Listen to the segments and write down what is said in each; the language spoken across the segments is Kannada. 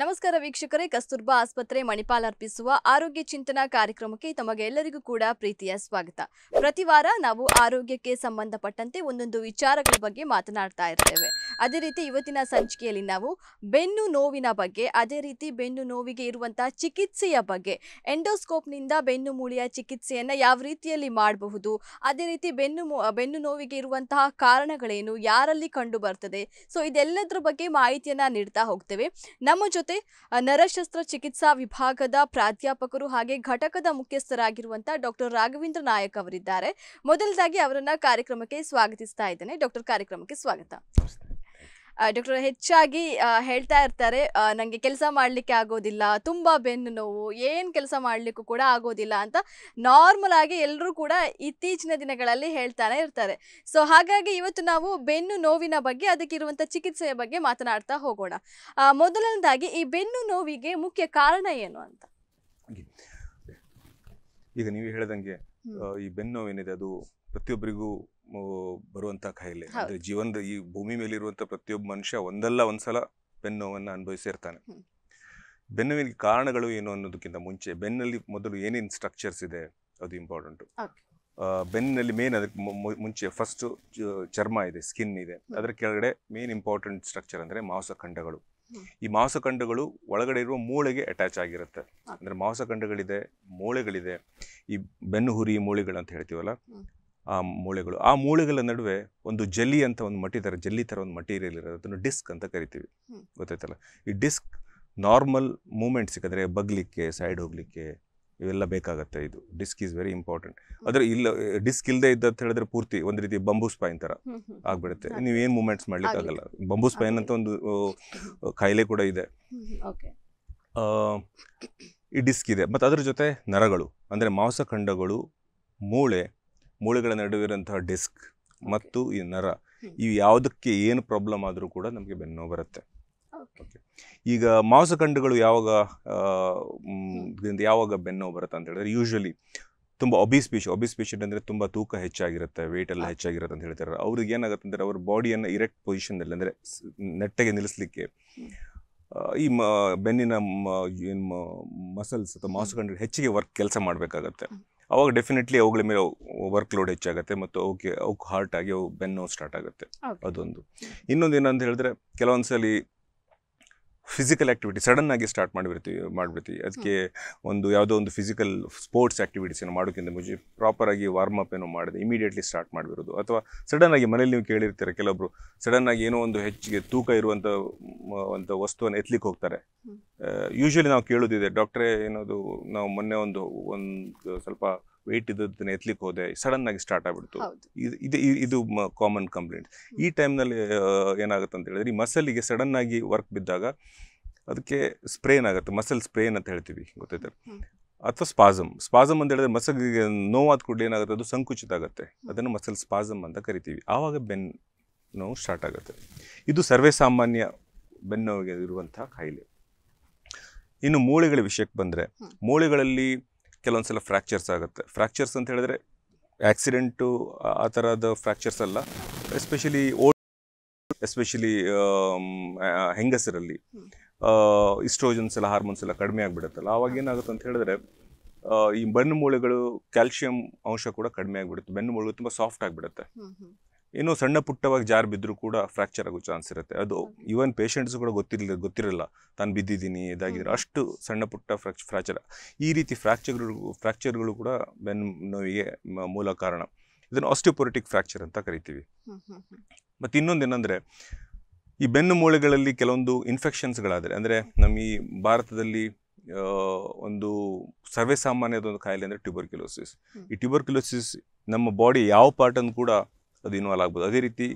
ನಮಸ್ಕಾರ ವೀಕ್ಷಕರೇ ಕಸ್ತೂರ್ಬಾ ಆಸ್ಪತ್ರೆ ಮಣಿಪಾಲ್ ಅರ್ಪಿಸುವ ಆರೋಗ್ಯ ಚಿಂತನಾ ಕಾರ್ಯಕ್ರಮಕ್ಕೆ ತಮಗೆಲ್ಲರಿಗೂ ಎಲ್ಲರಿಗೂ ಕೂಡ ಪ್ರೀತಿಯ ಸ್ವಾಗತ ಪ್ರತಿ ವಾರ ನಾವು ಆರೋಗ್ಯಕ್ಕೆ ಸಂಬಂಧಪಟ್ಟಂತೆ ಒಂದೊಂದು ವಿಚಾರಗಳ ಬಗ್ಗೆ ಮಾತನಾಡ್ತಾ ಇರ್ತೇವೆ ಅದೇ ರೀತಿ ಇವತ್ತಿನ ಸಂಚಿಕೆಯಲ್ಲಿ ನಾವು ಬೆನ್ನು ನೋವಿನ ಬಗ್ಗೆ ಅದೇ ರೀತಿ ಬೆನ್ನು ನೋವಿಗೆ ಇರುವಂತಹ ಚಿಕಿತ್ಸೆಯ ಬಗ್ಗೆ ಎಂಡೋಸ್ಕೋಪ್ನಿಂದ ಬೆನ್ನು ಮೂಳೆಯ ಚಿಕಿತ್ಸೆಯನ್ನು ಯಾವ ರೀತಿಯಲ್ಲಿ ಮಾಡಬಹುದು ಅದೇ ರೀತಿ ಬೆನ್ನು ಬೆನ್ನು ನೋವಿಗೆ ಇರುವಂತಹ ಕಾರಣಗಳೇನು ಯಾರಲ್ಲಿ ಕಂಡು ಬರ್ತದೆ ಸೊ ಇದೆಲ್ಲದರ ಬಗ್ಗೆ ಮಾಹಿತಿಯನ್ನು ನೀಡ್ತಾ ಹೋಗ್ತೇವೆ ನಮ್ಮ ಜೊತೆ ಜೊತೆ ನರಶಸ್ತ್ರ ಚಿಕಿತ್ಸಾ ವಿಭಾಗದ ಪ್ರಾಧ್ಯಾಪಕರು ಹಾಗೆ ಘಟಕದ ಮುಖ್ಯಸ್ಥರಾಗಿರುವಂತಹ ಡಾಕ್ಟರ್ ರಾಘವೇಂದ್ರ ನಾಯಕ್ ಅವರಿದ್ದಾರೆ ಮೊದಲದಾಗಿ ಅವರನ್ನ ಕಾರ್ಯಕ್ರಮಕ್ಕೆ ಸ್ವಾಗತಿಸ್ತಾ ಇದ್ದೇನೆ ಡಾಕ್ಟರ್ ಕಾರ್ಯಕ್ರಮಕ್ಕೆ ಸ್ವಾಗತ ಡಾಕ್ಟರ್ ಹೆಚ್ಚಾಗಿ ಹೇಳ್ತಾ ಇರ್ತಾರೆ ನನಗೆ ಕೆಲಸ ಮಾಡಲಿಕ್ಕೆ ಆಗೋದಿಲ್ಲ ತುಂಬ ಬೆನ್ನು ನೋವು ಏನು ಕೆಲಸ ಮಾಡಲಿಕ್ಕೂ ಕೂಡ ಆಗೋದಿಲ್ಲ ಅಂತ ನಾರ್ಮಲ್ ಆಗಿ ಎಲ್ಲರೂ ಕೂಡ ಇತ್ತೀಚಿನ ದಿನಗಳಲ್ಲಿ ಹೇಳ್ತಾನೆ ಇರ್ತಾರೆ ಸೊ ಹಾಗಾಗಿ ಇವತ್ತು ನಾವು ಬೆನ್ನು ನೋವಿನ ಬಗ್ಗೆ ಅದಕ್ಕೆ ಅದಕ್ಕಿರುವಂಥ ಚಿಕಿತ್ಸೆಯ ಬಗ್ಗೆ ಮಾತನಾಡ್ತಾ ಹೋಗೋಣ ಮೊದಲನೇದಾಗಿ ಈ ಬೆನ್ನು ನೋವಿಗೆ ಮುಖ್ಯ ಕಾರಣ ಏನು ಅಂತ ಈಗ ನೀವು ಹೇಳಿದಂಗೆ ಈ ಬೆನ್ನು ನೋವೇನಿದೆ ಅದು ಪ್ರತಿಯೊಬ್ಬರಿಗೂ ಬರುವಂತ ಕಾಯಿಲೆ ಅಂದ್ರೆ ಜೀವನದ ಈ ಭೂಮಿ ಮೇಲೆ ಇರುವಂತ ಪ್ರತಿಯೊಬ್ಬ ಮನುಷ್ಯ ಒಂದಲ್ಲ ಒಂದ್ಸಲ ಬೆನ್ನು ನೋವನ್ನು ಅನುಭವಿಸಿರ್ತಾನೆ ಬೆನ್ನುವಿನ ಕಾರಣಗಳು ಏನು ಅನ್ನೋದಕ್ಕಿಂತ ಮುಂಚೆ ಬೆನ್ನಲ್ಲಿ ಮೊದಲು ಏನೇನು ಸ್ಟ್ರಕ್ಚರ್ಸ್ ಇದೆ ಅದು ಇಂಪಾರ್ಟೆಂಟ್ ಬೆನ್ನಲ್ಲಿ ಮೇನ್ ಅದಕ್ಕೆ ಮುಂಚೆ ಫಸ್ಟ್ ಚರ್ಮ ಇದೆ ಸ್ಕಿನ್ ಇದೆ ಅದರ ಕೆಳಗಡೆ ಮೇನ್ ಇಂಪಾರ್ಟೆಂಟ್ ಸ್ಟ್ರಕ್ಚರ್ ಅಂದ್ರೆ ಮಾಂಸಖಂಡಗಳು ಈ ಮಾಂಸಖಂಡಗಳು ಒಳಗಡೆ ಇರುವ ಮೂಳೆಗೆ ಅಟ್ಯಾಚ್ ಆಗಿರುತ್ತೆ ಅಂದ್ರೆ ಮಾಂಸಖಂಡಗಳಿದೆ ಮೂಳೆಗಳಿದೆ ಈ ಬೆನ್ನು ಹುರಿ ಮೂಳೆಗಳು ಅಂತ ಹೇಳ್ತೀವಲ್ಲ ಆ ಮೂಳೆಗಳು ಆ ಮೂಳೆಗಳ ನಡುವೆ ಒಂದು ಜಲ್ಲಿ ಅಂತ ಒಂದು ಮಟ್ಟಿ ಥರ ಜಲ್ಲಿ ಥರ ಒಂದು ಮಟೀರಿಯಲ್ ಇರೋದು ಅದನ್ನು ಡಿಸ್ಕ್ ಅಂತ ಕರಿತೀವಿ ಗೊತ್ತಾಯ್ತಲ್ಲ ಈ ಡಿಸ್ಕ್ ನಾರ್ಮಲ್ ಮೂಮೆಂಟ್ ಸಿಕ್ಕಿದ್ರೆ ಬಗ್ಲಿಕ್ಕೆ ಸೈಡ್ ಹೋಗ್ಲಿಕ್ಕೆ ಇವೆಲ್ಲ ಬೇಕಾಗುತ್ತೆ ಇದು ಡಿಸ್ಕ್ ಈಸ್ ವೆರಿ ಇಂಪಾರ್ಟೆಂಟ್ ಅದ್ರ ಇಲ್ಲ ಡಿಸ್ಕ್ ಇಲ್ಲದೆ ಇದ್ದ ಅಂತ ಹೇಳಿದ್ರೆ ಪೂರ್ತಿ ಒಂದು ರೀತಿ ಬಂಬೂ ಸ್ಪೈನ್ ತರ ಆಗ್ಬಿಡುತ್ತೆ ನೀವೇನು ಮೂಮೆಂಟ್ಸ್ ಮಾಡ್ಲಿಕ್ಕಾಗಲ್ಲ ಬಂಬೂ ಸ್ಪೈನ್ ಅಂತ ಒಂದು ಕಾಯಿಲೆ ಕೂಡ ಇದೆ ಈ ಡಿಸ್ಕ್ ಇದೆ ಮತ್ತೆ ಅದ್ರ ಜೊತೆ ನರಗಳು ಅಂದರೆ ಮಾಂಸಖಂಡಗಳು ಮೂಳೆ ಮೂಳೆಗಳ ಇರುವಂತಹ ಡಿಸ್ಕ್ ಮತ್ತು ಈ ನರ ಇವು ಯಾವುದಕ್ಕೆ ಏನು ಪ್ರಾಬ್ಲಮ್ ಆದರೂ ಕೂಡ ನಮಗೆ ಬೆನ್ನು ಬರುತ್ತೆ ಈಗ ಮಾಂಸಖಂಡಗಳು ಯಾವಾಗ ಯಾವಾಗ ಬೆನ್ನು ಬರುತ್ತೆ ಅಂತ ಹೇಳಿದ್ರೆ ಯೂಶ್ವಲಿ ತುಂಬ ಒಬೀಸ್ ಪೇಷಂಟ್ ಪೇಷಂಟ್ ಅಂದರೆ ತುಂಬ ತೂಕ ಹೆಚ್ಚಾಗಿರುತ್ತೆ ವೆಯ್ಟ್ ಎಲ್ಲ ಹೆಚ್ಚಾಗಿರುತ್ತೆ ಅಂತ ಹೇಳ್ತಾರೆ ಅವ್ರಿಗೆ ಏನಾಗುತ್ತೆ ಅಂದರೆ ಅವ್ರ ಬಾಡಿಯನ್ನು ಇರೆಕ್ಟ್ ಪೊಸಿಷನ್ದಲ್ಲಿ ಅಂದರೆ ನೆಟ್ಟಗೆ ನಿಲ್ಲಿಸಲಿಕ್ಕೆ ಈ ಮ ಬೆನ್ನಿನ ಏನು ಮಸಲ್ಸ್ ಅಥವಾ ಮಾಂಸಖಂಡಗಳು ಹೆಚ್ಚಿಗೆ ವರ್ಕ್ ಕೆಲಸ ಮಾಡಬೇಕಾಗತ್ತೆ ಅವಾಗ ಡೆಫಿನೆಟ್ಲಿ ಅವುಗಳ ಮೇಲೆ ವರ್ಕ್ ಲೋಡ್ ಹೆಚ್ಚಾಗುತ್ತೆ ಮತ್ತು ಅವಕ್ಕೆ ಅವಕ್ಕೆ ಹಾರ್ಟ್ ಆಗಿ ಅವು ಬೆನ್ನು ಸ್ಟಾರ್ಟ್ ಆಗುತ್ತೆ ಅದೊಂದು ಇನ್ನೊಂದು ಏನಂತ ಹೇಳಿದ್ರೆ ಕೆಲವೊಂದ್ಸಲಿ ಫಿಸಿಕಲ್ ಆ್ಯಕ್ಟಿವಿಟಿ ಸಡನ್ ಆಗಿ ಸ್ಟಾರ್ಟ್ ಮಾಡಿಬಿಡ್ತೀವಿ ಮಾಡಿಬಿಡ್ತೀವಿ ಅದಕ್ಕೆ ಒಂದು ಯಾವುದೋ ಒಂದು ಫಿಸಿಕಲ್ ಸ್ಪೋರ್ಟ್ಸ್ ಏನು ಮಾಡೋಕ್ಕಿಂತ ಮುಂಚೆ ಆಗಿ ವಾರ್ಮ್ ಅಪ್ ಏನೋ ಮಾಡಿದೆ ಇಮಿಡಿಯೇಟ್ಲಿ ಸ್ಟಾರ್ಟ್ ಮಾಡಿಬಿಡೋದು ಅಥವಾ ಸಡನ್ ಆಗಿ ಮನೇಲಿ ನೀವು ಕೇಳಿರ್ತೀರ ಕೆಲವೊಬ್ರು ಆಗಿ ಏನೋ ಒಂದು ಹೆಚ್ಚಿಗೆ ತೂಕ ಇರುವಂಥ ಒಂದು ವಸ್ತುವನ್ನು ಎತ್ಲಿಕ್ಕೆ ಹೋಗ್ತಾರೆ ಯೂಶ್ವಲಿ ನಾವು ಕೇಳೋದಿದೆ ಡಾಕ್ಟ್ರೇ ಏನೋದು ನಾವು ಮೊನ್ನೆ ಒಂದು ಒಂದು ಸ್ವಲ್ಪ ವೆಯ್ಟ್ ಇದ್ದದನ್ನ ಎತ್ಲಿಕ್ಕೆ ಹೋದೆ ಸಡನ್ ಆಗಿ ಸ್ಟಾರ್ಟ್ ಆಗ್ಬಿಡ್ತು ಇದು ಇದು ಕಾಮನ್ ಕಂಪ್ಲೇಂಟ್ ಈ ಟೈಮ್ನಲ್ಲಿ ಏನಾಗುತ್ತೆ ಅಂತ ಹೇಳಿದ್ರೆ ಈ ಮಸಲಿಗೆ ಸಡನ್ ಆಗಿ ವರ್ಕ್ ಬಿದ್ದಾಗ ಅದಕ್ಕೆ ಸ್ಪ್ರೇನ್ ಆಗುತ್ತೆ ಮಸಲ್ ಸ್ಪ್ರೇನ್ ಅಂತ ಹೇಳ್ತೀವಿ ಗೊತ್ತಾಯ್ತಾರೆ ಅಥವಾ ಸ್ಪಾಸಮ್ ಸ್ಪಾಸಮ್ ಅಂತ ಹೇಳಿದ್ರೆ ಮಸಲಿಗೆ ನೋವಾದ ಕೂಡ ಏನಾಗುತ್ತೆ ಅದು ಸಂಕುಚಿತ ಆಗುತ್ತೆ ಅದನ್ನು ಮಸಲ್ ಸ್ಪಾಸಮ್ ಅಂತ ಕರಿತೀವಿ ಆವಾಗ ಬೆನ್ನು ನೋವು ಸ್ಟಾರ್ಟ್ ಆಗುತ್ತೆ ಇದು ಸರ್ವೇ ಸಾಮಾನ್ಯ ಬೆನ್ನು ನೋವಿಗೆ ಇರುವಂತಹ ಕಾಯಿಲೆ ಇನ್ನು ಮೂಳೆಗಳ ವಿಷಯಕ್ಕೆ ಬಂದರೆ ಮೂಳೆಗಳಲ್ಲಿ ಕೆಲವೊಂದ್ಸಲ ಸಲ ಫ್ರ್ಯಾಕ್ಚರ್ಸ್ ಆಗುತ್ತೆ ಫ್ರ್ಯಾಕ್ಚರ್ಸ್ ಅಂತ ಹೇಳಿದ್ರೆ ಆಕ್ಸಿಡೆಂಟು ಆ ಥರದ ಫ್ರ್ಯಾಕ್ಚರ್ಸ್ ಅಲ್ಲ ಎಸ್ಪೆಷಲಿ ಓಲ್ಡ್ ಎಸ್ಪೆಷಲಿ ಹೆಂಗಸರಲ್ಲಿ ಇಸ್ಟ್ರೋಜನ್ಸ್ ಎಲ್ಲ ಹಾರ್ಮೋನ್ಸ್ ಎಲ್ಲ ಕಡಿಮೆ ಆಗಿಬಿಡುತ್ತಲ್ಲ ಆವಾಗ ಏನಾಗುತ್ತೆ ಅಂತ ಹೇಳಿದ್ರೆ ಈ ಬೆನ್ನು ಮೂಳೆಗಳು ಕ್ಯಾಲ್ಶಿಯಂ ಅಂಶ ಕೂಡ ಕಡಿಮೆ ಆಗಿಬಿಡುತ್ತೆ ಬೆನ್ನು ಮೂಳೆಗಳು ತುಂಬ ಸಾಫ್ಟ್ ಆಗಿಬಿಡುತ್ತೆ ಏನೋ ಸಣ್ಣ ಪುಟ್ಟವಾಗಿ ಜಾರ್ ಬಿದ್ದರೂ ಕೂಡ ಫ್ರ್ಯಾಕ್ಚರ್ ಆಗೋ ಚಾನ್ಸ್ ಇರುತ್ತೆ ಅದು ಇವನ್ ಪೇಷಂಟ್ಸ್ ಕೂಡ ಗೊತ್ತಿರಲಿಲ್ಲ ಗೊತ್ತಿರಲ್ಲ ತಾನು ಬಿದ್ದಿದ್ದೀನಿ ಇದಾಗಿದ್ರೆ ಅಷ್ಟು ಸಣ್ಣ ಪುಟ್ಟ ಫ್ರ್ಯಾಕ್ಚರ್ ಫ್ರ್ಯಾಕ್ಚರ್ ಈ ರೀತಿ ಫ್ರ್ಯಾಕ್ಚರ್ಗಳು ಫ್ರ್ಯಾಕ್ಚರ್ಗಳು ಕೂಡ ಬೆನ್ನು ನೋವಿಗೆ ಮೂಲ ಕಾರಣ ಇದನ್ನು ಆಸ್ಟಿಯೋಪೊರಿಟಿಕ್ ಫ್ರ್ಯಾಕ್ಚರ್ ಅಂತ ಕರಿತೀವಿ ಮತ್ತು ಇನ್ನೊಂದು ಏನಂದರೆ ಈ ಬೆನ್ನು ಮೂಳೆಗಳಲ್ಲಿ ಕೆಲವೊಂದು ಇನ್ಫೆಕ್ಷನ್ಸ್ಗಳಾದರೆ ಅಂದರೆ ನಮ್ಮ ಈ ಭಾರತದಲ್ಲಿ ಒಂದು ಸರ್ವೇ ಸಾಮಾನ್ಯದ ಒಂದು ಕಾಯಿಲೆ ಅಂದರೆ ಟ್ಯೂಬರ್ಕ್ಯುಲೋಸಿಸ್ ಈ ಟ್ಯೂಬರ್ಕ್ಯುಲೋಸಿಸ್ ನಮ್ಮ ಬಾಡಿ ಯಾವ ಪಾರ್ಟನ್ನು ಕೂಡ ಅದು ಇನ್ವಾಲ್ವ್ ಆಗ್ಬೋದು ಅದೇ ರೀತಿ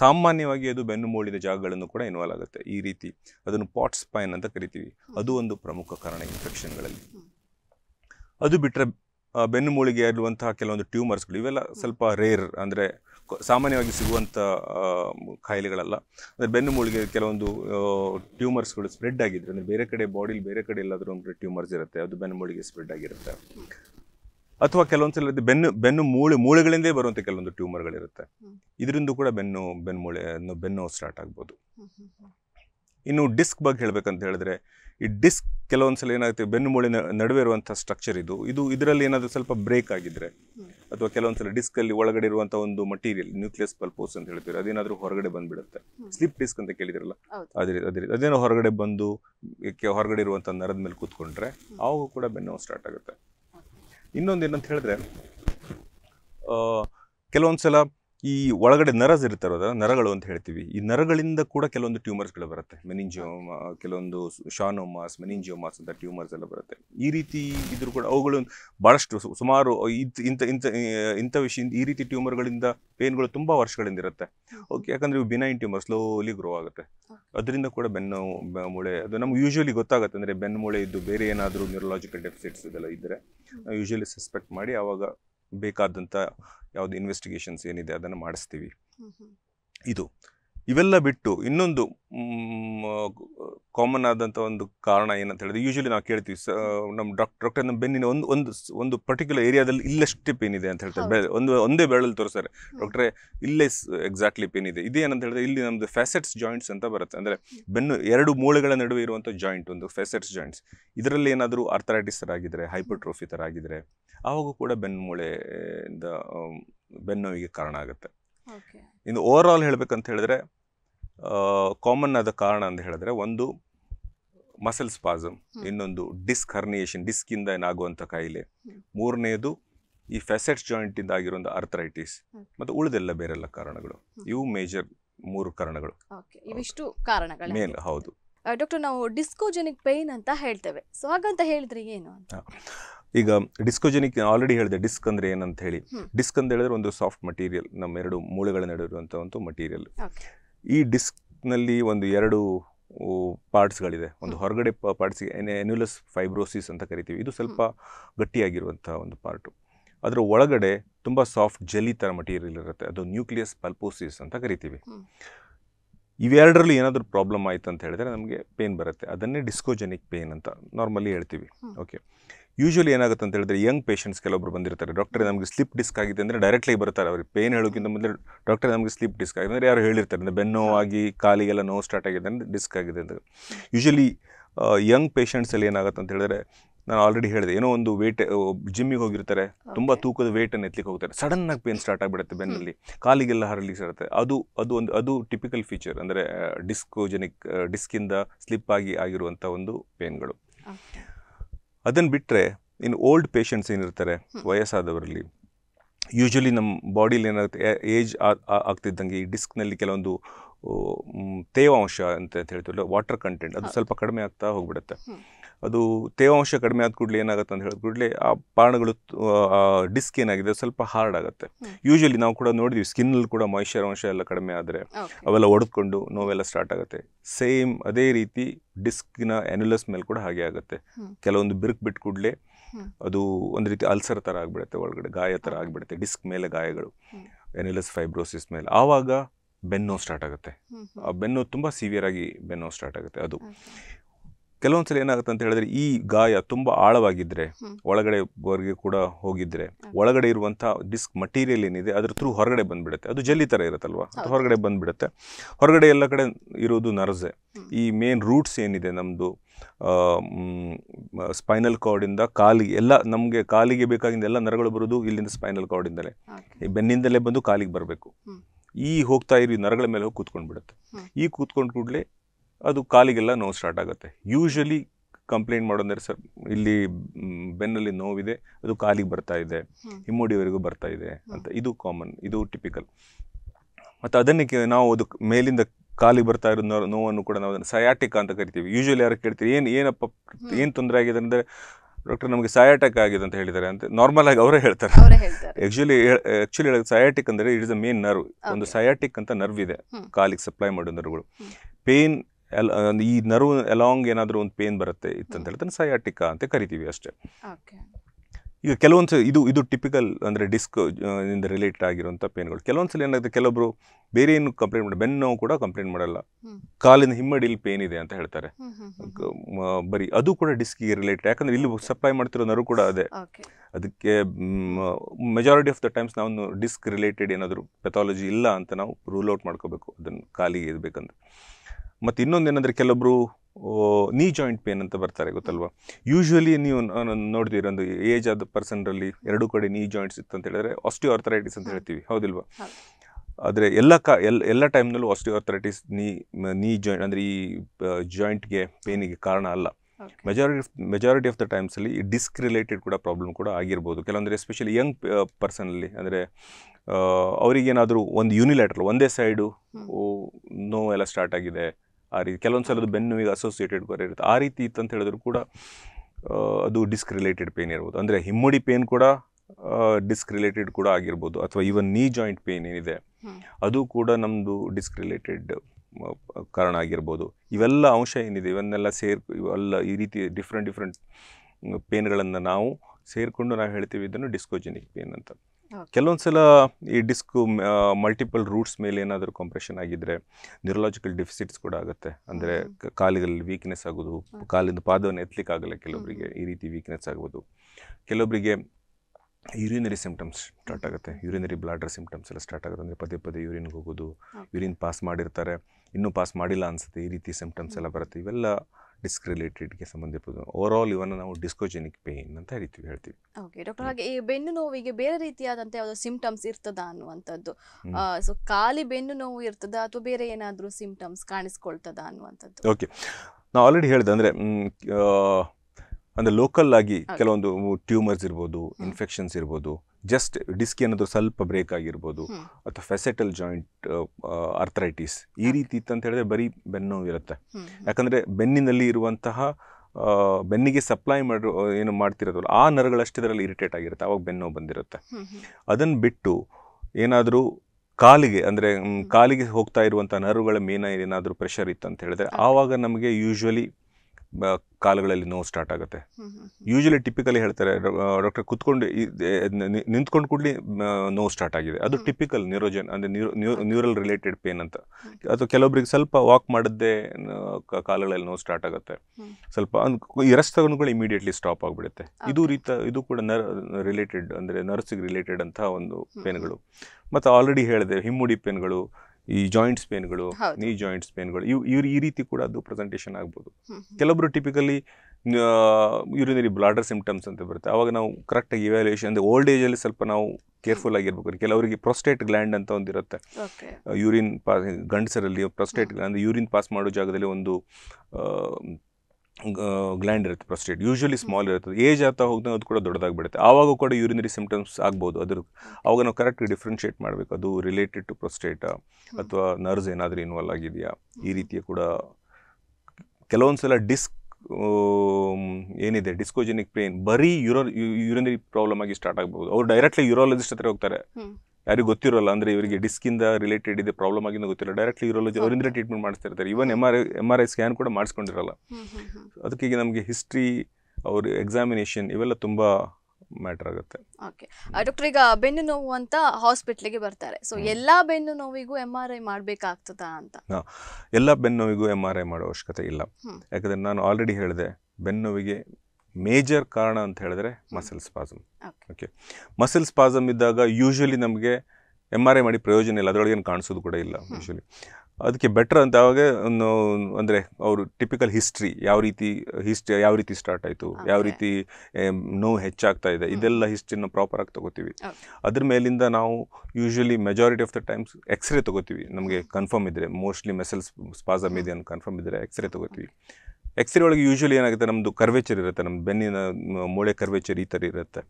ಸಾಮಾನ್ಯವಾಗಿ ಅದು ಬೆನ್ನು ಮೂಳಿನ ಜಾಗಗಳನ್ನು ಕೂಡ ಇನ್ವಾಲ್ವ್ ಆಗುತ್ತೆ ಈ ರೀತಿ ಅದನ್ನು ಪಾಟ್ ಸ್ಪೈನ್ ಅಂತ ಕರಿತೀವಿ ಅದು ಒಂದು ಪ್ರಮುಖ ಕಾರಣ ಇನ್ಫೆಕ್ಷನ್ಗಳಲ್ಲಿ ಅದು ಬಿಟ್ಟರೆ ಬೆನ್ನು ಮೂಳಿಗೆ ಇರುವಂತಹ ಕೆಲವೊಂದು ಟ್ಯೂಮರ್ಸ್ಗಳು ಇವೆಲ್ಲ ಸ್ವಲ್ಪ ರೇರ್ ಅಂದರೆ ಸಾಮಾನ್ಯವಾಗಿ ಸಿಗುವಂಥ ಕಾಯಿಲೆಗಳಲ್ಲ ಅಂದರೆ ಬೆನ್ನು ಮೂಳಿಗೆ ಕೆಲವೊಂದು ಟ್ಯೂಮರ್ಸ್ಗಳು ಸ್ಪ್ರೆಡ್ ಆಗಿದ್ರೆ ಅಂದರೆ ಬೇರೆ ಕಡೆ ಬಾಡಿಲಿ ಬೇರೆ ಕಡೆ ಎಲ್ಲಾದರೂ ಒಂದು ಟ್ಯೂಮರ್ಸ್ ಇರುತ್ತೆ ಅದು ಬೆನ್ನು ಮೂಳಿಗೆ ಸ್ಪ್ರೆಡ್ ಆಗಿರುತ್ತೆ ಅಥವಾ ಕೆಲವೊಂದ್ಸಲ ಬೆನ್ನು ಬೆನ್ನು ಮೂಳೆ ಮೂಳೆಗಳಿಂದೇ ಬರುವಂತ ಕೆಲವೊಂದು ಟ್ಯೂಮರ್ಗಳಿರುತ್ತೆ ಇದರಿಂದ ಕೂಡ ಬೆನ್ನು ಬೆನ್ನು ಮೂಳೆ ಬೆನ್ನು ಸ್ಟಾರ್ಟ್ ಆಗ್ಬೋದು ಇನ್ನು ಡಿಸ್ಕ್ ಬಗ್ಗೆ ಹೇಳ್ಬೇಕಂತ ಹೇಳಿದ್ರೆ ಈ ಡಿಸ್ಕ್ ಕೆಲವೊಂದ್ಸಲ ಏನಾಗುತ್ತೆ ಬೆನ್ನು ಮೂಳೆ ನಡುವೆ ಇರುವಂತಹ ಸ್ಟ್ರಕ್ಚರ್ ಇದು ಇದು ಇದರಲ್ಲಿ ಏನಾದ್ರೂ ಸ್ವಲ್ಪ ಬ್ರೇಕ್ ಆಗಿದ್ರೆ ಅಥವಾ ಕೆಲವೊಂದ್ಸಲ ಅಲ್ಲಿ ಒಳಗಡೆ ಇರುವಂತಹ ಒಂದು ಮಟೀರಿಯಲ್ ನ್ಯೂಕ್ಲಿಯಸ್ ಪಲ್ಪೋಸ್ ಅಂತ ಹೇಳ್ತೀವಿ ಅದೇನಾದ್ರೂ ಹೊರಗಡೆ ಬಂದ್ಬಿಡುತ್ತೆ ಸ್ಲಿಪ್ ಡಿಸ್ಕ್ ಅಂತ ಕೇಳಿದಿರಲ್ಲ ಅದೇ ಅದೇ ಅದೇನೋ ಹೊರಗಡೆ ಬಂದು ಹೊರಗಡೆ ಇರುವಂತಹ ನರದ ಮೇಲೆ ಕೂತ್ಕೊಂಡ್ರೆ ಅವಾಗ ಕೂಡ ಬೆನ್ನು ಸ್ಟಾರ್ಟ್ ಆಗುತ್ತೆ ಇನ್ನೊಂದು ಏನಂತ ಹೇಳಿದ್ರೆ ಕೆಲವೊಂದು ಸಲ ಈ ಒಳಗಡೆ ನರಸ್ ಇರ್ತಾರೋದ ನರಗಳು ಅಂತ ಹೇಳ್ತೀವಿ ಈ ನರಗಳಿಂದ ಕೂಡ ಕೆಲವೊಂದು ಟ್ಯೂಮರ್ಸ್ಗಳು ಬರುತ್ತೆ ಮೆನಿಂಜಿಯೋಮಾ ಕೆಲವೊಂದು ಶಾನೋಮಾಸ್ ಮೆನಿಂಜಿಯೋಮಾಸ್ ಅಂತ ಟ್ಯೂಮರ್ಸ್ ಎಲ್ಲ ಬರುತ್ತೆ ಈ ರೀತಿ ಇದ್ರೂ ಕೂಡ ಅವುಗಳು ಭಾಳಷ್ಟು ಸುಮಾರು ಇಂಥ ಇಂಥ ಇಂಥ ವಿಷಯ ಈ ರೀತಿ ಟ್ಯೂಮರ್ಗಳಿಂದ ಪೇನ್ಗಳು ತುಂಬ ವರ್ಷಗಳಿಂದ ಇರುತ್ತೆ ಓಕೆ ಯಾಕಂದರೆ ಇವು ಬಿನೈನ್ ಟ್ಯೂಮರ್ ಸ್ಲೋಲಿ ಗ್ರೋ ಆಗುತ್ತೆ ಅದರಿಂದ ಕೂಡ ಬೆನ್ನು ಮೂಳೆ ಅದು ನಮ್ಗೆ ಯೂಶ್ವಲಿ ಗೊತ್ತಾಗುತ್ತೆ ಅಂದರೆ ಬೆನ್ನು ಮೂಳೆ ಇದ್ದು ಬೇರೆ ಏನಾದರೂ ನ್ಯೂರಲಾಜಿಕಲ್ ಡೆಫಿಸಿಟ್ಸ್ ಇದೆಲ್ಲ ಇದ್ದರೆ ಯೂಶ್ವಲಿ ಸಸ್ಪೆಕ್ಟ್ ಮಾಡಿ ಆವಾಗ ಬೇಕಾದಂಥ ಯಾವ್ದು ಇನ್ವೆಸ್ಟಿಗೇಷನ್ಸ್ ಏನಿದೆ ಅದನ್ನು ಮಾಡಿಸ್ತೀವಿ ಇದು ಇವೆಲ್ಲ ಬಿಟ್ಟು ಇನ್ನೊಂದು ಕಾಮನ್ ಆದಂಥ ಒಂದು ಕಾರಣ ಏನಂತ ಹೇಳಿದ್ರೆ ಯೂಶಲಿ ನಾವು ಕೇಳ್ತೀವಿ ನಮ್ಮ ಡಾಕ್ಟರ್ ಡಾಕ್ಟರ್ ನಮ್ಮ ಬೆನ್ನಿನ ಒಂದು ಒಂದು ಒಂದು ಪರ್ಟಿಕ್ಯುಲರ್ ಏರಿಯಾದಲ್ಲಿ ಇಲ್ಲೆಷ್ಟು ಪೇನ್ ಇದೆ ಅಂತ ಹೇಳ್ತಾರೆ ಒಂದು ಒಂದೇ ಬೆಳಲ್ಲಿ ತೋರಿಸ್ತಾರೆ ಡಾಕ್ಟ್ರೆ ಇಲ್ಲೇ ಎಕ್ಸಾಕ್ಟ್ಲಿ ಪೇನ್ ಇದೆ ಇದೇನಂತ ಹೇಳಿದ್ರೆ ಇಲ್ಲಿ ನಮ್ಮದು ಫೆಸೆಟ್ಸ್ ಜಾಯಿಂಟ್ಸ್ ಅಂತ ಬರುತ್ತೆ ಅಂದರೆ ಬೆನ್ನು ಎರಡು ಮೂಳೆಗಳ ನಡುವೆ ಇರುವಂಥ ಜಾಯಿಂಟ್ ಒಂದು ಫೆಸೆಟ್ಸ್ ಜಾಯಿಂಟ್ಸ್ ಇದರಲ್ಲಿ ಏನಾದರೂ ಆರ್ಥರೈಟಿಸ್ ಥರ ಆಗಿದ್ರೆ ಹೈಪರ್ಟ್ರೋಫಿ ಥರ ಆಗಿದ್ರೆ ಆವಾಗೂ ಕೂಡ ಬೆನ್ನು ಮೂಳೆಯಿಂದ ಬೆನ್ನೋವಿಗೆ ಕಾರಣ ಆಗುತ್ತೆ ಇನ್ನು ಓವರ್ ಆಲ್ ಹೇಳ್ಬೇಕಂತ ಹೇಳಿದ್ರೆ ಕಾಮನ್ ಆದ ಕಾರಣ ಅಂತ ಹೇಳಿದ್ರೆ ಒಂದು ಮಸಲ್ ಸ್ಪಾಸಮ್ ಇನ್ನೊಂದು ಡಿಸ್ಕ್ ಹರ್ನಿಯೇಷನ್ ಡಿಸ್ಕ್ ಇಂದ ಏನಾಗುವಂಥ ಕಾಯಿಲೆ ಮೂರನೇದು ಈ ಫೆಸೆಟ್ಸ್ ಜಾಯಿಂಟ್ ಇಂದ ಅರ್ಥರೈಟಿಸ್ ಮತ್ತೆ ಉಳಿದೆಲ್ಲ ಬೇರೆಲ್ಲ ಕಾರಣಗಳು ಇವು ಮೇಜರ್ ಮೂರು ಕಾರಣಗಳು ಇವಿಷ್ಟು ಕಾರಣಗಳು ಮೇನ್ ಹೌದು ಡಾಕ್ಟರ್ ನಾವು ಡಿಸ್ಕೋಜೆನಿಕ್ ಪೇನ್ ಅಂತ ಹೇಳ್ತೇವೆ ಸೊ ಹಾಗಂತ ಹೇಳಿದ್ರೆ ಏನು ಈಗ ಡಿಸ್ಕೋಜೆನಿಕ್ ಆಲ್ರೆಡಿ ಹೇಳಿದೆ ಡಿಸ್ಕ್ ಅಂದ್ರೆ ಏನಂತ ಹೇಳಿ ಡಿಸ್ಕ್ ಅಂತ ಹೇಳಿದ್ರೆ ಒಂದು ಸಾಫ್ಟ್ ಮಟೀರಿಯಲ್ ನಮ್ಮ ಎರಡು ಮೂಳೆಗಳ ನಡುವಂತ ಒಂದು ಮಟೀರಿಯಲ್ ಈ ಡಿಸ್ಕ್ನಲ್ಲಿ ಒಂದು ಎರಡು ಪಾರ್ಟ್ಸ್ಗಳಿದೆ ಒಂದು ಹೊರಗಡೆ ಪಾರ್ಟ್ಸ್ ಎನ್ಯುಲಸ್ ಫೈಬ್ರೋಸಿಸ್ ಅಂತ ಕರಿತೀವಿ ಇದು ಸ್ವಲ್ಪ ಗಟ್ಟಿಯಾಗಿರುವಂಥ ಒಂದು ಪಾರ್ಟು ಅದರ ಒಳಗಡೆ ತುಂಬ ಸಾಫ್ಟ್ ಜಲಿ ಥರ ಮಟೀರಿಯಲ್ ಇರುತ್ತೆ ಅದು ನ್ಯೂಕ್ಲಿಯಸ್ ಪಲ್ಪೋಸಿಸ್ ಅಂತ ಕರಿತೀವಿ ಇವೆರಡರಲ್ಲಿ ಏನಾದರೂ ಪ್ರಾಬ್ಲಮ್ ಆಯಿತು ಅಂತ ಹೇಳಿದ್ರೆ ನಮಗೆ ಪೇನ್ ಬರುತ್ತೆ ಅದನ್ನೇ ಡಿಸ್ಕೋಜೆನಿಕ್ ಪೇನ್ ಅಂತ ನಾರ್ಮಲಿ ಹೇಳ್ತೀವಿ ಓಕೆ ಯೂಶುವಲಿ ಏನಾಗುತ್ತೆ ಅಂತ ಹೇಳಿದ್ರೆ ಯಂಗ್ ಪೇಷಂಟ್ಸ್ ಕೆಲವೊಬ್ರು ಬಂದಿರ್ತಾರೆ ಡಾಕ್ಟರ್ ನಮಗೆ ಸ್ಲಿಪ್ ಡಿಸ್ಕ್ ಆಗಿದೆ ಅಂದರೆ ಡೈರೆಕ್ಟ್ಲಿ ಬರ್ತಾರೆ ಅವ್ರಿಗೆ ಪೇನ್ ಹೇಳೋಕ್ಕಿಂತ ಮೊದಲು ಡಾಕ್ಟರ್ ನಮಗೆ ಸ್ಲಿಪ್ ಡಿಸ್ಕ್ ಆಗಿದೆ ಅಂದರೆ ಯಾರು ಹೇಳಿರ್ತಾರೆ ಅಂದರೆ ಆಗಿ ಕಾಲಿಗೆಲ್ಲ ನೋವು ಸ್ಟಾರ್ಟ್ ಆಗಿದೆ ಅಂದರೆ ಡಿಸ್ಕ್ ಆಗಿದೆ ಅಂತ ಯೂಶಲಿ ಯಂಗ್ ಪೇಷಂಟ್ಸಲ್ಲಿ ಏನಾಗುತ್ತೆ ಅಂತ ಹೇಳಿದ್ರೆ ನಾನು ಆಲ್ರೆಡಿ ಹೇಳಿದೆ ಏನೋ ಒಂದು ವೇಟ್ ಜಿಮ್ಮಿಗೆ ಹೋಗಿರ್ತಾರೆ ತುಂಬ ತೂಕದ ವೇಟನ್ನು ಎತ್ತಲಿಕ್ಕೆ ಹೋಗ್ತಾರೆ ಸಡನ್ನಾಗಿ ಪೇನ್ ಸ್ಟಾರ್ಟ್ ಆಗಿಬಿಡುತ್ತೆ ಬೆನ್ನಲ್ಲಿ ಕಾಲಿಗೆಲ್ಲ ಹರಲಿಕ್ಕೆ ಸ್ಟಾರ್ಟ್ ಅದು ಅದು ಒಂದು ಅದು ಟಿಪಿಕಲ್ ಫೀಚರ್ ಅಂದರೆ ಡಿಸ್ಕೋಜೆನಿಕ್ ಡಿಸ್ಕಿಂದ ಸ್ಲಿಪ್ ಆಗಿ ಆಗಿರುವಂಥ ಒಂದು ಪೇನ್ಗಳು ಅದನ್ನು ಬಿಟ್ಟರೆ ಇನ್ನು ಓಲ್ಡ್ ಪೇಷಂಟ್ಸ್ ಏನಿರ್ತಾರೆ ವಯಸ್ಸಾದವರಲ್ಲಿ ಯೂಶ್ವಲಿ ನಮ್ಮ ಬಾಡಿಲಿ ಏನಾಗುತ್ತೆ ಏಜ್ ಆಗ್ತಿದ್ದಂಗೆ ಈ ಡಿಸ್ಕ್ನಲ್ಲಿ ಕೆಲವೊಂದು ತೇವಾಂಶ ಅಂತ ಹೇಳ್ತೀವಲ್ಲ ವಾಟರ್ ಕಂಟೆಂಟ್ ಅದು ಸ್ವಲ್ಪ ಕಡಿಮೆ ಆಗ್ತಾ ಹೋಗ್ಬಿಡುತ್ತೆ ಅದು ತೇವಾಂಶ ಕಡಿಮೆ ಆದ ಕೂಡಲೇ ಏನಾಗುತ್ತೆ ಅಂತ ಹೇಳಿದ ಕೂಡಲೇ ಆ ಬಾಣಗಳು ಡಿಸ್ಕ್ ಏನಾಗಿದೆ ಸ್ವಲ್ಪ ಹಾರ್ಡ್ ಆಗುತ್ತೆ ಯೂಶಲಿ ನಾವು ಕೂಡ ನೋಡಿದ್ವಿ ಸ್ಕಿನ್ನಲ್ಲಿ ಕೂಡ ಮಾಯಿಶ್ಚರ್ ಅಂಶ ಎಲ್ಲ ಕಡಿಮೆ ಆದರೆ ಅವೆಲ್ಲ ಒಡೆದ್ಕೊಂಡು ನೋವೆಲ್ಲ ಸ್ಟಾರ್ಟ್ ಆಗುತ್ತೆ ಸೇಮ್ ಅದೇ ರೀತಿ ಡಿಸ್ಕ್ನ ಎನ್ಯುಲಸ್ ಮೇಲೆ ಕೂಡ ಹಾಗೆ ಆಗುತ್ತೆ ಕೆಲವೊಂದು ಬಿರುಕು ಬಿಟ್ಟು ಕೂಡಲೇ ಅದು ಒಂದು ರೀತಿ ಅಲ್ಸರ್ ಥರ ಆಗಿಬಿಡುತ್ತೆ ಒಳಗಡೆ ಗಾಯ ಥರ ಆಗಿಬಿಡುತ್ತೆ ಡಿಸ್ಕ್ ಮೇಲೆ ಗಾಯಗಳು ಎನ್ಯುಲಸ್ ಫೈಬ್ರೋಸಿಸ್ ಮೇಲೆ ಆವಾಗ ಬೆನ್ನು ಸ್ಟಾರ್ಟ್ ಆಗುತ್ತೆ ಆ ಬೆನ್ನು ತುಂಬ ಸಿವಿಯರ್ ಆಗಿ ಬೆನ್ನು ಸ್ಟಾರ್ಟ್ ಆಗುತ್ತೆ ಅದು ಕೆಲವೊಂದ್ಸಲ ಏನಾಗುತ್ತೆ ಅಂತ ಹೇಳಿದ್ರೆ ಈ ಗಾಯ ತುಂಬ ಆಳವಾಗಿದ್ರೆ ಒಳಗಡೆ ಬರ್ಗೆ ಕೂಡ ಹೋಗಿದ್ರೆ ಒಳಗಡೆ ಇರುವಂಥ ಡಿಸ್ಕ್ ಮಟೀರಿಯಲ್ ಏನಿದೆ ಅದ್ರ ಥ್ರೂ ಹೊರಗಡೆ ಬಂದ್ಬಿಡುತ್ತೆ ಅದು ಜಲ್ಲಿ ಥರ ಇರುತ್ತಲ್ವ ಹೊರಗಡೆ ಬಂದ್ಬಿಡುತ್ತೆ ಹೊರಗಡೆ ಎಲ್ಲ ಕಡೆ ಇರೋದು ನರ್ಸೆ ಈ ಮೇನ್ ರೂಟ್ಸ್ ಏನಿದೆ ನಮ್ಮದು ಸ್ಪೈನಲ್ ಕಾರ್ಡಿಂದ ಕಾಲಿಗೆ ಎಲ್ಲ ನಮಗೆ ಕಾಲಿಗೆ ಬೇಕಾಗಿಂದ ಎಲ್ಲ ನರಗಳು ಬರೋದು ಇಲ್ಲಿಂದ ಸ್ಪೈನಲ್ ಕಾರ್ಡಿಂದಲೇ ಬೆನ್ನಿಂದಲೇ ಬಂದು ಕಾಲಿಗೆ ಬರಬೇಕು ಈ ಹೋಗ್ತಾ ಇರೋ ನರಗಳ ಮೇಲೆ ಹೋಗಿ ಕೂತ್ಕೊಂಡು ಬಿಡುತ್ತೆ ಈ ಕೂತ್ಕೊಂಡು ಕೂಡಲೇ ಅದು ಕಾಲಿಗೆಲ್ಲ ನೋವು ಸ್ಟಾರ್ಟ್ ಆಗುತ್ತೆ ಯೂಶ್ವಲಿ ಕಂಪ್ಲೇಂಟ್ ಮಾಡೋದಂದರೆ ಸರ್ ಇಲ್ಲಿ ಬೆನ್ನಲ್ಲಿ ನೋವಿದೆ ಅದು ಕಾಲಿಗೆ ಬರ್ತಾ ಇದೆ ಹಿಮ್ಮುಡಿವರೆಗೂ ಬರ್ತಾ ಇದೆ ಅಂತ ಇದು ಕಾಮನ್ ಇದು ಟಿಪಿಕಲ್ ಮತ್ತು ಅದನ್ನೇ ನಾವು ಅದು ಮೇಲಿಂದ ಕಾಲಿಗೆ ಬರ್ತಾ ಇರೋ ನೋವನ್ನು ಕೂಡ ನಾವು ಅದನ್ನು ಸಯಾಟಿಕ್ ಅಂತ ಕರಿತೀವಿ ಯೂಶ್ವಲಿ ಯಾರು ಕೇಳ್ತೀವಿ ಏನು ಏನಪ್ಪ ಏನು ತೊಂದರೆ ಆಗಿದೆ ಅಂದರೆ ಡಾಕ್ಟರ್ ನಮಗೆ ಸಯಾಟಿಕ್ ಆಗಿದೆ ಅಂತ ಹೇಳಿದ್ದಾರೆ ಅಂತ ನಾರ್ಮಲ್ ಆಗಿ ಅವರೇ ಹೇಳ್ತಾರೆ ಆ್ಯಕ್ಚುಲಿ ಆಕ್ಚುಲಿ ಹೇಳೋದು ಸಯಾಟಿಕ್ ಅಂದರೆ it is a main nerve ಒಂದು ಸಯಾಟಿಕ್ ಅಂತ ನರ್ವ್ ಇದೆ ಕಾಲಿಗೆ ಸಪ್ಲೈ ಮಾಡೋ ನರ್ವ್ಗಳು ಪೇನ್ ಈ ನರ್ವ್ ಅಲಾಂಗ್ ಏನಾದರೂ ಒಂದು ಪೇನ್ ಬರುತ್ತೆ ಇತ್ತಂತ ಹೇಳಿದ್ರೆ ಸಯಾಟಿಕಾ ಅಂತ ಕರಿತೀವಿ ಅಷ್ಟೇ ಈಗ ಕೆಲವೊಂದು ಇದು ಇದು ಟಿಪಿಕಲ್ ಅಂದರೆ ಡಿಸ್ಕ್ ಇಂದ ರಿಲೇಟೆಡ್ ಆಗಿರುವಂಥ ಪೇನ್ಗಳು ಕೆಲವೊಂದ್ಸಲ ಏನಾಗುತ್ತೆ ಕೆಲವೊಬ್ರು ಬೇರೆ ಏನು ಕಂಪ್ಲೇಂಟ್ ಮಾಡಿ ಬೆನ್ನು ನೋವು ಕೂಡ ಕಂಪ್ಲೇಂಟ್ ಮಾಡಲ್ಲ ಕಾಲಿನ ಹಿಮ್ಮಡಿಲಿ ಪೇನ್ ಇದೆ ಅಂತ ಹೇಳ್ತಾರೆ ಬರೀ ಅದು ಕೂಡ ಡಿಸ್ಕಿಗೆ ರಿಲೇಟೆಡ್ ಯಾಕಂದ್ರೆ ಇಲ್ಲಿ ಸಪ್ಲೈ ಮಾಡ್ತಿರೋ ನರು ಕೂಡ ಅದೇ ಅದಕ್ಕೆ ಮೆಜಾರಿಟಿ ಆಫ್ ದ ಟೈಮ್ಸ್ ನಾವು ಡಿಸ್ಕ್ ರಿಲೇಟೆಡ್ ಏನಾದರೂ ಪೆಥಾಲಜಿ ಇಲ್ಲ ಅಂತ ನಾವು ರೂಲ್ ಔಟ್ ಮಾಡ್ಕೋಬೇಕು ಅದನ್ನು ಕಾಲಿಗೆ ಇರಬೇಕಂದ್ರೆ ಮತ್ತು ಏನಂದರೆ ಕೆಲವೊಬ್ಬರು ನೀ ಜಾಯಿಂಟ್ ಪೇನ್ ಅಂತ ಬರ್ತಾರೆ ಗೊತ್ತಲ್ವಾ ಯೂಶ್ವಲಿ ನೀವು ನೋಡ್ತೀರ ಒಂದು ಏಜ್ ಆದ ಪರ್ಸನ್ರಲ್ಲಿ ಎರಡು ಕಡೆ ನೀ ಜಾಯಿಂಟ್ಸ್ ಇತ್ತು ಅಂತ ಹೇಳಿದ್ರೆ ಆಸ್ಟಿಯೋ ಆರ್ಥರೈಟಿಸ್ ಅಂತ ಹೇಳ್ತೀವಿ ಹೌದಿಲ್ವಾ ಆದರೆ ಎಲ್ಲ ಕ ಎಲ್ ಎಲ್ಲ ಟೈಮ್ನಲ್ಲೂ ಆಸ್ಟಿಯೋ ಆರ್ಥರೈಟಿಸ್ ನೀ ನೀ ಜಾಯಿಂಟ್ ಅಂದರೆ ಈ ಜಾಯಿಂಟ್ಗೆ ಪೇನಿಗೆ ಕಾರಣ ಅಲ್ಲ ಮೆಜಾರಿಟಿ ಮೆಜಾರಿಟಿ ಆಫ್ ದ ಟೈಮ್ಸಲ್ಲಿ ಈ ಡಿಸ್ಕ್ ರಿಲೇಟೆಡ್ ಕೂಡ ಪ್ರಾಬ್ಲಮ್ ಕೂಡ ಆಗಿರ್ಬೋದು ಕೆಲವೊಂದರೆ ಎಸ್ಪೆಷಲಿ ಯಂಗ್ ಪರ್ಸನಲ್ಲಿ ಅಂದರೆ ಅವರಿಗೇನಾದರೂ ಒಂದು ಯೂನಿಲ್ಯಾಟ್ರಲ್ ಒಂದೇ ಸೈಡು ನೋವೆಲ್ಲ ಸ್ಟಾರ್ಟ್ ಆಗಿದೆ ಆ ರೀತಿ ಕೆಲವೊಂದು ಸಲ ಅದು ಬೆನ್ನುವಿಗೆ ಅಸೋಸಿಯೇಟೆಡ್ ಬರ ಇರುತ್ತೆ ಆ ರೀತಿ ಇತ್ತು ಅಂತ ಹೇಳಿದ್ರು ಕೂಡ ಅದು ಡಿಸ್ಕ್ ರಿಲೇಟೆಡ್ ಪೇನ್ ಇರ್ಬೋದು ಅಂದರೆ ಹಿಮ್ಮಡಿ ಪೇನ್ ಕೂಡ ಡಿಸ್ಕ್ ರಿಲೇಟೆಡ್ ಕೂಡ ಆಗಿರ್ಬೋದು ಅಥವಾ ಈವನ್ ನೀ ಜಾಯಿಂಟ್ ಪೇನ್ ಏನಿದೆ ಅದು ಕೂಡ ನಮ್ಮದು ಡಿಸ್ಕ್ ರಿಲೇಟೆಡ್ ಕಾರಣ ಆಗಿರ್ಬೋದು ಇವೆಲ್ಲ ಅಂಶ ಏನಿದೆ ಇವನ್ನೆಲ್ಲ ಸೇರ್ ಇವೆಲ್ಲ ಈ ರೀತಿ ಡಿಫ್ರೆಂಟ್ ಡಿಫ್ರೆಂಟ್ ಪೇನ್ಗಳನ್ನು ನಾವು ಸೇರಿಕೊಂಡು ನಾವು ಹೇಳ್ತೀವಿ ಇದನ್ನು ಡಿಸ್ಕೋಜೆನಿಕ್ ಪೇನ್ ಅಂತ ಸಲ ಈ ಡಿಸ್ಕ್ ಮಲ್ಟಿಪಲ್ ರೂಟ್ಸ್ ಮೇಲೆ ಏನಾದರೂ ಕಾಂಪ್ರೆಷನ್ ಆಗಿದ್ರೆ ನ್ಯೂರಲಾಜಿಕಲ್ ಡಿಫಿಸಿಟ್ಸ್ ಕೂಡ ಆಗುತ್ತೆ ಅಂದರೆ ಕಾಲಿನಲ್ಲಿ ವೀಕ್ನೆಸ್ ಆಗೋದು ಕಾಲಿಂದ ಪಾದವನ್ನು ಎತ್ತಲಿಕ್ಕೆ ಆಗಲ್ಲ ಕೆಲವೊಬ್ಬರಿಗೆ ಈ ರೀತಿ ವೀಕ್ನೆಸ್ ಆಗ್ಬೋದು ಕೆಲವೊಬ್ಬರಿಗೆ ಯೂರಿನರಿ ಸಿಂಪ್ಟಮ್ಸ್ ಸ್ಟಾರ್ಟ್ ಆಗುತ್ತೆ ಯೂರಿನರಿ ಬ್ಲಾಡರ್ ಸಿಂಪ್ಟಮ್ಸ್ ಎಲ್ಲ ಸ್ಟಾರ್ಟ್ ಆಗುತ್ತೆ ಅಂದರೆ ಪದೇ ಪದೇ ಯೂರಿನ್ಗೆ ಹೋಗೋದು ಯೂರಿನ್ ಪಾಸ್ ಮಾಡಿರ್ತಾರೆ ಇನ್ನೂ ಪಾಸ್ ಮಾಡಿಲ್ಲ ಅನಿಸುತ್ತೆ ಈ ರೀತಿ ಸಿಂಪ್ಟಮ್ಸ್ ಎಲ್ಲ ಬರುತ್ತೆ ಇವೆಲ್ಲ ಡಿಸ್ಕ್ ರಿಲೇಟೆಡ್ಗೆ ಸಂಬಂಧಪಟ್ಟ ಓವರ್ ಆಲ್ ಇವನ್ನ ನಾವು ಡಿಸ್ಕೋಜೆನಿಕ್ ಪೇನ್ ಅಂತ ಹೇಳ್ತೀವಿ ಹೇಳ್ತೀವಿ ಓಕೆ ಡಾಕ್ಟರ್ ಹಾಗೆ ಈ ಬೆನ್ನು ನೋವಿಗೆ ಬೇರೆ ರೀತಿಯಾದಂಥ ಯಾವುದೋ ಸಿಂಪ್ಟಮ್ಸ್ ಇರ್ತದ ಅನ್ನುವಂಥದ್ದು ಸೊ ಖಾಲಿ ಬೆನ್ನು ನೋವು ಇರ್ತದ ಅಥವಾ ಬೇರೆ ಏನಾದರೂ ಸಿಂಪ್ಟಮ್ಸ್ ಕಾಣಿಸ್ಕೊಳ್ತದ ಅನ್ನುವಂತದ್ದು ಓಕೆ ನಾವು ಆಲ್ರೆಡಿ ಹೇಳಿದೆ ಅಂದರೆ ಅಂದರೆ ಲೋಕಲ್ ಆಗಿ ಕೆಲವೊಂದು ಟ್ಯೂಮರ್ಸ್ ಇರ್ಬೋದು ಇನ್ಫೆಕ್ಷನ್ಸ್ ಇರ್ಬೋದು ಜಸ್ಟ್ ಡಿಸ್ಕ್ ಏನಾದರೂ ಸ್ವಲ್ಪ ಬ್ರೇಕ್ ಆಗಿರ್ಬೋದು ಅಥವಾ ಫೆಸೆಟಲ್ ಜಾಯಿಂಟ್ ಅರ್ಥರೈಟಿಸ್ ಈ ರೀತಿ ಇತ್ತಂತ ಹೇಳಿದ್ರೆ ಬರೀ ಬೆನ್ನು ಇರುತ್ತೆ ಯಾಕಂದರೆ ಬೆನ್ನಿನಲ್ಲಿ ಇರುವಂತಹ ಬೆನ್ನಿಗೆ ಸಪ್ಲೈ ಮಾಡಿ ಏನು ಮಾಡ್ತಿರೋದಲ್ಲ ಆ ನರಗಳಷ್ಟು ಇದರಲ್ಲಿ ಇರಿಟೇಟ್ ಆಗಿರುತ್ತೆ ಅವಾಗ ಬೆನ್ನು ಬಂದಿರುತ್ತೆ ಅದನ್ನು ಬಿಟ್ಟು ಏನಾದರೂ ಕಾಲಿಗೆ ಅಂದರೆ ಕಾಲಿಗೆ ಹೋಗ್ತಾ ಇರುವಂಥ ನರಗಳ ಮೇನ ಏನಾದರೂ ಪ್ರೆಷರ್ ಇತ್ತು ಅಂತ ಹೇಳಿದ್ರೆ ಆವಾಗ ನಮಗೆ ಯೂಶ್ವಲಿ ಕಾಲುಗಳಲ್ಲಿ ನೋವು ಸ್ಟಾರ್ಟ್ ಆಗುತ್ತೆ ಯೂಶಲಿ ಟಿಪಿಕಲಿ ಹೇಳ್ತಾರೆ ಡಾಕ್ಟರ್ ಕುತ್ಕೊಂಡು ನಿಂತ್ಕೊಂಡು ಕೂಡಲಿ ನೋವು ಸ್ಟಾರ್ಟ್ ಆಗಿದೆ ಅದು ಟಿಪಿಕಲ್ ನ್ಯೂರೋಜನ್ ಅಂದರೆ ನ್ಯೂರಲ್ ರಿಲೇಟೆಡ್ ಪೇನ್ ಅಂತ ಅಥವಾ ಕೆಲವೊಬ್ರಿಗೆ ಸ್ವಲ್ಪ ವಾಕ್ ಮಾಡಿದ್ದೇ ಕಾಲುಗಳಲ್ಲಿ ನೋವು ಸ್ಟಾರ್ಟ್ ಆಗುತ್ತೆ ಸ್ವಲ್ಪ ಈ ತಗೊಂಡುಗಳು ಇಮಿಡಿಯೇಟ್ಲಿ ಸ್ಟಾಪ್ ಆಗಿಬಿಡುತ್ತೆ ಇದು ರೀತ ಇದು ಕೂಡ ನರ್ ರಿಲೇಟೆಡ್ ಅಂದರೆ ನರ್ಸಿಗೆ ರಿಲೇಟೆಡ್ ಅಂತಹ ಒಂದು ಪೇನ್ಗಳು ಮತ್ತು ಆಲ್ರೆಡಿ ಹೇಳಿದೆ ಹಿಮ್ಮುಡಿ ಪೇನ್ಗಳು ಈ ಜಾಯಿಂಟ್ಸ್ ಪೇನ್ಗಳು ನೀ ಜಾಯಿಂಟ್ಸ್ ಪೇನ್ಗಳು ಇವ್ ಈ ರೀತಿ ಕೂಡ ಅದು ಪ್ರೆಸೆಂಟೇಷನ್ ಆಗ್ಬೋದು ಕೆಲವರು ಟಿಪಿಕಲಿ ಯೂರಿನರಿ ಬ್ಲಾಡರ್ ಸಿಂಪ್ಟಮ್ಸ್ ಅಂತ ಬರುತ್ತೆ ಅವಾಗ ನಾವು ಕರೆಕ್ಟಾಗಿ ಇವ್ಯಾಲ್ಯೂಯೇಷನ್ ಅಂದರೆ ಓಲ್ಡ್ ಏಜಲ್ಲಿ ಸ್ವಲ್ಪ ನಾವು ಕೇರ್ಫುಲ್ ಆಗಿರ್ಬೇಕು ಕೆಲವರಿಗೆ ಪ್ರೊಸ್ಟೇಟ್ ಗ್ಲ್ಯಾಂಡ್ ಅಂತ ಒಂದಿರುತ್ತೆ ಯೂರಿನ್ ಪಾಸ್ ಗಂಡಸರಲ್ಲಿ ಪ್ರೊಸ್ಟೇಟ್ ಅಂದರೆ ಯೂರಿನ್ ಪಾಸ್ ಮಾಡೋ ಜಾಗದಲ್ಲಿ ಒಂದು ಗ್ಲ್ಯಾಂಡ್ ಇರುತ್ತೆ ಪ್ರೊಸ್ಟೇಟ್ ಯೂಶ್ವಲಿ ಸ್ಮಾಲ್ ಇರುತ್ತೆ ಏಜ್ ಆಗ್ತಾ ಹೋಗ್ತಾ ಅದು ಕೂಡ ಬಿಡುತ್ತೆ ಆವಾಗ ಕೂಡ ಯೂರಿನರಿ ಸಿಮ್ಟಮ್ಸ್ ಆಗ್ಬೋದು ಅದ್ರ ಅವಾಗ ನಾವು ಕರೆಕ್ಟ್ ಡಿಫ್ರೆನ್ಷಿಯೇಟ್ ಮಾಡಬೇಕು ಅದು ರಿಲೇಟೆಡ್ ಟು ಪ್ರೊಸ್ಟೇಟ್ ಅಥವಾ ನರ್ಸ್ ಏನಾದರೂ ಇನ್ವಾಲ್ವ್ ಆಗಿದೆಯಾ ಈ ರೀತಿಯ ಕೂಡ ಕೆಲವೊಂದು ಸಲ ಡಿಸ್ಕ್ ಏನಿದೆ ಡಿಸ್ಕೋಜೆನಿಕ್ ಪೇನ್ ಬರೀ ಯುರೋ ಯೂರಿನರಿ ಪ್ರಾಬ್ಲಮ್ ಆಗಿ ಸ್ಟಾರ್ಟ್ ಆಗ್ಬೋದು ಅವ್ರು ಡೈರೆಕ್ಟ್ಲಿ ಯೂರಾಲಜಿಸ್ಟ್ ಹತ್ರ ಹೋಗ್ತಾರೆ ಯಾರಿಗೂ ಗೊತ್ತಿರೋಲ್ಲ ಅಂದ್ರೆ ಇವರಿಗೆ ಡಿಸ್ಕಿಂದ ರಿಲೇಟೆಡ್ ಇದೆ ಪ್ರಾಬ್ಲಮ್ ಆಗಿಂದ ಗೊತ್ತಿಲ್ಲ ಡೈರೆಕ್ಟ್ಲಿ ಯೂರಾಲಜಿ ಅವರಿಂದ ಟ್ರೀಟ್ಮೆಂಟ್ ಮಾಡಿಸ್ತಾ ಇರ್ತಾರೆ even M R M R I scan ಕೂಡ ಮಾಡಿಸ್ಕೊಂಡಿರಲ್ಲ ಅದಕ್ಕೆ ನಮಗೆ ಹಿಸ್ಟ್ರಿ ಅವ್ರ ಎಕ್ಸಾಮಿನೇಷನ್ ಇವೆಲ್ಲ ತುಂಬಾ ಮ್ಯಾಟರ್ ಆಗುತ್ತೆ ಓಕೆ ಡಾಕ್ಟರ್ ಈಗ ಬೆನ್ನು ನೋವು ಅಂತ ಹಾಸ್ಪಿಟ್ಲಿಗೆ ಬರ್ತಾರೆ ಸೊ ಎಲ್ಲಾ ಬೆನ್ನು ನೋವಿಗೂ ಎಮ್ ಆರ್ ಐ ಮಾಡಬೇಕಾಗ್ತದ ಅಂತ ಎಲ್ಲ ಬೆನ್ನು ನೋವಿಗೂ ಎಮ್ ಆರ್ ಐ ಮಾಡೋ ಅವಶ್ಯಕತೆ ಇಲ್ಲ ಯಾಕಂದ್ರೆ ನಾನು ಆಲ್ರೆಡಿ ಹೇಳಿದೆ ಬೆನ್ನು ನೋವಿಗೆ ಮೇಜರ್ ಕಾರಣ ಅಂತ ಹೇಳಿದ್ರೆ muscle spasm okay muscle spasm ಇದ್ದಾಗ ಯೂಶ್ವಲಿ ನಮಗೆ ಎಮ್ ಆರ್ ಐ ಮಾಡಿ ಪ್ರಯೋಜನ ಇಲ್ಲ ಅದರೊಳಗೆ ಏನು ಕಾಣಿಸೋದು ಕೂಡ ಇಲ್ಲ ಯೂಶ್ವಲಿ ಅದಕ್ಕೆ ಬೆಟ್ರ್ ಅಂತ ಅವಾಗ ಒಂದು ಅಂದರೆ ಅವರು ಟಿಪಿಕಲ್ ಹಿಸ್ಟ್ರಿ ಯಾವ ರೀತಿ ಹಿಸ್ಟ್ರಿ ಯಾವ ರೀತಿ ಸ್ಟಾರ್ಟ್ ಆಯಿತು ಯಾವ ರೀತಿ ನೋವು ಹೆಚ್ಚಾಗ್ತಾ ಇದೆ ಇದೆಲ್ಲ ಹಿಸ್ಟ್ರಿನ ಪ್ರಾಪರಾಗಿ ತೊಗೋತೀವಿ ಅದ್ರ ಮೇಲಿಂದ ನಾವು usually majority of the times X ray ತೊಗೋತೀವಿ ನಮಗೆ ಕನ್ಫರ್ಮ್ ಇದ್ದರೆ ಮೋಸ್ಟ್ಲಿ ಮೆಸಲ್ಸ್ ಸ್ಪಾಸಮ್ ಇದೆ ಅಂತ ಕನ್ಫರ್ಮ್ ಇದ್ದರೆ ಎಕ್ಸ್ರೇ ತೊಗೋತೀವಿ ಎಕ್ಸ್ರೇ ಒಳಗೆ ಯೂಶಲಿ ಏನಾಗುತ್ತೆ ನಮ್ದು ಕರ್ವೇಚರ್ ಇರುತ್ತೆ ನಮ್ಮ ಬೆನ್ನಿನ ಮೂಳೆ ಕರ್ವೇಚರ್ ಈ ಥರ ಇರುತ್ತೆ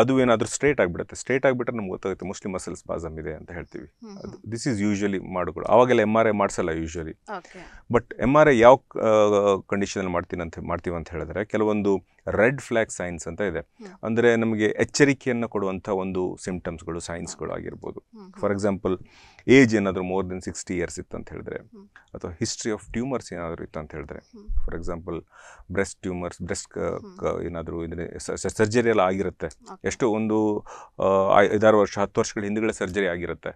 ಅದು ಏನಾದರೂ ಸ್ಟ್ರೇಟ್ ಆಗಿಬಿಡುತ್ತೆ ಸ್ಟ್ರೇಟ್ ಆಗಿಬಿಟ್ರೆ ನಮ್ಗೆ ಗೊತ್ತಾಗುತ್ತೆ ಮೋಸ್ಟ್ಲಿ ಮಸಲ್ಸ್ ಬಾಸಮ್ ಇದೆ ಅಂತ ಹೇಳ್ತೀವಿ ಅದು ದಿಸ್ ಈಸ್ ಯೂಶಲಿ ಮಾಡಿಕೊಡು ಆವಾಗೆಲ್ಲ ಎಮ್ ಆರ್ ಐ ಮಾಡಿಸಲ್ಲ usually but M R I ಯಾವ ಕಂಡೀಷನಲ್ಲಿ ಮಾಡ್ತೀನಿ ಅಂತ ಮಾಡ್ತೀವಿ ಅಂತ ಹೇಳಿದ್ರೆ ಕೆಲವೊಂದು ರೆಡ್ ಫ್ಲ್ಯಾಗ್ ಸೈನ್ಸ್ ಅಂತ ಇದೆ ಅಂದರೆ ನಮಗೆ ಎಚ್ಚರಿಕೆಯನ್ನು ಕೊಡುವಂಥ ಒಂದು ಸಿಂಪ್ಟಮ್ಸ್ಗಳು ಸೈನ್ಸ್ಗಳು ಆಗಿರ್ಬೋದು ಫಾರ್ ಎಕ್ಸಾಂಪಲ್ ಏಜ್ ಏನಾದರೂ ಮೋರ್ ದೆನ್ ಸಿಕ್ಸ್ಟಿ ಇಯರ್ಸ್ ಇತ್ತು ಅಂತ ಹೇಳಿದ್ರೆ ಅಥವಾ ಹಿಸ್ಟ್ರಿ ಆಫ್ ಟ್ಯೂಮರ್ಸ್ ಏನಾದರೂ ಇತ್ತು ಅಂತ ಹೇಳಿದ್ರೆ for example breast tumours breast ಏನಾದರೂ ಇದ್ರೆ ಸರ್ಜರಿ ಎಲ್ಲ ಆಗಿರುತ್ತೆ ಎಷ್ಟು ಒಂದು ಐದಾರು ವರ್ಷ ಹತ್ತು ವರ್ಷಗಳ ಹಿಂದೆಗಳ ಸರ್ಜರಿ ಆಗಿರುತ್ತೆ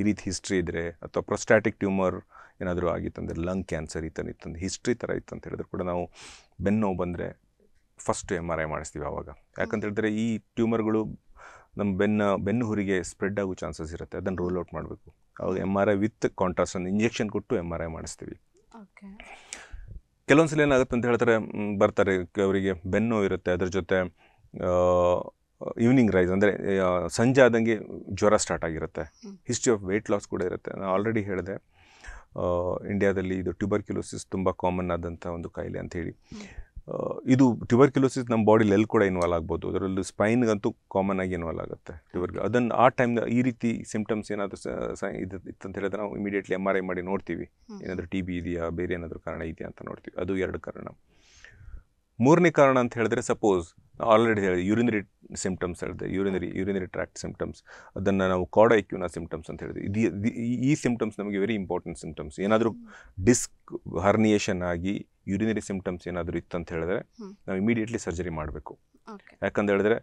ಈ ರೀತಿ ಹಿಸ್ಟ್ರಿ ಇದ್ರೆ ಅಥವಾ ಪ್ರೊಸ್ಟಾಟಿಕ್ ಟ್ಯೂಮರ್ ಏನಾದರೂ ಆಗಿತ್ತು ಅಂದರೆ ಲಂಗ್ ಕ್ಯಾನ್ಸರ್ ಈ ಥರ ಅಂದರೆ ಹಿಸ್ಟ್ರಿ ಥರ ಇತ್ತು ಅಂತ ಹೇಳಿದ್ರು ಕೂಡ ನಾವು ಬೆನ್ನು ಬಂದರೆ ಫಸ್ಟ್ ಎಮ್ ಆರ್ ಐ ಮಾಡಿಸ್ತೀವಿ ಆವಾಗ ಯಾಕಂತ ಹೇಳಿದ್ರೆ ಈ ಟ್ಯೂಮರ್ಗಳು ನಮ್ಮ ಬೆನ್ನ ಬೆನ್ನು ಹುರಿಗೆ ಸ್ಪ್ರೆಡ್ ಆಗೋ ಚಾನ್ಸಸ್ ಇರುತ್ತೆ ಅದನ್ನು ರೋಲ್ ಔಟ್ ಮಾಡಬೇಕು ಅವಾಗ M R I with contrast ಒಂದು ಇಂಜೆಕ್ಷನ್ ಕೊಟ್ಟು ಎಮ್ ಆರ್ ಐ ಮಾಡಿಸ್ತೀವಿ ಕೆಲವೊಂದು ಸಲ ಏನಾಗುತ್ತೆ ಅಂತ ಹೇಳ್ತಾರೆ ಬರ್ತಾರೆ ಅವರಿಗೆ ಬೆನ್ನು ಇರುತ್ತೆ ಅದ್ರ ಜೊತೆ ಈವ್ನಿಂಗ್ ರೈಸ್ ಅಂದರೆ ಸಂಜೆ ಆದಂಗೆ ಜ್ವರ ಸ್ಟಾರ್ಟ್ ಆಗಿರುತ್ತೆ ಹಿಸ್ಟ್ರಿ ಆಫ್ ವೆಯ್ಟ್ ಲಾಸ್ ಕೂಡ ಇರುತ್ತೆ ನಾನು ಆಲ್ರೆಡಿ ಹೇಳಿದೆ ಇಂಡಿಯಾದಲ್ಲಿ ಇದು ಟ್ಯೂಬರ್ಕ್ಯುಲೋಸಿಸ್ ತುಂಬ ಕಾಮನ್ ಆದಂಥ ಒಂದು ಕಾಯಿಲೆ ಅಂಥೇಳಿ ಇದು ಟ್ಯುಬರ್ಕ್ಯುಲೋಸಿಸ್ ನಮ್ಮ ಬಾಡಿಲಿ ಎಲ್ಲಿ ಕೂಡ ಇನ್ವಾಲ್ ಆಗ್ಬೋದು ಅದರಲ್ಲೂ ಸ್ಪೈನ್ಗಂತೂ ಕಾಮನ್ ಆಗಿ ಇನ್ವಾಲ್ ಆಗುತ್ತೆ ಟ್ಯುಬರ್ಕ್ಯು ಅದನ್ನು ಆ ಟೈಮ್ನ ಈ ರೀತಿ ಸಿಂಪ್ಟಮ್ಸ್ ಏನಾದರೂ ಇದು ಇತ್ತಂತ ಹೇಳಿದ್ರೆ ನಾವು ಇಮಿಡಿಯೇಟ್ಲಿ ಎಮ್ ಆರ್ ಐ ಮಾಡಿ ನೋಡ್ತೀವಿ ಏನಾದರೂ ಟಿ ಬಿ ಇದೆಯಾ ಬೇರೆ ಏನಾದರೂ ಕಾರಣ ಇದೆಯಾ ಅಂತ ನೋಡ್ತೀವಿ ಅದು ಎರಡು ಕಾರಣ ಮೂರನೇ ಕಾರಣ ಅಂತ ಹೇಳಿದ್ರೆ ಸಪೋಸ್ ಆಲ್ರೆಡಿ ಹೇಳಿದೆ ಯೂರಿನರಿ ಸಿಂಪ್ಟಮ್ಸ್ ಹೇಳಿದೆ ಯೂರಿನರಿ ಯೂರಿನರಿ ಟ್ರ್ಯಾಕ್ಟ್ ಸಿಂಪ್ಟಮ್ಸ್ ಅದನ್ನು ನಾವು ಕಾಡ ಇಕ್ಯೂನ ಸಿಂಪ್ಟಮ್ಸ್ ಅಂತ ಹೇಳಿದ್ವಿ ಇದು ಈ ಸಿಂಪ್ಟಮ್ಸ್ ನಮಗೆ ವೆರಿ ಇಂಪಾರ್ಟೆಂಟ್ ಸಿಂಪ್ಟಮ್ಸ್ ಏನಾದರೂ ಡಿಸ್ಕ್ ಹರ್ನಿಯೇಷನ್ ಆಗಿ ಯೂರಿನರಿ ಸಿಂಪ್ಟಮ್ಸ್ ಏನಾದರೂ ಇತ್ತು ಅಂತ ಹೇಳಿದ್ರೆ ನಾವು ಇಮಿಡಿಯೇಟ್ಲಿ ಸರ್ಜರಿ ಮಾಡಬೇಕು ಯಾಕಂತ ಹೇಳಿದ್ರೆ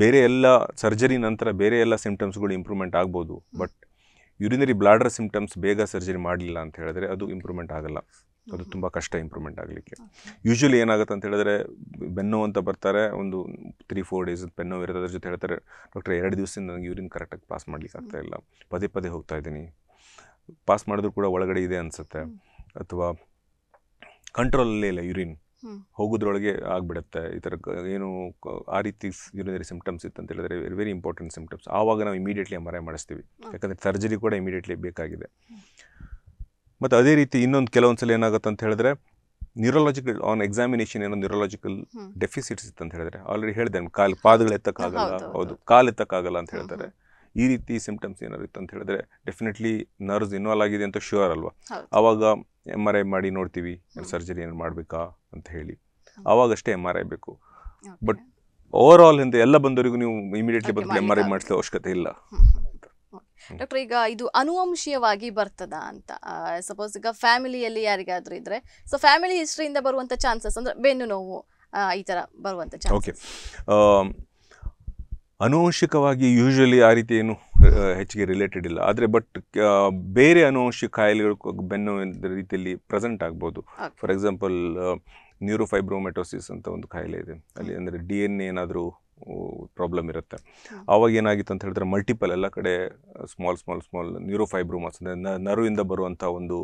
ಬೇರೆ ಎಲ್ಲ ಸರ್ಜರಿ ನಂತರ ಬೇರೆ ಎಲ್ಲ ಸಿಂಪ್ಟಮ್ಸ್ಗಳು ಇಂಪ್ರೂವ್ಮೆಂಟ್ ಆಗ್ಬೋದು ಬಟ್ ಯೂರಿನರಿ ಬ್ಲಾಡರ್ ಸಿಂಪ್ಟಮ್ಸ್ ಬೇಗ ಸರ್ಜರಿ ಮಾಡಲಿಲ್ಲ ಅಂತ ಹೇಳಿದ್ರೆ ಅದು ಇಂಪ್ರೂವ್ಮೆಂಟ್ ಆಗಲ್ಲ ಅದು ತುಂಬ ಕಷ್ಟ ಇಂಪ್ರೂವ್ಮೆಂಟ್ ಆಗಲಿಕ್ಕೆ ಯೂಶ್ವಲಿ ಏನಾಗುತ್ತೆ ಅಂತ ಹೇಳಿದ್ರೆ ಬೆನ್ನೋ ಅಂತ ಬರ್ತಾರೆ ಒಂದು ತ್ರೀ ಫೋರ್ ಡೇಸ್ ಬೆನ್ನೋ ಇರುತ್ತೆ ಜೊತೆ ಹೇಳ್ತಾರೆ ಡಾಕ್ಟರ್ ಎರಡು ದಿವಸದಿಂದ ನನಗೆ ಯೂರಿನ್ ಕರೆಕ್ಟಾಗಿ ಪಾಸ್ ಮಾಡಲಿಕ್ಕೆ ಆಗ್ತಾ ಇಲ್ಲ ಪದೇ ಪದೇ ಹೋಗ್ತಾ ಇದ್ದೀನಿ ಪಾಸ್ ಮಾಡಿದ್ರು ಕೂಡ ಒಳಗಡೆ ಇದೆ ಅನಿಸುತ್ತೆ ಅಥವಾ ಕಂಟ್ರೋಲಲ್ಲೇ ಇಲ್ಲ ಯೂರಿನ್ ಹೋಗೋದ್ರೊಳಗೆ ಆಗಿಬಿಡುತ್ತೆ ಈ ಥರ ಏನು ಆ ರೀತಿ ಯೂರಿನರಿ ಸಿಂಪ್ಟಮ್ಸ್ ಇತ್ತು ಅಂತ ಹೇಳಿದ್ರೆ ವೆರಿ ಇಂಪಾರ್ಟೆಂಟ್ ಸಿಂಪ್ಟಮ್ಸ್ ಆವಾಗ ನಾವು ಇಮಿಡಿಯೇಟ್ಲಿ ಎಮ್ ಆರ್ ಐ ಮಾಡಿಸ್ತೀವಿ ಯಾಕಂದರೆ ಸರ್ಜರಿ ಕೂಡ ಇಮಿಡಿಯೇಟ್ಲಿ ಬೇಕಾಗಿದೆ ಮತ್ತು ಅದೇ ರೀತಿ ಇನ್ನೊಂದು ಕೆಲವೊಂದು ಸಲ ಏನಾಗುತ್ತೆ ಅಂತ ಹೇಳಿದ್ರೆ ನ್ಯೂರಲಾಜಿಕಲ್ ಆನ್ ಎಕ್ಸಾಮಿನೇಷನ್ ಏನೋ ನ್ಯೂರಲಾಜಿಕಲ್ ಡೆಫಿಸಿಟ್ಸ್ ಇತ್ತು ಅಂತ ಹೇಳಿದ್ರೆ ಆಲ್ರೆಡಿ ಹೇಳಿದೆ ಕಾಲು ಪಾದಗಳು ಎತ್ತಕ್ಕಾಗಲ್ಲ ಹೌದು ಕಾಲು ಎತ್ತಕ್ಕಾಗಲ್ಲ ಅಂತ ಹೇಳ್ತಾರೆ ಈ ರೀತಿ ಸಿಂಪ್ಟಮ್ಸ್ ಏನಾದ್ರು ಇತ್ತು ಅಂತ ಹೇಳಿದ್ರೆ ಡೆಫಿನೆಟ್ಲಿ ನರ್ವ್ಸ್ ಇನ್ವಾಲ್ವ್ ಆಗಿದೆ ಅಂತ ಶ್ಯೂರ್ ಅಲ್ವಾ ಅವಾಗ ಎಮ್ ಆರ್ ಐ ಮಾಡಿ ನೋಡ್ತೀವಿ ಸರ್ಜರಿ ಏನು ಮಾಡಬೇಕಾ ಅಂತ ಹೇಳಿ ಅವಾಗಷ್ಟೇ ಎಮ್ ಆರ್ ಐ ಬೇಕು ಬಟ್ ಓವರ್ ಆಲ್ ಹಿಂದೆ ಎಲ್ಲ ಬಂದವರಿಗೂ ನೀವು ಇಮಿಡಿಯೇಟ್ಲಿ ಬಂದು ಎಮ್ ಆರ್ ಐ ಮಾಡಿಸೋ ಅವಶ್ಯಕತೆ ಇಲ್ಲ ಡಾಕ್ಟರ್ ಈಗ ಇದು ಅನುವಂಶೀಯವಾಗಿ ಬರ್ತದ ಅಂತ ಸಪೋಸ್ ಈಗ ಫ್ಯಾಮಿಲಿಯಲ್ಲಿ ಯಾರಿಗಾದ್ರೂ ಇದ್ರೆ ಸೊ ಫ್ಯಾಮಿಲಿ ಹಿಸ್ಟ್ರಿಯಿಂದ ಬರುವಂತ ಚಾನ್ಸಸ್ ಅಂದ್ರೆ ಬೆನ್ನು ನೋವು ಈ ಥರ ಬರುವಂಥ ಓಕೆ ಅನುವಂಶಿಕವಾಗಿ ಯೂಶ್ವಲಿ ಆ ರೀತಿ ಏನು ಹೆಚ್ಚಿಗೆ ರಿಲೇಟೆಡ್ ಇಲ್ಲ ಆದರೆ ಬಟ್ ಬೇರೆ ಅನುವಂಶಿಕ ಕಾಯಿಲೆಗಳು ಬೆನ್ನು ರೀತಿಯಲ್ಲಿ ಪ್ರೆಸೆಂಟ್ ಆಗ್ಬೋದು ಫಾರ್ ಎಕ್ಸಾಂಪಲ್ ನ್ಯೂರೋಫೈಬ್ರೋಮೆಟೋಸಿಸ್ ಅಂತ ಒಂದು ಕಾಯಿಲೆ ಇದೆ ಅಲ್ಲಿ ಅಂದರೆ ಡಿ ಎನ್ ಏನಾದರೂ ಪ್ರಾಬ್ಲಮ್ ಇರುತ್ತೆ ಆವಾಗ ಏನಾಗಿತ್ತು ಅಂತ ಹೇಳಿದ್ರೆ ಮಲ್ಟಿಪಲ್ ಎಲ್ಲ ಕಡೆ ಸ್ಮಾಲ್ ಸ್ಮಾಲ್ ಸ್ಮಾಲ್ ನ್ಯೂರೋಫೈಬ್ರೋಮಾಸ್ ಅಂದರೆ ನರುವಿಂದ ಬರುವಂಥ ಒಂದು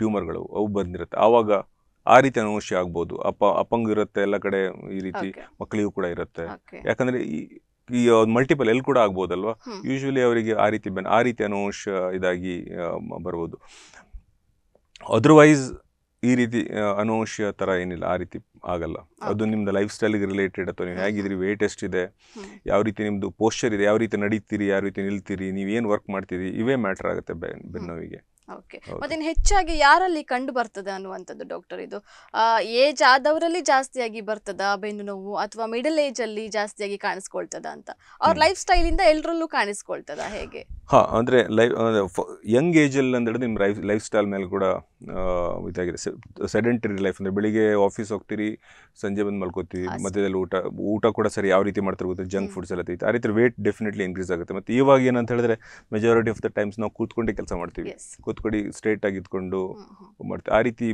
ಟ್ಯೂಮರ್ಗಳು ಅವು ಬಂದಿರುತ್ತೆ ಆವಾಗ ಆ ರೀತಿ ಅನುವಂಶ ಆಗ್ಬೋದು ಅಪ್ಪ ಅಪ್ಪಂಗೂ ಇರುತ್ತೆ ಎಲ್ಲ ಕಡೆ ಈ ರೀತಿ ಮಕ್ಕಳಿಗೂ ಕೂಡ ಇರುತ್ತೆ ಯಾಕಂದರೆ ಈ ಮಲ್ಟಿಪಲ್ ಎಲ್ಲಿ ಕೂಡ ಆಗ್ಬೋದಲ್ವಾ ಯೂಶ್ವಲಿ ಅವರಿಗೆ ಆ ರೀತಿ ಬೆನ್ ಆ ರೀತಿ ಅನುವಂಶ ಇದಾಗಿ ಬರ್ಬೋದು ಅದರ್ವೈಸ್ ಈ ರೀತಿ ಅನೋಷ್ಯ ಥರ ಏನಿಲ್ಲ ಆ ರೀತಿ ಆಗಲ್ಲ ಅದು ನಿಮ್ದು ಲೈಫ್ ಸ್ಟೈಲಿಗೆ ರಿಲೇಟೆಡ್ ಅಥವಾ ನೀವು ಹೇಗಿದ್ರಿ ವೇಟ್ ಎಷ್ಟಿದೆ ಯಾವ ರೀತಿ ನಿಮ್ಮದು ಪೋಶ್ಚರ್ ಇದೆ ಯಾವ ರೀತಿ ನಡೀತೀರಿ ಯಾವ ರೀತಿ ನಿಲ್ತೀರಿ ನೀವೇನು ವರ್ಕ್ ಮಾಡ್ತೀರಿ ಇವೇ ಮ್ಯಾಟ್ರ್ ಆಗುತ್ತೆ ಬೆನ್ನೋವಿಗೆ ಓಕೆ ಮತ್ತೆ ಹೆಚ್ಚಾಗಿ ಯಾರಲ್ಲಿ ಕಂಡು ಬರ್ತದೆ ಅನ್ನುವಂಥದ್ದು ಡಾಕ್ಟರ್ ಇದು ಏಜ್ ಆದವರಲ್ಲಿ ಜಾಸ್ತಿಯಾಗಿ ಬರ್ತದ ಬೆನ್ನು ನೋವು ಅಥವಾ ಮಿಡಲ್ ಏಜ್ ಅಲ್ಲಿ ಜಾಸ್ತಿಯಾಗಿ ಕಾಣಿಸ್ಕೊಳ್ತದ ಅಂತ ಅವ್ರ ಲೈಫ್ ಸ್ಟೈಲ್ ಇಂದ ಎಲ್ಲರಲ್ಲೂ ಕಾಣಿಸ್ಕೊಳ್ತದ ಹೇಗೆ ಹಾ ಅಂದ್ರೆ ಯಂಗ್ ಏಜ್ ಅಲ್ಲಿ ಅಂದ್ರೆ ನಿಮ್ ಲೈಫ್ ಸ್ಟೈಲ್ ಮೇಲೆ ಕೂಡ ಇದಾಗಿದೆ ಸೆಡೆಂಟರಿ ಲೈಫ್ ಅಂದ್ರೆ ಬೆಳಿಗ್ಗೆ ಆಫೀಸ್ ಹೋಗ್ತೀರಿ ಸಂಜೆ ಬಂದ್ ಮಲ್ಕೋತೀವಿ ಮಧ್ಯದಲ್ಲಿ ಊಟ ಊಟ ಕೂಡ ಸರಿ ಯಾವ ರೀತಿ ಮಾಡ್ತಾರೆ ಗೊತ್ತಾ ಜಂಕ್ ಫುಡ್ಸ್ ಎಲ್ಲ ತೆಗಿತಾರೆ ಆ ರೀತಿ ವೇಟ್ ಡೆಫಿನೆಟ್ಲಿ ಇನ್ಕ್ರೀಸ್ ಆಗುತ್ತೆ ಮತ್ತೆ ಇವಾಗ ಏನಂತ ಹೇಳಿದ್ರೆ ಮೆಜಾರಿಟಿ ಆಫ್ ದ ಟೈಮ್ಸ್ ನಾವು ಕೂತ್ಕೊಂಡೇ ಕೆಲಸ ಮಾಡ್ತೀವಿ ಕೂತ್ಕೊಡಿ ಸ್ಟ್ರೇಟ್ ಆಗಿ ಇದ್ಕೊಂಡು ಮಾಡ್ತೀವಿ ಆ ರೀತಿ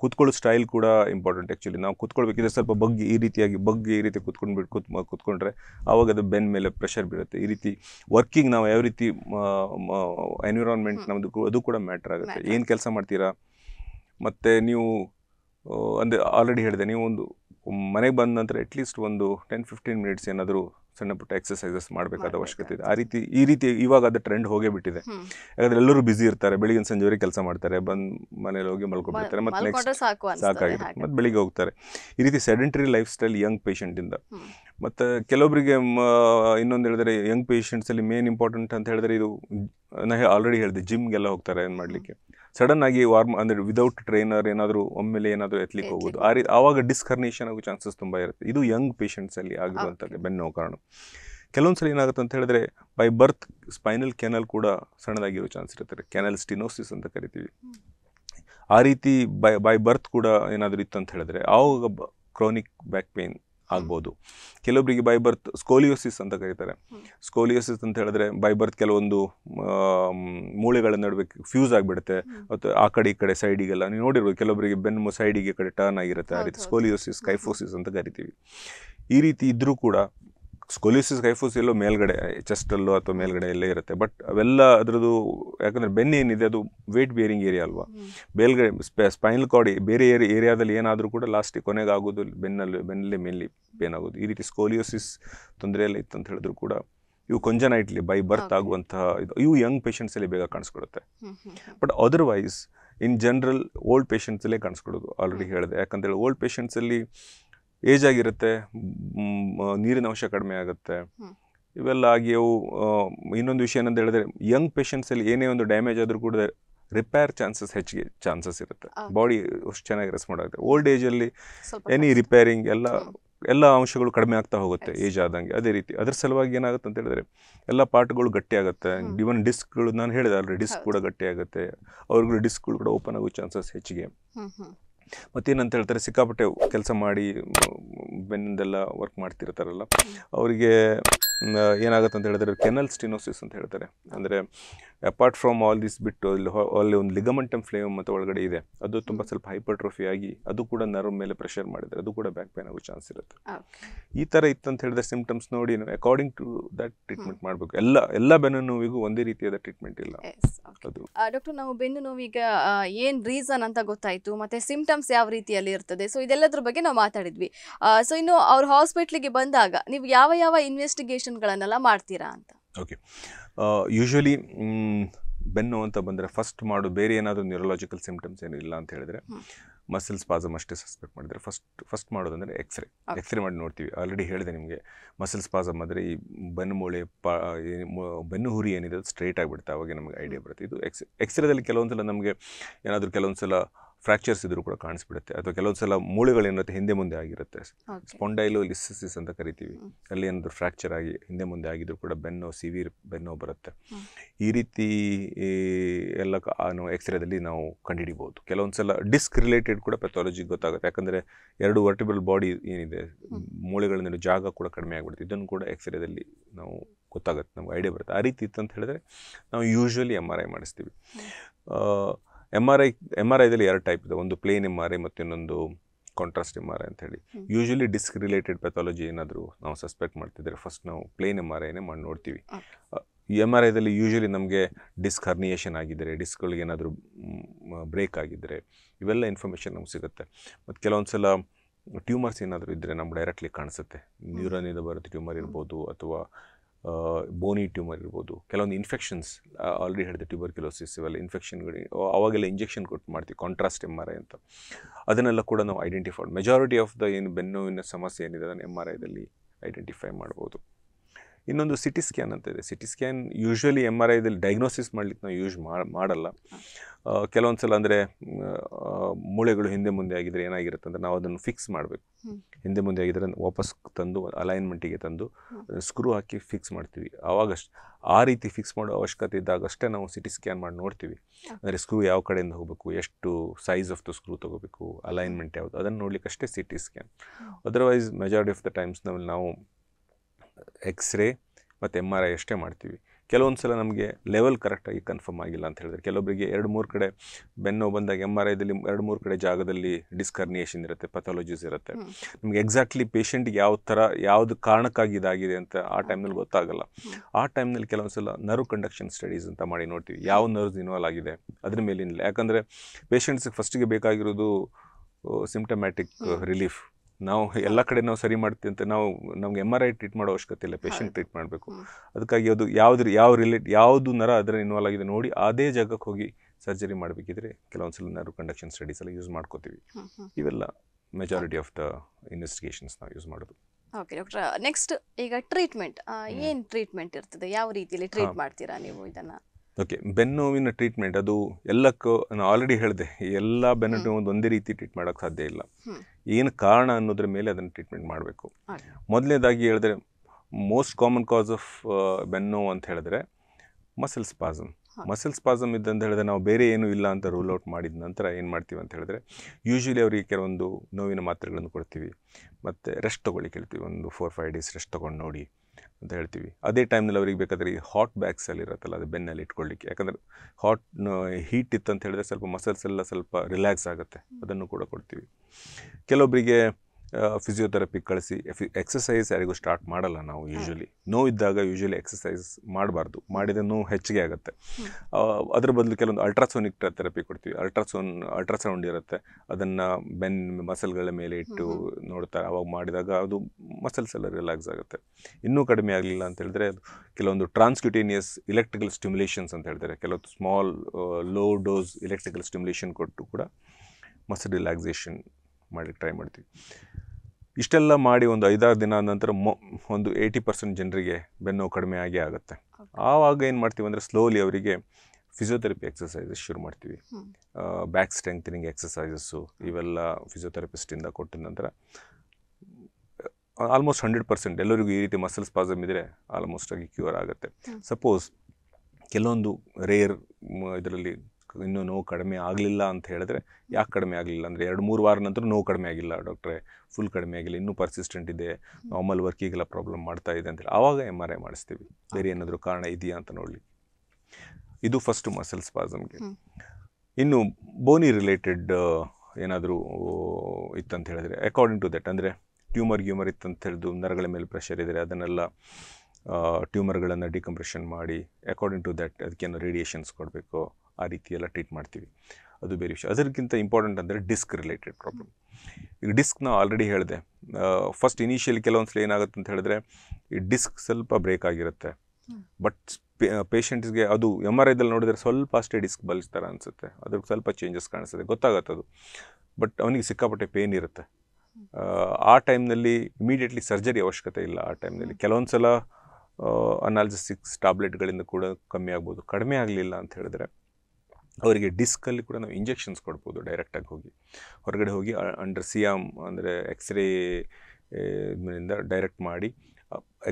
ಕೂತ್ಕೊಳ್ಳೋ ಸ್ಟೈಲ್ ಕೂಡ ಇಂಪಾರ್ಟೆಂಟ್ ಆ್ಯಕ್ಚುಲಿ ನಾವು ಕೂತ್ಕೊಳ್ಬೇಕಿದ್ರೆ ಸ್ವಲ್ಪ ಬಗ್ಗಿ ಈ ರೀತಿಯಾಗಿ ಬಗ್ಗಿ ಈ ರೀತಿ ಕೂತ್ಕೊಂಡು ಬಿಟ್ಟು ಕೂತ್ ಕೂತ್ಕೊಂಡ್ರೆ ಆವಾಗ ಅದು ಬೆನ್ ಮೇಲೆ ಪ್ರೆಷರ್ ಬೀಳುತ್ತೆ ಈ ರೀತಿ ವರ್ಕಿಂಗ್ ನಾವು ಯಾವ ರೀತಿ ಎನ್ವಿರಾನ್ಮೆಂಟ್ ನಮ್ಮದು ಅದು ಕೂಡ ಮ್ಯಾಟ್ರ್ ಆಗುತ್ತೆ ಏನು ಕೆಲಸ ಮಾಡ್ತೀರಾ ಮತ್ತು ನೀವು ಅಂದರೆ ಆಲ್ರೆಡಿ ಹೇಳಿದೆ ನೀವು ಒಂದು ಮನೆಗೆ ಬಂದ ನಂತರ ಅಟ್ಲೀಸ್ಟ್ ಒಂದು ಟೆನ್ ಫಿಫ್ಟೀನ್ ಮಿನಿಟ್ಸ್ ಏನಾದರೂ ಸಣ್ಣ ಪುಟ್ಟ ಎಕ್ಸಸೈಸಸ್ ಮಾಡಬೇಕಾದ ಅವಶ್ಯಕತೆ ಇದೆ ಆ ರೀತಿ ಈ ರೀತಿ ಇವಾಗ ಅದು ಟ್ರೆಂಡ್ ಹೋಗೇ ಬಿಟ್ಟಿದೆ ಯಾಕಂದ್ರೆ ಎಲ್ಲರೂ ಬಿಜಿ ಇರ್ತಾರೆ ಬೆಳಿಗ್ಗೆ ಸಂಜೆವರೆಗೆ ಕೆಲಸ ಮಾಡ್ತಾರೆ ಬಂದು ಮನೇಲಿ ಹೋಗಿ ಮಲ್ಕೊಬಿಡ್ತಾರೆ ಮತ್ತೆ ನೆಕ್ಸ್ಟ್ ಸಾಕಾಗಿದೆ ಮತ್ತೆ ಬೆಳಿಗ್ಗೆ ಹೋಗ್ತಾರೆ ಈ ರೀತಿ ಸೆಡೆಂಟರಿ ಲೈಫ್ ಸ್ಟೈಲ್ ಯಂಗ್ ಇಂದ ಮತ್ತು ಕೆಲವೊಬ್ಬರಿಗೆ ಇನ್ನೊಂದು ಹೇಳಿದ್ರೆ ಯಂಗ್ ಅಲ್ಲಿ ಮೇನ್ ಇಂಪಾರ್ಟೆಂಟ್ ಅಂತ ಹೇಳಿದ್ರೆ ಇದು ನಾ ಆಲ್ರೆಡಿ ಹೇಳಿದೆ ಜಿಮ್ಗೆಲ್ಲ ಹೋಗ್ತಾರೆ ಏನು ಮಾಡಲಿಕ್ಕೆ ಸಡನ್ ಆಗಿ ವಾರ್ಮ್ ಅಂದರೆ ವಿದೌಟ್ ಟ್ರೈನರ್ ಏನಾದರೂ ಒಮ್ಮೆಲೆ ಏನಾದರೂ ಎತ್ಲಿಕ್ಕೆ ಹೋಗೋದು ಆ ರೀತಿ ಆವಾಗ ಡಿಸ್ಕರ್ನೇಷನ್ ಆಗೋ ಚಾನ್ಸಸ್ ತುಂಬ ಇರುತ್ತೆ ಇದು ಯಂಗ್ ಅಲ್ಲಿ ಆಗಿರುವಂಥದ್ದು ಬೆನ್ನೋ ಕಾರಣ ಕೆಲವೊಂದು ಸಲ ಏನಾಗುತ್ತೆ ಅಂತ ಹೇಳಿದ್ರೆ ಬೈ ಬರ್ತ್ ಸ್ಪೈನಲ್ ಕೆನಲ್ ಕೂಡ ಸಣ್ಣದಾಗಿರೋ ಚಾನ್ಸ್ ಇರುತ್ತೆ ಕೆನಲ್ ಸ್ಟಿನೋಸಿಸ್ ಅಂತ ಕರಿತೀವಿ ಆ ರೀತಿ ಬೈ ಬೈ ಬರ್ತ್ ಕೂಡ ಏನಾದರೂ ಇತ್ತು ಅಂತ ಹೇಳಿದ್ರೆ ಆವಾಗ ಕ್ರಾನಿಕ್ ಬ್ಯಾಕ್ ಪೇನ್ ಆಗ್ಬೋದು ಕೆಲವೊಬ್ಬರಿಗೆ ಬೈ ಬರ್ತ್ ಸ್ಕೋಲಿಯೋಸಿಸ್ ಅಂತ ಕರೀತಾರೆ ಸ್ಕೋಲಿಯೋಸಿಸ್ ಅಂತ ಹೇಳಿದ್ರೆ ಬೈ ಬರ್ತ್ ಕೆಲವೊಂದು ಮೂಳೆಗಳ ನಡುವೆ ಫ್ಯೂಸ್ ಆಗಿಬಿಡುತ್ತೆ ಮತ್ತು ಆ ಕಡೆ ಈ ಕಡೆ ಸೈಡಿಗೆಲ್ಲ ನೀವು ನೋಡಿರ್ಬೋದು ಕೆಲವೊಬ್ಬರಿಗೆ ಬೆನ್ನು ಸೈಡಿಗೆ ಕಡೆ ಟರ್ನ್ ಆಗಿರುತ್ತೆ ಆ ರೀತಿ ಸ್ಕೋಲಿಯೋಸಿಸ್ ಕೈಫೋಸಿಸ್ ಅಂತ ಕರಿತೀವಿ ಈ ರೀತಿ ಇದ್ದರೂ ಕೂಡ ಸ್ಕೊಲಿಸಿಸ್ ಕೈಫೋಸ್ ಎಲ್ಲೋ ಮೇಲ್ಗಡೆ ಚೆಸ್ಟಲ್ಲೋ ಅಥವಾ ಮೇಲ್ಗಡೆ ಎಲ್ಲೇ ಇರುತ್ತೆ ಬಟ್ ಅವೆಲ್ಲ ಅದರದ್ದು ಯಾಕಂದರೆ ಬೆನ್ನು ಏನಿದೆ ಅದು ವೇಟ್ ಬೇರಿಂಗ್ ಏರಿಯಾ ಅಲ್ವಾ ಮೇಲ್ಗಡೆ ಸ್ಪೈನಲ್ ಕಾಡಿ ಬೇರೆ ಏರಿ ಏರಿಯಾದಲ್ಲಿ ಏನಾದರೂ ಕೂಡ ಲಾಸ್ಟ್ ಕೊನೆಗೆ ಆಗೋದು ಬೆನ್ನಲ್ಲಿ ಬೆನ್ನಲ್ಲೇ ಮೇನ್ಲಿ ಪೇನ್ ಆಗೋದು ಈ ರೀತಿ ಸ್ಕೋಲಿಯೋಸಿಸ್ ತೊಂದರೆಯಲ್ಲ ಇತ್ತು ಅಂತ ಹೇಳಿದ್ರು ಕೂಡ ಇವು ಕೊಂಜನೈಟ್ಲಿ ಬೈ ಬರ್ತ್ ಆಗುವಂತಹ ಇದು ಇವು ಯಂಗ್ ಪೇಷಂಟ್ಸಲ್ಲಿ ಬೇಗ ಕಾಣಿಸ್ಕೊಡುತ್ತೆ but otherwise in general old ಪೇಷಂಟ್ಸಲ್ಲೇ ಕಾಣಿಸ್ಕೊಡೋದು ಆಲ್ರೆಡಿ ಹೇಳಿದೆ ಯಾಕಂತೇಳಿ ಓಲ್ಡ್ ಪೇಷಂಟ್ಸಲ್ಲಿ ಏಜ್ ಆಗಿರುತ್ತೆ ನೀರಿನ ಅಂಶ ಕಡಿಮೆ ಆಗುತ್ತೆ ಇವೆಲ್ಲ ಆಗಿ ಅವು ಇನ್ನೊಂದು ವಿಷಯ ಏನಂತ ಹೇಳಿದ್ರೆ ಯಂಗ್ ಅಲ್ಲಿ ಏನೇ ಒಂದು ಡ್ಯಾಮೇಜ್ ಆದರೂ ಕೂಡ ರಿಪೇರ್ ಚಾನ್ಸಸ್ ಹೆಚ್ಚಿಗೆ ಚಾನ್ಸಸ್ ಇರುತ್ತೆ ಬಾಡಿ ಅಷ್ಟು ಚೆನ್ನಾಗಿ ರೆಸ್ಪಾಂಡ್ ಆಗುತ್ತೆ ಓಲ್ಡ್ ಏಜಲ್ಲಿ ಎನಿ ರಿಪೇರಿಂಗ್ ಎಲ್ಲ ಎಲ್ಲ ಅಂಶಗಳು ಕಡಿಮೆ ಆಗ್ತಾ ಹೋಗುತ್ತೆ ಏಜ್ ಆದಂಗೆ ಅದೇ ರೀತಿ ಅದ್ರ ಸಲುವಾಗಿ ಏನಾಗುತ್ತೆ ಅಂತ ಹೇಳಿದ್ರೆ ಎಲ್ಲ ಪಾರ್ಟ್ಗಳು ಗಟ್ಟಿ ಆಗುತ್ತೆ ಇವನ್ ಡಿಸ್ಕ್ಗಳು ನಾನು ಹೇಳಿದೆ ಅಲ್ಲಿ ಡಿಸ್ಕ್ ಕೂಡ ಗಟ್ಟಿ ಆಗುತ್ತೆ ಅವ್ರಿಗೂ ಡಿಸ್ಕ್ಗಳು ಕೂಡ ಓಪನ್ ಆಗೋ ಚಾನ್ಸಸ್ ಹೆಚ್ಚಿಗೆ ಮತ್ತೇನಂತ ಹೇಳ್ತಾರೆ ಸಿಕ್ಕಾಪಟ್ಟೆ ಕೆಲಸ ಮಾಡಿ ಬೆನ್ನಿಂದೆಲ್ಲ ವರ್ಕ್ ಮಾಡ್ತಿರ್ತಾರಲ್ಲ ಅವರಿಗೆ ಏನಾಗುತ್ತೆ ಅಂತ ಹೇಳಿದ್ರೆ ಕೆನಲ್ ಸ್ಟಿನೋಸಿಸ್ ಅಂತ ಹೇಳ್ತಾರೆ ಅಂದರೆ ಅಪಾರ್ಟ್ ಫ್ರಮ್ ಆಲ್ ದಿಸ್ ಬಿಟ್ಟು ಅಲ್ಲಿ ಅಲ್ಲಿ ಒಂದು ಲಿಗಮಂಟಮ್ ಫ್ಲೇಮ್ ಮತ್ತು ಒಳಗಡೆ ಇದೆ ಅದು ತುಂಬ ಸ್ವಲ್ಪ ಹೈಪರ್ಟ್ರೋಫಿ ಆಗಿ ಅದು ಕೂಡ ನರ್ವ್ ಮೇಲೆ ಪ್ರೆಷರ್ ಮಾಡಿದರೆ ಅದು ಕೂಡ ಬ್ಯಾಕ್ ಪೇನ್ ಆಗೋ ಚಾನ್ಸ್ ಇರುತ್ತೆ ಈ ಥರ ಇತ್ತು ಅಂತ ಹೇಳಿದ್ರೆ ಸಿಂಪ್ಟಮ್ಸ್ ನೋಡಿ ನಾವು ಅಕಾರ್ಡಿಂಗ್ ಟು ದಟ್ ಟ್ರೀಟ್ಮೆಂಟ್ ಮಾಡಬೇಕು ಎಲ್ಲ ಎಲ್ಲ ಬೆನ್ನು ನೋವಿಗೂ ಒಂದೇ ರೀತಿಯಾದ ಟ್ರೀಟ್ಮೆಂಟ್ ಇಲ್ಲ ಡಾಕ್ಟರ್ ನಾವು ಬೆನ್ನು ನೋವಿಗೆ ಏನು ರೀಸನ್ ಅಂತ ಗೊತ್ತಾಯಿತು ಮತ್ತು ಸಿಂಪ್ಟಮ್ಸ್ ಯಾವ ರೀತಿಯಲ್ಲಿ ಇರ್ತದೆ ಸೊ ಇದೆಲ್ಲದ್ರ ಬಗ್ಗೆ ನಾವು ಮಾತಾಡಿದ್ವಿ ಸೊ ಇನ್ನು ಅವ್ರ ಹಾಸ್ಪಿಟ್ಲಿಗೆ ಬಂದಾಗ ನೀವು ಯಾವ ಯಾವ ಇನ್ವೆಸ್ಟಿಗೇಷನ್ ಆಪರೇಷನ್ಗಳನ್ನೆಲ್ಲ ಮಾಡ್ತೀರಾ ಅಂತ ಓಕೆ ಯೂಶ್ವಲಿ uh, mm, ಬೆನ್ನು ಅಂತ ಬಂದರೆ ಫಸ್ಟ್ ಮಾಡು ಬೇರೆ ಏನಾದರೂ ನ್ಯೂರಲಾಜಿಕಲ್ ಸಿಂಪ್ಟಮ್ಸ್ ಏನೂ ಇಲ್ಲ ಅಂತ ಹೇಳಿದ್ರೆ ಮಸಲ್ ಸ್ಪಾಸಮ್ ಅಷ್ಟೇ ಸಸ್ಪೆಕ್ಟ್ ಮಾಡಿದರೆ ಫಸ್ಟ್ ಫಸ್ಟ್ ಮಾಡೋದಂದರೆ ಎಕ್ಸ್ರೇ ಎಕ್ಸ್ರೇ ಮಾಡಿ ನೋಡ್ತೀವಿ ಆಲ್ರೆಡಿ ಹೇಳಿದೆ ನಿಮಗೆ ಮಸಲ್ ಸ್ಪಾಸಮ್ ಆದರೆ ಈ ಬೆನ್ನು ಮೂಳೆ ಪಾ ಬೆನ್ನು ಹುರಿ ಏನಿದೆ ಅದು ಸ್ಟ್ರೈಟ್ ಆಗಿಬಿಡುತ್ತೆ ಅವಾಗ ನಮಗೆ ಐಡಿಯಾ ಬರುತ್ತೆ ಇದು ಎಕ್ಸ್ ಎಕ್ಸ್ರೇದಲ್ಲಿ ಕೆಲವೊಂದು ಸಲ ನಮಗೆ ಏನಾದರೂ ಕೆಲವೊಂದು ಸಲ ಫ್ರ್ಯಾಕ್ಚರ್ಸ್ ಇದ್ರೂ ಕೂಡ ಕಾಣಿಸ್ಬಿಡುತ್ತೆ ಅಥವಾ ಕೆಲವೊಂದು ಸಲ ಮೂಳೆಗಳೇನಿರುತ್ತೆ ಹಿಂದೆ ಮುಂದೆ ಆಗಿರುತ್ತೆ ಸ್ಪೊಂಡೈಲು ಲಿಸಿಸಿಸ್ ಅಂತ ಕರಿತೀವಿ ಅಲ್ಲಿ ಏನಾದರೂ ಫ್ರ್ಯಾಕ್ಚರ್ ಆಗಿ ಹಿಂದೆ ಮುಂದೆ ಆಗಿದ್ರು ಕೂಡ ಬೆನ್ನೋ ಸಿವಿಯರ್ ಬೆನ್ನೋ ಬರುತ್ತೆ ಈ ರೀತಿ ಎಲ್ಲ ನಾವು ಎಕ್ಸ್ರೇದಲ್ಲಿ ನಾವು ಕಂಡುಹಿಡಿಬಹುದು ಕೆಲವೊಂದು ಸಲ ಡಿಸ್ಕ್ ರಿಲೇಟೆಡ್ ಕೂಡ ಪೆಥಾಲಜಿ ಗೊತ್ತಾಗುತ್ತೆ ಯಾಕಂದರೆ ಎರಡು ವರ್ಟಿಬಲ್ ಬಾಡಿ ಏನಿದೆ ಮೂಳೆಗಳ ಜಾಗ ಕೂಡ ಕಡಿಮೆ ಆಗಿಬಿಡುತ್ತೆ ಇದನ್ನು ಕೂಡ ಎಕ್ಸ್ರೇದಲ್ಲಿ ನಾವು ಗೊತ್ತಾಗುತ್ತೆ ನಮ್ಗೆ ಐಡಿಯಾ ಬರುತ್ತೆ ಆ ರೀತಿ ಇತ್ತು ಅಂತ ಹೇಳಿದ್ರೆ ನಾವು ಯೂಶ್ವಲಿ ಎಮ್ ಆರ್ ಐ ಮಾಡಿಸ್ತೀವಿ M R I M R ಐದಲ್ಲಿ ಎರಡು ಟೈಪ್ ಇದೆ ಒಂದು ಪ್ಲೇನ್ ಎಮ್ ಆರ್ ಐ ಮತ್ತು ಇನ್ನೊಂದು ಕಾಂಟ್ರಾಸ್ಟ್ ಎಮ್ ಆರ್ ಐ ಅಂತೇಳಿ ಯೂಶಲಿ ಡಿಸ್ಕ್ ರಿಲೇಟೆಡ್ ಪೆಥಾಲಜಿ ಏನಾದರೂ ನಾವು ಸಸ್ಪೆಕ್ಟ್ ಮಾಡ್ತಿದ್ರೆ ಫಸ್ಟ್ ನಾವು ಪ್ಲೇನ್ ಎಮ್ ಆರ್ ಐನೇ ಮಾಡಿ ನೋಡ್ತೀವಿ ಎಮ್ ಆರ್ ಐದಲ್ಲಿ ಯೂಶ್ವಲಿ ನಮಗೆ ಡಿಸ್ಕ್ ಹರ್ನಿಯೇಷನ್ ಆಗಿದ್ದರೆ ಡಿಸ್ಕ್ಗಳಿಗೆ ಏನಾದರೂ ಬ್ರೇಕ್ ಆಗಿದ್ದರೆ ಇವೆಲ್ಲ ಇನ್ಫಾರ್ಮೇಷನ್ ನಮ್ಗೆ ಸಿಗುತ್ತೆ ಮತ್ತು ಕೆಲವೊಂದು ಸಲ ಟ್ಯೂಮರ್ಸ್ ಏನಾದರೂ ಇದ್ದರೆ ನಮ್ಗೆ ಡೈರೆಕ್ಟ್ಲಿ ಕಾಣಿಸುತ್ತೆ ನ್ಯೂರನಿಂದ ಬರುತ್ತೆ ಟ್ಯೂಮರ್ ಇರ್ಬೋದು ಅಥವಾ ಬೋನಿ ಟ್ಯೂಮರ್ ಇರ್ಬೋದು ಕೆಲವೊಂದು ಇನ್ಫೆಕ್ಷನ್ಸ್ ಆಲ್ರೆಡಿ ಹೇಳಿದೆ ಟ್ಯೂಬರ್ಕ್ಯುಲೋಸಿಸ್ ಇವೆಲ್ಲ ಇನ್ಫೆಕ್ಷನ್ಗಳು ಅವಾಗೆಲ್ಲ ಇಂಜೆಕ್ಷನ್ ಕೊಟ್ಟು ಮಾಡ್ತೀವಿ ಕಾಂಟ್ರಾಸ್ಟ್ ಎಮ್ ಆರ್ ಐ ಅಂತ ಅದನ್ನೆಲ್ಲ ಕೂಡ ನಾವು ಐಡೆಂಟಿಫೈ ಮೆಜಾರಿಟಿ ಆಫ್ ದ ಏನು ಬೆನ್ನೋವಿನ ಸಮಸ್ಯೆ ಏನಿದೆ ಅದನ್ನು ಎಮ್ ಆರ್ ಐದಲ್ಲಿ ಐಡೆಂಟಿಫೈ ಮಾಡ್ಬೋದು ಇನ್ನೊಂದು ಸಿಟಿ ಸ್ಕ್ಯಾನ್ ಅಂತ ಇದೆ CT scan usually M R ಐದಲ್ಲಿ ಡಯಾಗ್ನೋಸಿಸ್ ಮಾಡಲಿಕ್ಕೆ ನಾವು ಯೂಸ್ ಮಾಡಲ್ಲ ಕೆಲವೊಂದು ಸಲ ಅಂದರೆ ಮೂಳೆಗಳು ಹಿಂದೆ ಮುಂದೆ ಆಗಿದ್ರೆ ಏನಾಗಿರುತ್ತೆ ಅಂದರೆ ನಾವು ಅದನ್ನು ಫಿಕ್ಸ್ ಮಾಡಬೇಕು ಹಿಂದೆ ಮುಂದೆ ಆಗಿದ್ರೆ ವಾಪಸ್ ತಂದು ಅಲೈನ್ಮೆಂಟಿಗೆ ತಂದು ಸ್ಕ್ರೂ ಹಾಕಿ ಫಿಕ್ಸ್ ಮಾಡ್ತೀವಿ ಆವಾಗಷ್ಟು ಆ ರೀತಿ ಫಿಕ್ಸ್ ಮಾಡೋ ಅವಶ್ಯಕತೆ ಇದ್ದಾಗ ಅಷ್ಟೇ ನಾವು ಸಿಟಿ ಸ್ಕ್ಯಾನ್ ಮಾಡಿ ನೋಡ್ತೀವಿ ಅಂದರೆ ಸ್ಕ್ರೂ ಯಾವ ಕಡೆಯಿಂದ ಹೋಗಬೇಕು ಎಷ್ಟು ಸೈಜ್ ಆಫ್ ದ ಸ್ಕ್ರೂ ತೊಗೋಬೇಕು ಅಲೈನ್ಮೆಂಟ್ ಯಾವುದು ಅದನ್ನು ನೋಡ್ಲಿಕ್ಕೆ ಅಷ್ಟೇ CT scan otherwise majority of the times ನಾವು ಎಕ್ಸ್ರೇ ಮತ್ತು ಎಮ್ ಆರ್ ಐ ಅಷ್ಟೇ ಮಾಡ್ತೀವಿ ಕೆಲವೊಂದು ಸಲ ನಮಗೆ ಲೆವೆಲ್ ಕರೆಕ್ಟಾಗಿ ಕನ್ಫರ್ಮ್ ಆಗಿಲ್ಲ ಅಂತ ಹೇಳಿದ್ರೆ ಕೆಲವೊಬ್ಬರಿಗೆ ಎರಡು ಮೂರು ಕಡೆ ಬೆನ್ನು ಬಂದಾಗ ಎಮ್ ಆರ್ ಐದಲ್ಲಿ ಎರಡು ಮೂರು ಕಡೆ ಜಾಗದಲ್ಲಿ ಡಿಸ್ಕರ್ನಿಯೇಷನ್ ಇರುತ್ತೆ ಪಥಾಲಜೀಸ್ ಇರುತ್ತೆ ನಮಗೆ ಎಕ್ಸಾಕ್ಟ್ಲಿ ಪೇಷಂಟ್ಗೆ ಯಾವ ಥರ ಯಾವುದು ಕಾರಣಕ್ಕಾಗಿ ಇದಾಗಿದೆ ಅಂತ ಆ ಟೈಮ್ನಲ್ಲಿ ಗೊತ್ತಾಗಲ್ಲ ಆ ಟೈಮ್ನಲ್ಲಿ ಕೆಲವೊಂದು ಸಲ ನರ್ವ್ ಕಂಡಕ್ಷನ್ ಸ್ಟಡೀಸ್ ಅಂತ ಮಾಡಿ ನೋಡ್ತೀವಿ ಯಾವ ನರ್ವ್ಸ್ ಇನ್ವಾಲ್ವ್ ಆಗಿದೆ ಅದ್ರ ಮೇಲೇನಿಲ್ಲ ಯಾಕಂದರೆ ಪೇಷಂಟ್ಸಿಗೆ ಫಸ್ಟಿಗೆ ಬೇಕಾಗಿರೋದು ಸಿಂಪ್ಟಮ್ಯಾಟಿಕ್ ರಿಲೀಫ್ ನಾವು ಎಲ್ಲ ಕಡೆ ನಾವು ಸರಿ ಮಾಡ್ತೀವಿ ಅಂತ ನಾವು ನಮ್ಗೆ ಎಮ್ ಆರ್ ಐ ಟ್ರೀಟ್ ಮಾಡೋ ಅವಶ್ಯಕತೆ ಇಲ್ಲ ಪೇಷಂಟ್ ಟ್ರೀಟ್ ಮಾಡಬೇಕು ಅದಕ್ಕಾಗಿ ಅದು ಯಾವ್ದು ಯಾವ ರಿಲೇಟ್ ಯಾವುದು ನರ ಅದರ ಇನ್ವಾಲ್ವ್ ಆಗಿದೆ ನೋಡಿ ಅದೇ ಜಾಗಕ್ಕೆ ಹೋಗಿ ಸರ್ಜರಿ ಮಾಡಬೇಕಿದ್ರೆ ಕೆಲವೊಂದ್ಸಲ ನರು ಕಂಡಕ್ಷನ್ ಸ್ಟಡೀಸ್ ಎಲ್ಲ ಯೂಸ್ ಮಾಡ್ಕೋತೀವಿ ಇವೆಲ್ಲ ಮೆಜಾರಿಟಿ ಆಫ್ ದ ಇನ್ವೆಸ್ಟಿಗೇಷನ್ಸ್ ನಾವು ಯೂಸ್ ಮಾಡೋದು ಓಕೆ ಡಾಕ್ಟರ್ ನೆಕ್ಸ್ಟ್ ಈಗ ಟ್ರೀಟ್ಮೆಂಟ್ ಏನು ಟ್ರೀಟ್ಮೆಂಟ್ ಇರ್ತದೆ ಯಾವ ರೀತಿಯಲ್ಲಿ ಟ್ರೀಟ್ ಮಾಡ್ತೀರಾ ನೀವು ಇದನ್ನ ಓಕೆ ಬೆನ್ನು ನೋವಿನ ಟ್ರೀಟ್ಮೆಂಟ್ ಅದು ಎಲ್ಲಕ್ಕೂ ನಾನು ಆಲ್ರೆಡಿ ಹೇಳಿದೆ ಎಲ್ಲ ಬೆನ್ನು ಒಂದು ಒಂದೇ ರೀತಿ ಟ್ರೀಟ್ ಮಾಡೋಕ್ಕೆ ಸಾಧ್ಯ ಇಲ್ಲ ಏನು ಕಾರಣ ಅನ್ನೋದ್ರ ಮೇಲೆ ಅದನ್ನು ಟ್ರೀಟ್ಮೆಂಟ್ ಮಾಡಬೇಕು ಮೊದಲನೇದಾಗಿ ಹೇಳಿದ್ರೆ ಮೋಸ್ಟ್ ಕಾಮನ್ ಕಾಸ್ ಆಫ್ ಬೆನ್ನು ನೋವು ಅಂತ ಹೇಳಿದ್ರೆ ಮಸಲ್ ಸ್ಪಾಸಮ್ ಮಸಲ್ ಸ್ಪಾಸಮ್ ಇದ್ದಂತ ಹೇಳಿದ್ರೆ ನಾವು ಬೇರೆ ಏನೂ ಇಲ್ಲ ಅಂತ ರೂಲ್ ಔಟ್ ಮಾಡಿದ ನಂತರ ಏನು ಮಾಡ್ತೀವಿ ಅಂತ ಹೇಳಿದ್ರೆ ಯೂಶ್ವಲಿ ಅವರಿಗೆ ಕೆಲವೊಂದು ನೋವಿನ ಮಾತ್ರೆಗಳನ್ನು ಕೊಡ್ತೀವಿ ಮತ್ತು ರೆಸ್ಟ್ ತೊಗೊಳ್ಳಿ ಕೇಳ್ತೀವಿ ಒಂದು ಫೋರ್ ಫೈವ್ ಡೇಸ್ ರೆಸ್ಟ್ ತೊಗೊಂಡು ನೋಡಿ ಅಂತ ಹೇಳ್ತೀವಿ ಅದೇ ಟೈಮ್ನಲ್ಲಿ ಅವ್ರಿಗೆ ಬೇಕಾದರೆ ಈ ಹಾಟ್ ಬ್ಯಾಗ್ಸಲ್ಲಿ ಇರುತ್ತಲ್ಲ ಅದು ಬೆನ್ನಲ್ಲಿ ಇಟ್ಕೊಳ್ಳಿಕ್ಕೆ ಯಾಕಂದರೆ ಹಾಟ್ ಹೀಟ್ ಇತ್ತು ಅಂತ ಹೇಳಿದ್ರೆ ಸ್ವಲ್ಪ ಮಸಲ್ಸ್ ಎಲ್ಲ ಸ್ವಲ್ಪ ರಿಲ್ಯಾಕ್ಸ್ ಆಗುತ್ತೆ ಅದನ್ನು ಕೂಡ ಕೊಡ್ತೀವಿ ಕೆಲವೊಬ್ಬರಿಗೆ ಫಿಸಿಯೋಥೆರಪಿ ಕಳಿಸಿ ಎಕ್ಸಸೈಸ್ ಯಾರಿಗೂ ಸ್ಟಾರ್ಟ್ ಮಾಡಲ್ಲ ನಾವು ಯೂಶ್ವಲಿ ಇದ್ದಾಗ ಯೂಶ್ವಲಿ ಎಕ್ಸಸೈಸ್ ಮಾಡಬಾರ್ದು ಮಾಡಿದ ನೋವು ಹೆಚ್ಚಿಗೆ ಆಗುತ್ತೆ ಅದ್ರ ಬದಲು ಕೆಲವೊಂದು ಅಲ್ಟ್ರಾಸೋನಿಕ್ ಥೆರಪಿ ಕೊಡ್ತೀವಿ ಅಲ್ಟ್ರಾಸೋನ್ ಅಲ್ಟ್ರಾಸೌಂಡ್ ಇರುತ್ತೆ ಅದನ್ನು ಬೆನ್ ಮಸಲ್ಗಳ ಮೇಲೆ ಇಟ್ಟು ನೋಡ್ತಾರೆ ಅವಾಗ ಮಾಡಿದಾಗ ಅದು ಮಸಲ್ಸ್ ಎಲ್ಲ ರಿಲ್ಯಾಕ್ಸ್ ಆಗುತ್ತೆ ಇನ್ನೂ ಕಡಿಮೆ ಆಗಲಿಲ್ಲ ಅಂತ ಹೇಳಿದ್ರೆ ಅದು ಕೆಲವೊಂದು ಟ್ರಾನ್ಸ್ಕ್ಯುಟೇನಿಯಸ್ ಇಲೆಕ್ಟ್ರಿಕಲ್ ಸ್ಟಿಮ್ಯುಲೇಷನ್ಸ್ ಅಂತ ಹೇಳ್ತಾರೆ ಕೆಲವೊಂದು small low dose electrical stimulation ಕೊಟ್ಟು ಕೂಡ ಮಸಲ್ ರಿಲ್ಯಾಕ್ಸೇಷನ್ ಮಾಡಲಿಕ್ಕೆ ಟ್ರೈ ಮಾಡ್ತೀವಿ ಇಷ್ಟೆಲ್ಲ ಮಾಡಿ ಒಂದು ಐದಾರು ದಿನ ನಂತರ ಮೊ ಒಂದು ಏಯ್ಟಿ ಪರ್ಸೆಂಟ್ ಜನರಿಗೆ ಬೆನ್ನು ಕಡಿಮೆ ಆಗೇ ಆಗುತ್ತೆ ಆವಾಗ ಏನು ಮಾಡ್ತೀವಿ ಅಂದರೆ ಸ್ಲೋಲಿ ಅವರಿಗೆ ಫಿಸಿಯೋಥೆರಪಿ ಎಕ್ಸಸೈಸಸ್ ಶುರು ಮಾಡ್ತೀವಿ ಬ್ಯಾಕ್ ಸ್ಟ್ರೆಂಥನಿಂಗ್ ಎಕ್ಸಸೈಸಸ್ಸು ಇವೆಲ್ಲ ಫಿಸಿಯೋಥೆರಪಿಸ್ಟಿಂದ ಕೊಟ್ಟ ನಂತರ ಆಲ್ಮೋಸ್ಟ್ ಹಂಡ್ರೆಡ್ ಪರ್ಸೆಂಟ್ ಎಲ್ಲರಿಗೂ ಈ ರೀತಿ ಮಸಲ್ಸ್ ಪಾಸಮ್ ಇದ್ದರೆ ಆಲ್ಮೋಸ್ಟ್ ಆಗಿ ಕ್ಯೂರ್ ಆಗುತ್ತೆ ಸಪೋಸ್ ಕೆಲವೊಂದು ರೇರ್ ಇದರಲ್ಲಿ ಇನ್ನೂ ನೋವು ಕಡಿಮೆ ಆಗಲಿಲ್ಲ ಅಂತ ಹೇಳಿದ್ರೆ ಯಾಕೆ ಕಡಿಮೆ ಆಗಲಿಲ್ಲ ಅಂದರೆ ಎರಡು ಮೂರು ವಾರ ನಂತರ ನೋವು ಕಡಿಮೆ ಆಗಿಲ್ಲ ಡಾಕ್ಟ್ರೆ ಫುಲ್ ಕಡಿಮೆ ಆಗಿಲ್ಲ ಇನ್ನೂ ಪರ್ಸಿಸ್ಟೆಂಟ್ ಇದೆ ನಾರ್ಮಲ್ ವರ್ಕಿಗೆಲ್ಲ ಪ್ರಾಬ್ಲಮ್ ಮಾಡ್ತಾ ಇದೆ ಅಂತೇಳಿ ಆವಾಗ ಎಮ್ ಆರ್ ಐ ಮಾಡಿಸ್ತೀವಿ ಬೇರೆ ಏನಾದರೂ ಕಾರಣ ಇದೆಯಾ ಅಂತ ನೋಡಲಿ ಇದು ಫಸ್ಟು ಮಸಲ್ ಸ್ಪಾಸಮ್ಗೆ ಇನ್ನು ಬೋನಿ ರಿಲೇಟೆಡ್ ಏನಾದರೂ ಇತ್ತಂತ ಹೇಳಿದ್ರೆ ಅಕಾರ್ಡಿಂಗ್ ಟು ದಟ್ ಅಂದರೆ ಟ್ಯೂಮರ್ ಗ್ಯೂಮರ್ ಇತ್ತಂತ ಹೇಳಿದು ನರಗಳ ಮೇಲೆ ಪ್ರೆಷರ್ ಇದ್ದರೆ ಅದನ್ನೆಲ್ಲ ಟ್ಯೂಮರ್ಗಳನ್ನು ಡಿಕಂಪ್ರೆಷನ್ ಮಾಡಿ ಅಕಾರ್ಡಿಂಗ್ ಟು ದ್ಯಾಟ್ ಅದಕ್ಕೇನೋ ರೇಡಿಯೇಷನ್ಸ್ ಕೊಡಬೇಕು ಆ ರೀತಿಯೆಲ್ಲ ಟ್ರೀಟ್ ಮಾಡ್ತೀವಿ ಅದು ಬೇರೆ ವಿಷಯ ಅದಕ್ಕಿಂತ ಇಂಪಾರ್ಟೆಂಟ್ ಅಂದರೆ ಡಿಸ್ಕ್ ರಿಲೇಟೆಡ್ ಪ್ರಾಬ್ಲಮ್ ಈಗ ಡಿಸ್ಕ್ ನಾವು ಆಲ್ರೆಡಿ ಹೇಳಿದೆ ಫಸ್ಟ್ ಇನಿಷಿಯಲಿ ಕೆಲವೊಂದು ಸಲ ಏನಾಗುತ್ತೆ ಅಂತ ಹೇಳಿದ್ರೆ ಈ ಡಿಸ್ಕ್ ಸ್ವಲ್ಪ ಬ್ರೇಕ್ ಆಗಿರುತ್ತೆ ಬಟ್ ಪೇಷಂಟ್ಸ್ಗೆ ಅದು ಎಮ್ ಆರ್ ಐದಲ್ಲಿ ನೋಡಿದ್ರೆ ಸ್ವಲ್ಪ ಅಷ್ಟೇ ಡಿಸ್ಕ್ ಬಲಿಸ್ತಾರೆ ಅನಿಸುತ್ತೆ ಅದಕ್ಕೆ ಸ್ವಲ್ಪ ಚೇಂಜಸ್ ಕಾಣಿಸುತ್ತೆ ಗೊತ್ತಾಗತ್ತೆ ಅದು ಬಟ್ ಅವನಿಗೆ ಸಿಕ್ಕಾಪಟ್ಟೆ ಪೇನ್ ಇರುತ್ತೆ ಆ ಟೈಮ್ನಲ್ಲಿ ಇಮಿಡಿಯೇಟ್ಲಿ ಸರ್ಜರಿ ಅವಶ್ಯಕತೆ ಇಲ್ಲ ಆ ಟೈಮ್ನಲ್ಲಿ ಕೆಲವೊಂದು ಸಲ ಅನಾಲ್ಜಸಿಕ್ಸ್ ಟ್ಯಾಬ್ಲೆಟ್ಗಳಿಂದ ಕೂಡ ಕಮ್ಮಿ ಆಗ್ಬೋದು ಕಡಿಮೆ ಆಗಲಿಲ್ಲ ಅಂತ ಹೇಳಿದ್ರೆ ಅವರಿಗೆ ಡಿಸ್ಕಲ್ಲಿ ಕೂಡ ನಾವು ಇಂಜೆಕ್ಷನ್ಸ್ ಕೊಡ್ಬೋದು ಡೈರೆಕ್ಟಾಗಿ ಹೋಗಿ ಹೊರಗಡೆ ಹೋಗಿ ಅಂಡರ್ ಸಿ ಎಮ್ ಅಂದರೆ ಎಕ್ಸ್ರೇ ಡೈರೆಕ್ಟ್ ಮಾಡಿ